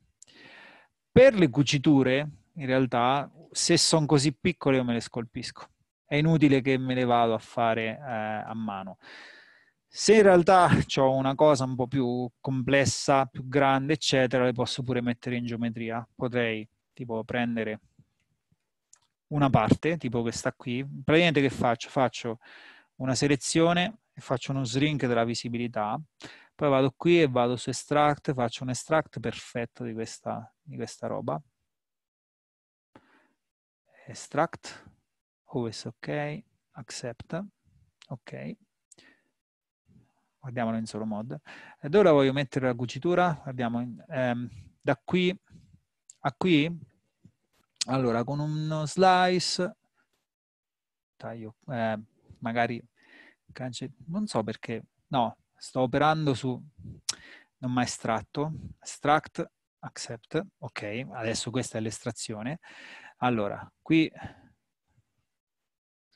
Per le cuciture in realtà se sono così piccole io me le scolpisco. È inutile che me le vado a fare eh, a mano. Se in realtà ho una cosa un po' più complessa, più grande, eccetera, le posso pure mettere in geometria. Potrei tipo prendere una parte, tipo questa qui. Praticamente che faccio? Faccio una selezione e faccio uno shrink della visibilità, poi vado qui e vado su extract, faccio un extract perfetto di questa, di questa roba extract, always ok, accept, ok. Guardiamolo in solo mod. Ed ora voglio mettere la cucitura, guardiamo, ehm, da qui a qui, allora con uno slice, taglio, eh, magari, non so perché, no, sto operando su, non mai estratto, extract, accept, ok, adesso questa è l'estrazione, allora, qui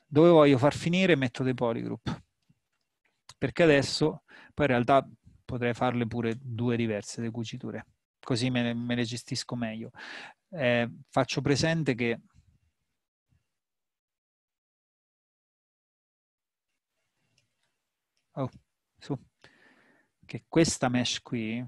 dove voglio far finire metto dei polygroup, perché adesso poi in realtà potrei farle pure due diverse le cuciture, così me, me le gestisco meglio. Eh, faccio presente che oh, su, che questa mesh qui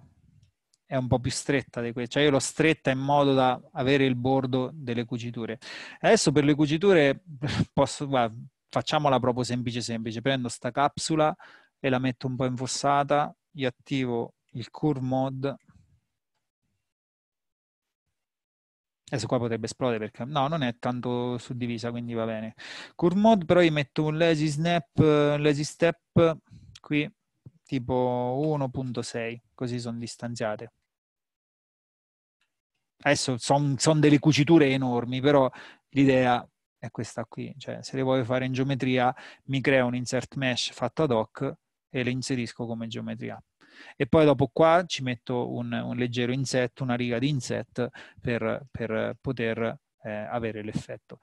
è un po' più stretta di questa, cioè io l'ho stretta in modo da avere il bordo delle cuciture. Adesso per le cuciture posso, guarda, facciamola proprio semplice semplice, prendo sta capsula e la metto un po' infossata, io attivo il cure mode, Adesso qua potrebbe esplodere perché no, non è tanto suddivisa, quindi va bene. Cure mode però io metto un lazy snap, un lazy step qui tipo 1.6, così sono distanziate adesso sono son delle cuciture enormi, però l'idea è questa qui, cioè se le voglio fare in geometria mi creo un insert mesh fatto ad hoc e le inserisco come geometria. E poi dopo qua ci metto un, un leggero inset, una riga di inset per, per poter eh, avere l'effetto.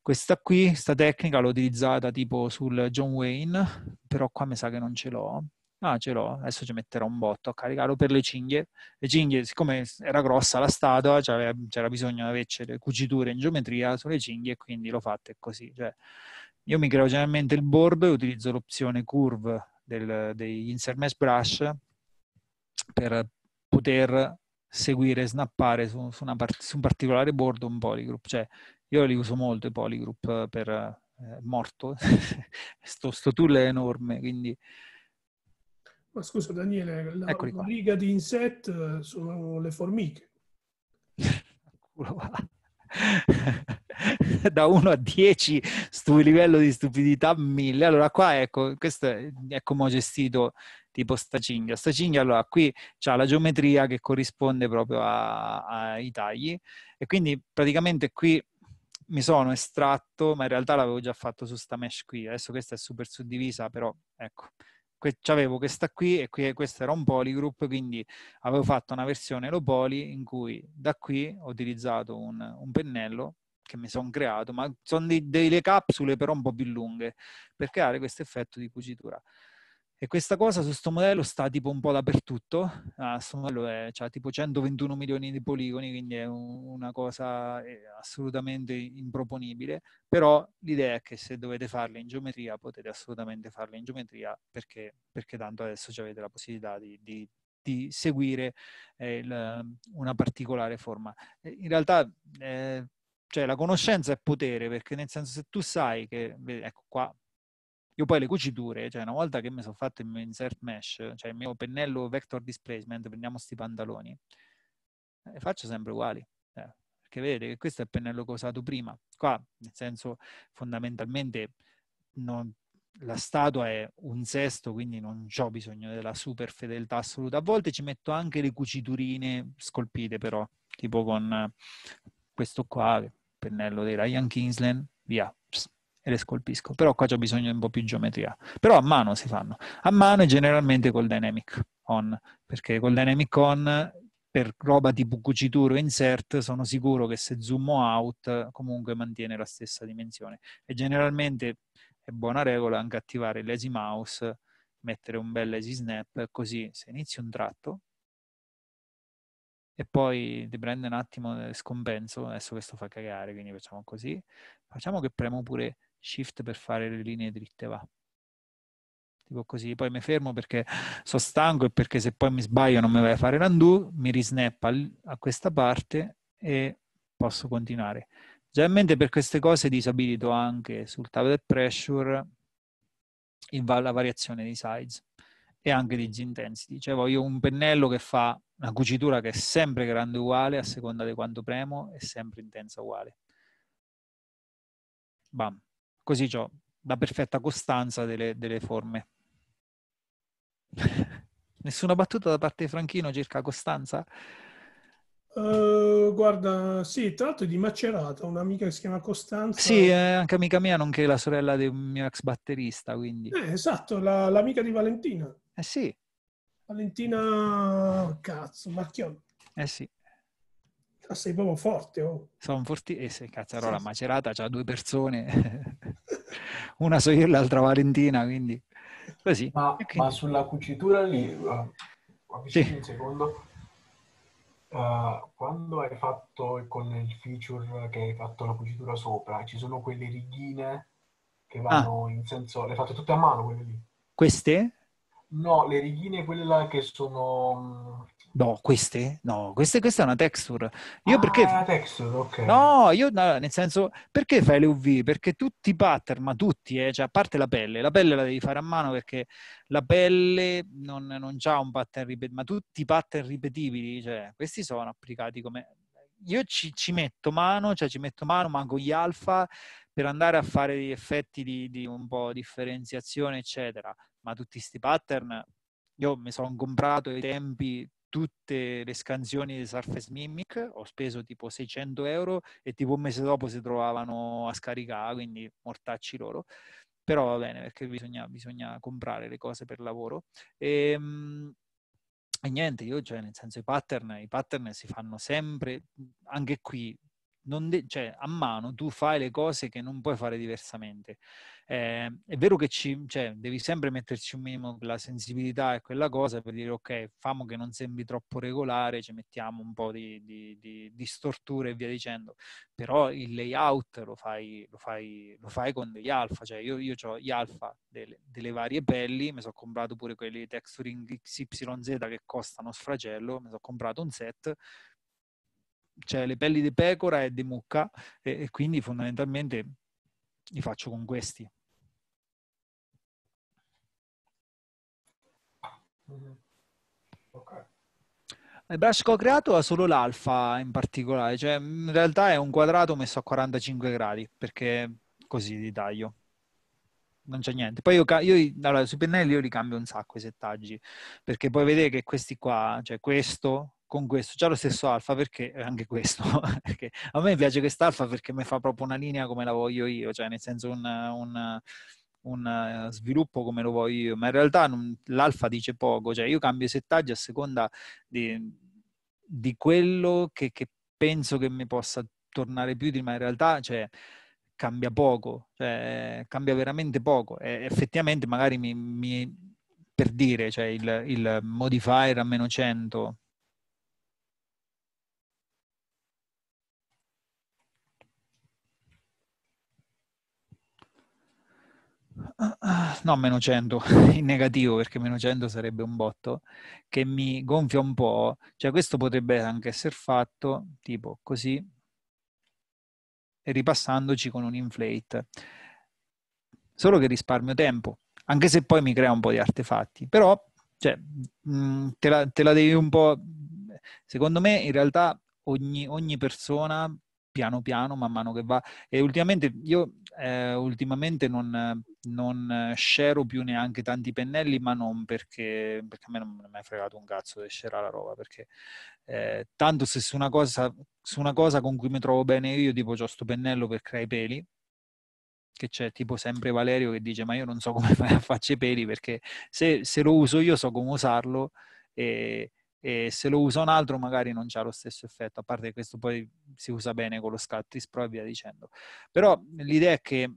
Questa qui, questa tecnica l'ho utilizzata tipo sul John Wayne, però qua mi sa che non ce l'ho. Ah, ce l'ho, adesso ci metterò un botto a caricarlo per le cinghie. Le cinghie, siccome era grossa la statua, c'era, c'era bisogno di averci le cuciture in geometria sulle cinghie, quindi l'ho fatta così. Cioè, io mi creo generalmente il bordo e utilizzo l'opzione curve del, degli Insermes Brush per poter seguire, e snappare su, su, part- su un particolare bordo un polygroup. Cioè, io li uso molto i polygroup per... Eh, morto, sto, sto tool è enorme, quindi ma scusa Daniele, la Eccoli qua. riga di inset eh, sono le formiche. da 1 a 10 stu- livello di stupidità 1000 allora qua ecco questo è, è come ho gestito tipo sta cinghia sta cinghia allora qui c'ha la geometria che corrisponde proprio a, a, ai tagli e quindi praticamente qui mi sono estratto ma in realtà l'avevo già fatto su sta mesh qui adesso questa è super suddivisa però ecco que- avevo questa qui e qui, questa era un polygroup, quindi avevo fatto una versione low poly in cui da qui ho utilizzato un, un pennello che mi sono creato, ma sono delle capsule però un po' più lunghe per creare questo effetto di cucitura. E questa cosa su questo modello sta tipo un po' dappertutto. Questo ah, modello è, ha tipo 121 milioni di poligoni, quindi è una cosa eh, assolutamente improponibile. Però l'idea è che se dovete farle in geometria, potete assolutamente farle in geometria perché, perché tanto adesso avete la possibilità di, di, di seguire eh, il, una particolare forma. In realtà... Eh, cioè la conoscenza è potere, perché nel senso se tu sai che, ecco qua io poi le cuciture, cioè una volta che mi sono fatto il mio insert mesh, cioè il mio pennello vector displacement, prendiamo questi pantaloni, le eh, faccio sempre uguali. Eh, perché vedete che questo è il pennello che ho usato prima. Qua, nel senso, fondamentalmente non, la statua è un sesto, quindi non ho bisogno della super fedeltà assoluta. A volte ci metto anche le cuciturine scolpite, però, tipo con questo qua, il pennello dei Ryan Kingsland, via, e le scolpisco. Però qua c'è bisogno di un po' più di geometria. Però a mano si fanno. A mano e generalmente col dynamic on, perché col dynamic on per roba tipo cucitura o insert sono sicuro che se zoom out comunque mantiene la stessa dimensione. E generalmente è buona regola anche attivare l'easy mouse, mettere un bel easy snap, così se inizi un tratto e poi ti prende un attimo eh, scompenso, adesso questo fa cagare, quindi facciamo così, facciamo che premo pure shift per fare le linee dritte va tipo così poi mi fermo perché sono stanco e perché se poi mi sbaglio non mi vai a fare l'undo mi risnappa a questa parte e posso continuare generalmente per queste cose disabilito anche sul tablet pressure la variazione di size e anche di intensity cioè voglio un pennello che fa una cucitura che è sempre grande uguale a seconda di quanto premo è sempre intensa uguale bam Così ho la perfetta costanza delle, delle forme. Nessuna battuta da parte di Franchino circa costanza? Uh, guarda, sì, tra l'altro di Macerata, un'amica che si chiama Costanza. Sì, è anche amica mia, nonché la sorella di un mio ex batterista, quindi. Eh, esatto, la, l'amica di Valentina. Eh sì. Valentina, cazzo, Marchion. Eh sì. Ah, sei proprio forte, oh. Sono forti... Eh sì, cazzarola, sì, Macerata, c'ha due persone. una so io e l'altra Valentina, quindi così. Ma, okay. ma sulla cucitura lì, uh, sì. un secondo, uh, quando hai fatto con il feature che hai fatto la cucitura sopra, ci sono quelle righine che ah. vanno ah. in senso, le hai fatte tutte a mano quelle lì? Queste? No, le righine quelle là che sono mm, No, queste? No, queste, questa è una texture. Io ah, perché... È una texture, ok. No, io no, nel senso, perché fai le UV? Perché tutti i pattern, ma tutti, eh, cioè, a parte la pelle, la pelle la devi fare a mano perché la pelle non, non ha un pattern ripetibile, ma tutti i pattern ripetibili, cioè, questi sono applicati come... Io ci, ci metto mano, cioè ci metto mano, manco gli alfa, per andare a fare degli effetti di, di un po' differenziazione, eccetera. Ma tutti questi pattern, io mi sono comprato i tempi tutte le scansioni di Surface Mimic, ho speso tipo 600 euro e tipo un mese dopo si trovavano a scaricare, quindi mortacci loro. Però va bene perché bisogna, bisogna comprare le cose per lavoro. E, ehm, e niente, io cioè nel senso i pattern, i pattern si fanno sempre, anche qui de- cioè, a mano tu fai le cose che non puoi fare diversamente. Eh, è vero che ci, cioè, devi sempre metterci un minimo la sensibilità e quella cosa per dire ok, famo che non sembri troppo regolare, ci mettiamo un po' di, di, di, di storture e via dicendo, però il layout lo fai, lo fai, lo fai con degli alfa, cioè io, io ho gli alfa delle, delle, varie pelli, mi sono comprato pure quelli texturing XYZ che costano sfracello, mi sono comprato un set cioè le pelli di pecora e di mucca e, e quindi fondamentalmente li faccio con questi. Mhm. Okay. Il brush che ho creato ha solo l'alfa in particolare, cioè in realtà è un quadrato messo a 45 gradi perché così di taglio. Non c'è niente. Poi io, io allora, sui pennelli io li cambio un sacco i settaggi perché puoi vedere che questi qua, cioè questo con questo, già lo stesso alfa perché eh, anche questo, perché a me piace quest'alfa perché mi fa proprio una linea come la voglio io, cioè nel senso un, un, un eh, sviluppo come lo voglio io, ma in realtà non, l'alfa dice poco, cioè io cambio i settaggi a seconda di, di quello che, che, penso che mi possa tornare più di, ma in realtà cioè, cambia poco, cioè, cambia veramente poco e effettivamente magari mi, mi per dire, cioè il, il modifier a meno 100 no, meno 100 in negativo perché meno 100 sarebbe un botto, che mi gonfia un po', cioè questo potrebbe anche essere fatto tipo così, e ripassandoci con un inflate, solo che risparmio tempo, anche se poi mi crea un po' di artefatti, però cioè, mm, te, la, te, la, devi un po'... Secondo me in realtà ogni, ogni persona piano piano, man mano che va. E ultimamente, io eh, ultimamente non, non eh, scero più neanche tanti pennelli, ma non perché, perché a me non mi è mai fregato un cazzo di scerare la roba, perché eh, tanto se su una, cosa, su una cosa con cui mi trovo bene io, tipo c'ho sto pennello per creare i peli, che c'è tipo sempre Valerio che dice ma io non so come fai a faccio i peli perché se, se, lo uso io so come usarlo e, e se lo usa un altro magari non c'ha lo stesso effetto, a parte che questo poi si usa bene con lo scattis, di e via dicendo. Però l'idea è che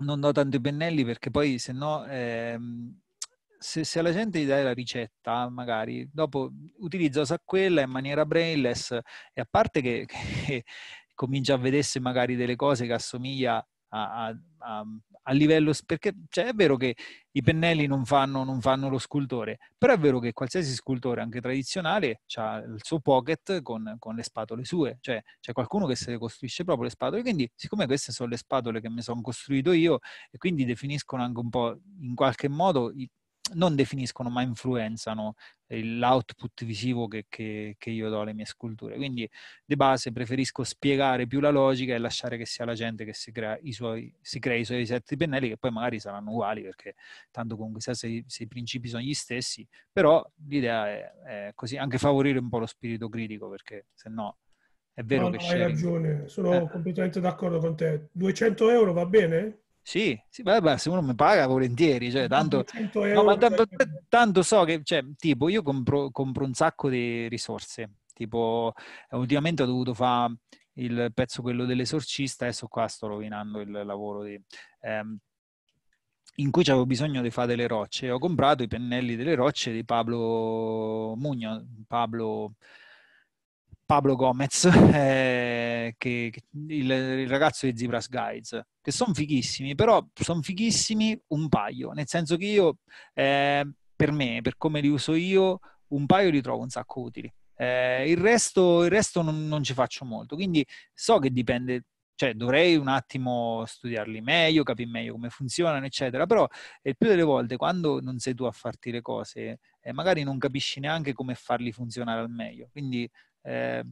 non do tanto i pennelli perché poi se no... Ehm, se, se, alla gente gli dai la ricetta, magari dopo utilizza sa quella in maniera brainless e a parte che, che comincia a vedersi magari delle cose che assomiglia a, a, a, livello... Perché cioè, è vero che i pennelli non fanno, non fanno, lo scultore, però è vero che qualsiasi scultore, anche tradizionale, ha il suo pocket con, con le spatole sue. Cioè c'è qualcuno che se le costruisce proprio le spatole. Quindi siccome queste sono le spatole che mi sono costruito io e quindi definiscono anche un po' in qualche modo... I, non definiscono ma influenzano l'output visivo che, che, che, io do alle mie sculture. Quindi di base preferisco spiegare più la logica e lasciare che sia la gente che si crea i suoi, crea i suoi set di pennelli che poi magari saranno uguali perché tanto comunque se, se i principi sono gli stessi, però l'idea è, è, così, anche favorire un po' lo spirito critico perché se no è vero no, che... No, hai ragione, sono eh. completamente d'accordo con te. 200 euro va bene? Sì, sì beh, beh, se uno mi paga volentieri, cioè, tanto, no, ma tanto, tanto so che, cioè, tipo, io compro, compro, un sacco di risorse, tipo, ultimamente ho dovuto fare il pezzo quello dell'esorcista, adesso qua sto rovinando il lavoro di... Ehm, in cui avevo bisogno di fare delle rocce, ho comprato i pennelli delle rocce di Pablo Mugno, Pablo... Pablo Gomez, eh, che, che, il, il, ragazzo di Zebras Guides, che sono fighissimi, però sono fighissimi un paio, nel senso che io, eh, per me, per come li uso io, un paio li trovo un sacco utili. Eh, il resto, il resto non, non, ci faccio molto, quindi so che dipende, cioè dovrei un attimo studiarli meglio, capire meglio come funzionano, eccetera, però eh, il più delle volte quando non sei tu a farti le cose, eh, magari non capisci neanche come farli funzionare al meglio, quindi eh,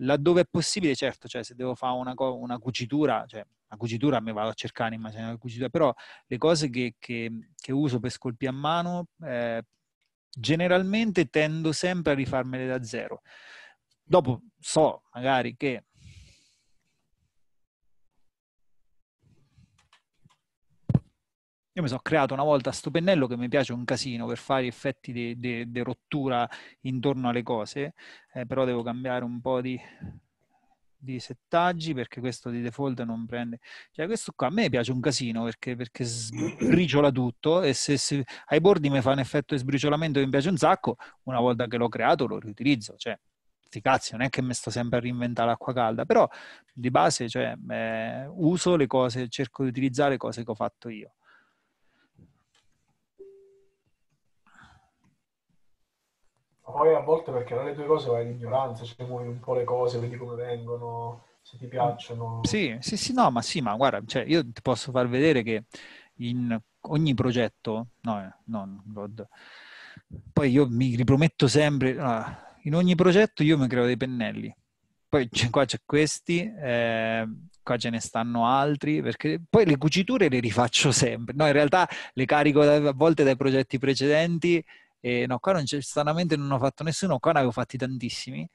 laddove è possibile, certo, cioè, se devo fare una, una cucitura, cioè, la cucitura mi vado a cercare, immagino la cucitura, però le cose che, che, che uso per scolpi a mano eh, generalmente tendo sempre a rifarmele da zero. Dopo so magari che Io mi sono creato una volta sto pennello che mi piace un casino per fare effetti di rottura intorno alle cose, eh, però devo cambiare un po' di, di settaggi perché questo di default non prende cioè questo qua a me piace un casino perché, perché sbriciola tutto e se, se, ai bordi mi fa un effetto di sbriciolamento che mi piace un sacco una volta che l'ho creato lo riutilizzo cioè sti cazzi non è che mi sto sempre a reinventare l'acqua calda però di base cioè, eh, uso le cose cerco di utilizzare le cose che ho fatto io poi a volte per creare le tue cose vai in ignoranza, cioè muovi un po' le cose, vedi come vengono, se ti piacciono. Sì, sì, sì, no, ma sì, ma guarda, cioè io ti posso far vedere che in ogni progetto, no, eh, no, God. poi io mi riprometto sempre, ah, in ogni progetto io mi creo dei pennelli, poi c'è, qua c'è questi, eh, qua ce ne stanno altri, perché poi le cuciture le rifaccio sempre, no, in realtà le carico a volte dai progetti precedenti e no, qua non c'è, stranamente non ho fatto nessuno, qua ne avevo fatti tantissimi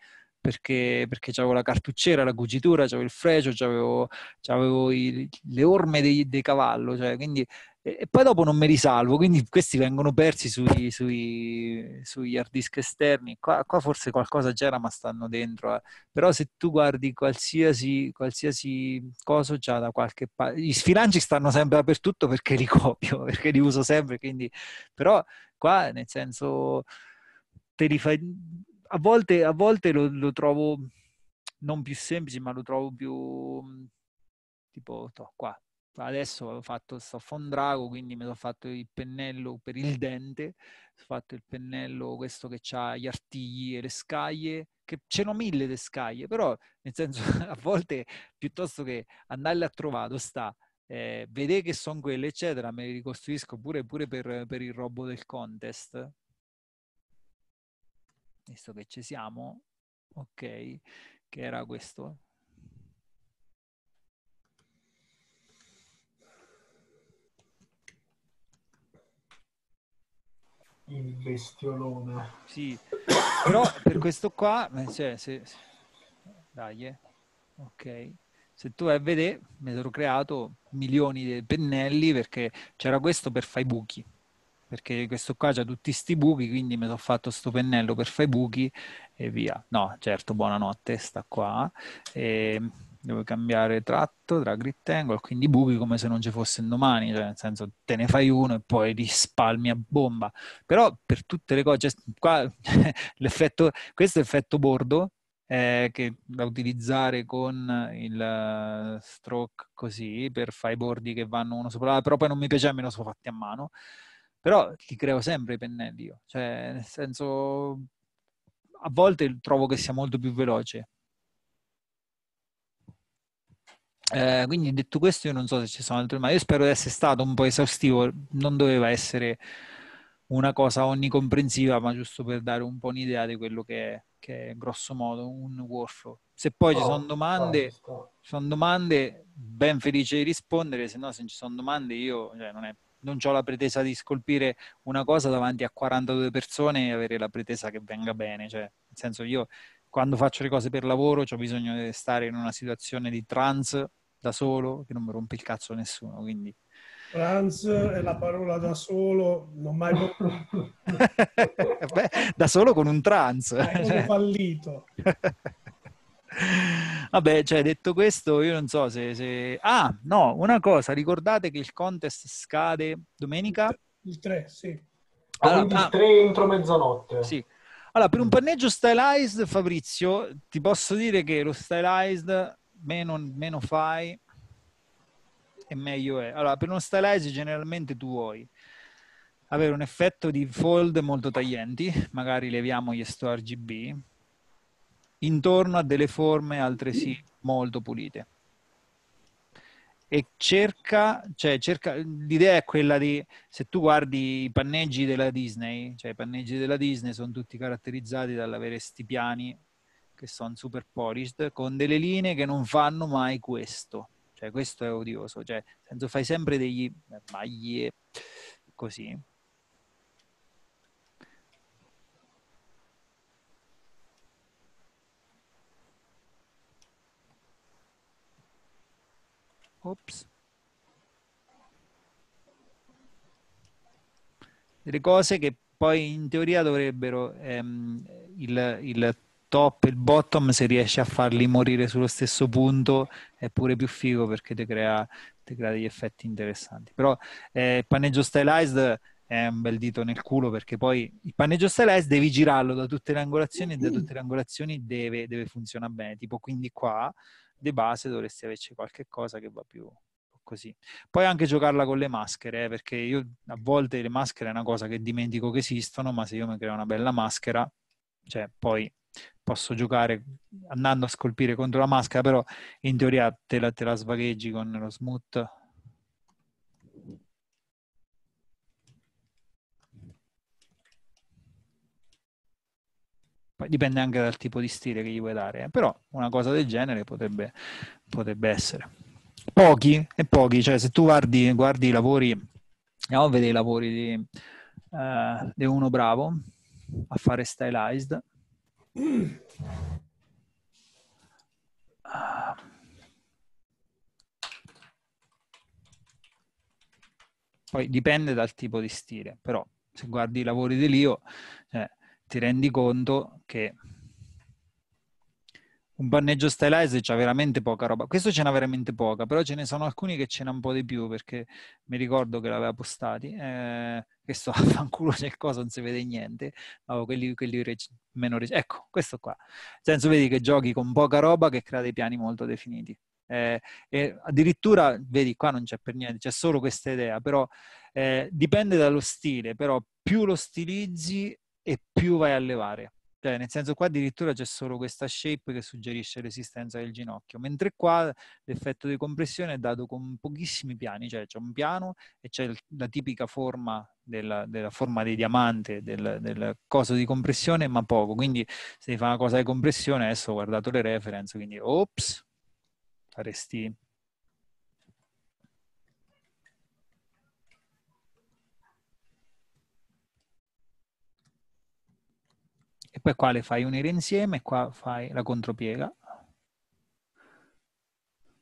perché, perché avevo la cartucciera, la cucitura, avevo il fregio, avevo, avevo i, le orme dei, dei cavallo, cioè, quindi, e, e, poi dopo non me li salvo, quindi questi vengono persi sui, sui, sugli hard disk esterni. Qua, qua, forse qualcosa c'era, ma stanno dentro. Eh. Però se tu guardi qualsiasi, qualsiasi cosa già da qualche parte, gli sfilanci stanno sempre dappertutto perché li copio, perché li uso sempre, quindi... però qua nel senso te li fai a volte, a volte lo, lo, trovo non più semplice, ma lo trovo più mm, tipo to, qua. Adesso ho fatto sto fondrago, quindi mi sono fatto il pennello per il dente, ho fatto il pennello questo che ha gli artigli e le scaglie, che c'erano mille le scaglie, però nel senso a volte piuttosto che andarle a trovare, sta eh, vedere che sono quelle, eccetera, me le ricostruisco pure, pure per, per il robo del contest, visto che ci siamo, ok, che era questo? Il bestiolone. Sì, però per questo qua, eh, cioè, se, se, dai, eh. ok. Se tu vai a vedere, mi sono creato milioni di pennelli perché c'era questo per fare i buchi perché questo qua c'ha tutti sti buchi, quindi mi sono fatto sto pennello per fare i buchi e via. No, certo, buonanotte, sta qua. E ehm, devo cambiare tratto tra grid angle, quindi buchi come se non ci fosse domani, cioè nel senso te ne fai uno e poi li spalmi a bomba. Però per tutte le cose, cioè, qua l'effetto, questo effetto bordo eh, che da utilizzare con il eh, stroke così per fare i bordi che vanno uno sopra l'altro, però poi non mi piace, lo sono fatti a mano però li creo sempre i pennelli io, cioè nel senso a volte trovo che sia molto più veloce. Eh, quindi detto questo io non so se ci sono altre, ma io spero di essere stato un po' esaustivo, non doveva essere una cosa onnicomprensiva, ma giusto per dare un po' un'idea di quello che è, che è grosso modo un workflow. Se poi oh, ci sono domande, oh, oh. sono domande, ben felice di rispondere, se no se ci sono domande io, cioè non è non ho la pretesa di scolpire una cosa davanti a 42 persone e avere la pretesa che venga bene, cioè, nel senso io quando faccio le cose per lavoro ho bisogno di stare in una situazione di trans da solo, che non mi rompe il cazzo nessuno, quindi... Trans è la parola da solo, non mai eh Beh, da solo con un trans. È cioè. fallito. Vabbè, cioè, detto questo, io non so se, se, Ah, no, una cosa, ricordate che il contest scade domenica? Il 3, sì. Allora, ah, 3 ah. entro mezzanotte. Sì. Allora, per un panneggio stylized, Fabrizio, ti posso dire che lo stylized meno, meno fai e meglio è. Allora, per uno stylized generalmente tu vuoi avere un effetto di fold molto taglienti, magari leviamo gli sto RGB, intorno a delle forme altresì molto pulite. E cerca, cioè cerca l'idea è quella di, se tu guardi i panneggi della Disney, cioè i panneggi della Disney sono tutti caratterizzati dall'avere sti piani che sono super polished, con delle linee che non fanno mai questo. Cioè questo è odioso, cioè, fai sempre degli maglie così, Ops. Delle cose che poi in teoria dovrebbero ehm, il, il top e il bottom, se riesci a farli morire sullo stesso punto, è pure più figo perché ti crea, ti crea degli effetti interessanti. Però eh, il paneggio stylized è un bel dito nel culo perché poi il paneggio stylized devi girarlo da tutte le angolazioni e da tutte le angolazioni deve, deve funzionare bene. Tipo quindi qua di base dovresti averci qualche cosa che va più così. Poi anche giocarla con le maschere, eh, perché io a volte le maschere è una cosa che dimentico che esistono, ma se io mi creo una bella maschera, cioè poi posso giocare andando a scolpire contro la maschera, però in teoria te la, te la svagheggi con lo smooth dipende anche dal tipo di stile che gli vuoi dare, eh. però una cosa del genere potrebbe, potrebbe essere. Pochi e pochi, cioè se tu guardi, guardi i lavori, andiamo a vedere i lavori di, uh, di uno bravo a fare stylized. Poi dipende dal tipo di stile, però se guardi i lavori di Lio, cioè, ti rendi conto che un banneggio stylized c'ha veramente poca roba. Questo ce n'ha veramente poca, però ce ne sono alcuni che ce n'ha un po' di più perché mi ricordo che l'aveva postati. Eh, questo fanculo c'è cosa, non si vede niente. Avevo quelli, quelli reg- meno reg- Ecco, questo qua. Nel senso, vedi che giochi con poca roba che crea dei piani molto definiti. Eh, e addirittura, vedi, qua non c'è per niente, c'è solo questa idea, però eh, dipende dallo stile, però più lo stilizzi e più vai a levare. Cioè, nel senso qua addirittura c'è solo questa shape che suggerisce l'esistenza del ginocchio, mentre qua l'effetto di compressione è dato con pochissimi piani, cioè c'è un piano e c'è la tipica forma della, della forma dei diamanti, del, del, coso di compressione, ma poco. Quindi se fa una cosa di compressione, adesso ho guardato le reference, quindi ops, faresti poi qua le fai unire insieme, e qua fai la contropiega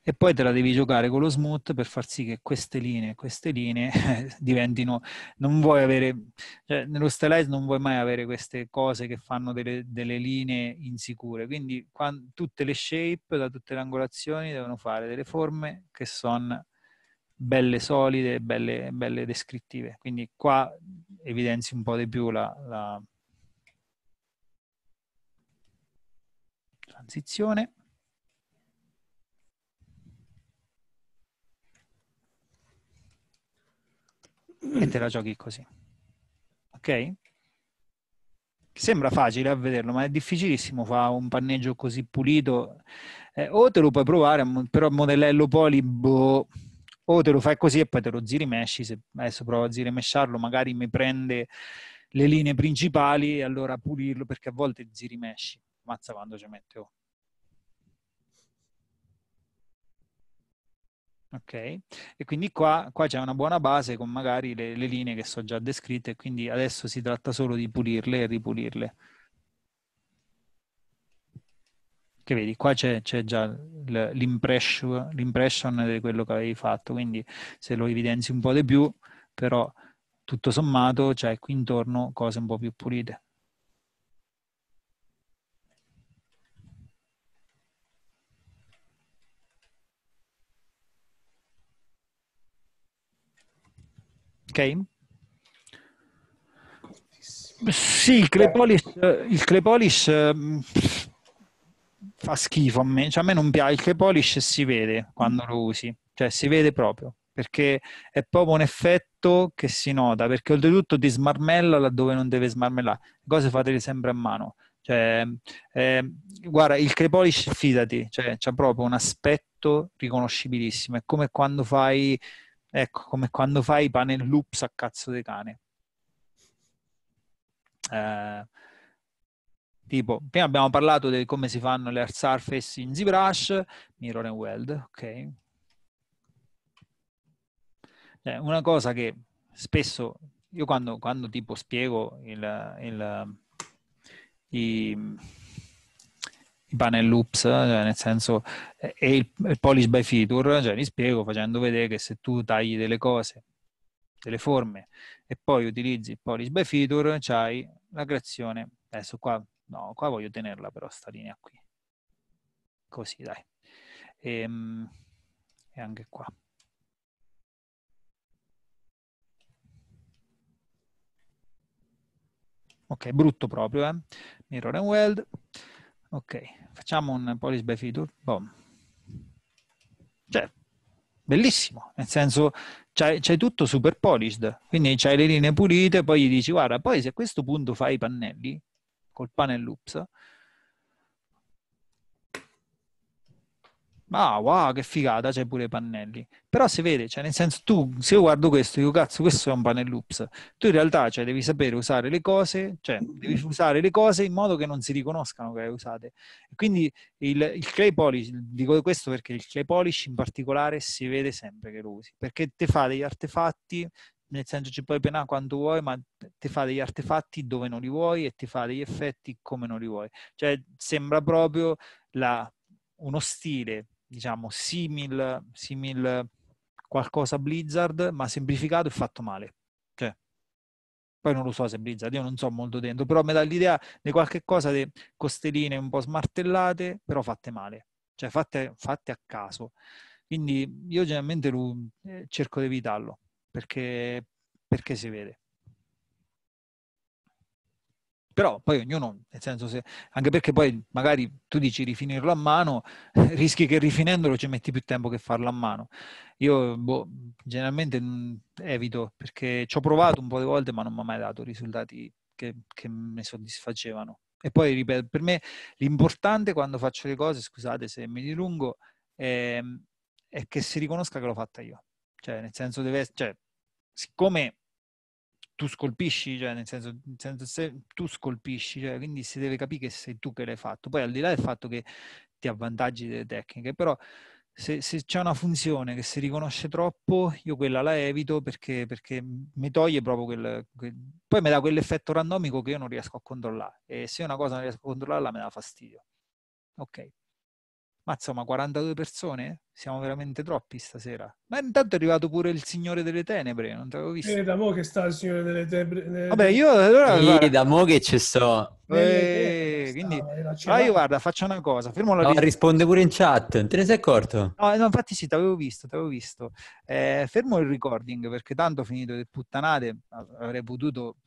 e poi te la devi giocare con lo smooth per far sì che queste linee, queste linee diventino, non vuoi avere, cioè, nello stylize non vuoi mai avere queste cose che fanno delle, delle linee insicure, quindi quando, tutte le shape da tutte le angolazioni devono fare delle forme che sono belle solide, belle, belle descrittive, quindi qua evidenzi un po' di più la, la transizione. E te la giochi così. Ok? Sembra facile a vederlo, ma è difficilissimo fare un panneggio così pulito. Eh, o te lo puoi provare, però modello polibo o te lo fai così e poi te lo zirimesci. Se adesso provo a zirimesciarlo, magari mi prende le linee principali e allora pulirlo perché a volte zirimesci mazza quando ci mette oh. Ok, e quindi qua, qua, c'è una buona base con magari le, le linee che sono già descritte, quindi adesso si tratta solo di pulirle e ripulirle. Che vedi, qua c'è, c'è già l'impression, l'impression di quello che avevi fatto, quindi se lo evidenzi un po' di più, però tutto sommato c'è qui intorno cose un po' più pulite. Kane? Sì, il Crepolis, il Crepolis ehm, fa schifo a me, cioè a me non piace, il Crepolis si vede quando lo usi, cioè si vede proprio, perché è proprio un effetto che si nota, perché oltretutto ti smarmella laddove non deve smarmellare, cose fatele sempre a mano, cioè, eh, guarda, il Crepolis fidati, cioè, c'ha proprio un aspetto riconoscibilissimo, è come quando fai Ecco, come quando fai pane in loops a cazzo di cane. Eh, tipo, prima abbiamo parlato di come si fanno le art surface in ZBrush, Mirror and Weld, ok? Cioè, una cosa che spesso, io quando, quando tipo spiego il, il i, i panel loops, cioè nel senso, e il, il polish by feature, cioè mi spiego facendo vedere che se tu tagli delle cose, delle forme, e poi utilizzi il polish by feature, c'hai la creazione, adesso qua, no, qua voglio tenerla però sta linea qui, così dai, e, ehm, e anche qua. Ok, brutto proprio, eh? Mirror and Weld. Ok, facciamo un polis by feature. Boom. Cioè, bellissimo, nel senso c'hai, tutto super polished, quindi c'hai le linee pulite, poi gli dici guarda, poi se a questo punto fai i pannelli col panel loops, ah wow che figata c'è pure i pannelli però si vede cioè nel senso tu se io guardo questo io cazzo questo è un pannello loops tu in realtà cioè devi sapere usare le cose cioè devi usare le cose in modo che non si riconoscano che le usate quindi il, il, clay polish dico questo perché il clay polish in particolare si vede sempre che lo usi perché ti fa degli artefatti nel senso ci puoi penare quanto vuoi, ma ti fa degli artefatti dove non li vuoi e ti fa degli effetti come non li vuoi. Cioè, sembra proprio la, uno stile diciamo, simil, simil qualcosa Blizzard, ma semplificato e fatto male. Cioè, poi non lo so se Blizzard, io non so molto dentro, però mi dà l'idea di qualche cosa di costelline un po' smartellate, però fatte male, cioè fatte, fatte a caso. Quindi io generalmente lo, eh, cerco di evitarlo, perché, perché si vede. Però poi ognuno, nel senso se, anche perché poi magari tu dici rifinirlo a mano, rischi che rifinendolo ci metti più tempo che farlo a mano. Io boh, generalmente mm, evito perché ci ho provato un po' di volte ma non mi ha mai dato risultati che, che mi soddisfacevano. E poi ripeto, per me l'importante quando faccio le cose, scusate se mi dilungo, è, ehm, è che si riconosca che l'ho fatta io. Cioè, nel senso deve, cioè, siccome tu scolpisci, cioè nel senso, nel senso se tu scolpisci, cioè, quindi si deve capire che sei tu che l'hai fatto. Poi al di là del fatto che ti avvantaggi delle tecniche, però se, se c'è una funzione che si riconosce troppo, io quella la evito perché, perché mi toglie proprio quel, quel, Poi mi dà quell'effetto randomico che io non riesco a controllare e se una cosa non riesco a controllarla mi dà fastidio. Ok, ma insomma, 42 persone? Siamo veramente troppi stasera. Ma intanto è arrivato pure il Signore delle Tenebre, non te l'avevo visto. Eh, da mo' che sta il Signore delle Tenebre. Vabbè, io allora... Sì, guarda... da mo' che ci sto. Eh, eh, quindi... Stava, io guarda, faccio una cosa. Fermo la no, registrazione. risponde pure in chat, te ne sei accorto? No, no infatti sì, t'avevo visto, t'avevo visto. Eh, fermo il recording, perché tanto ho finito le puttanate, avrei potuto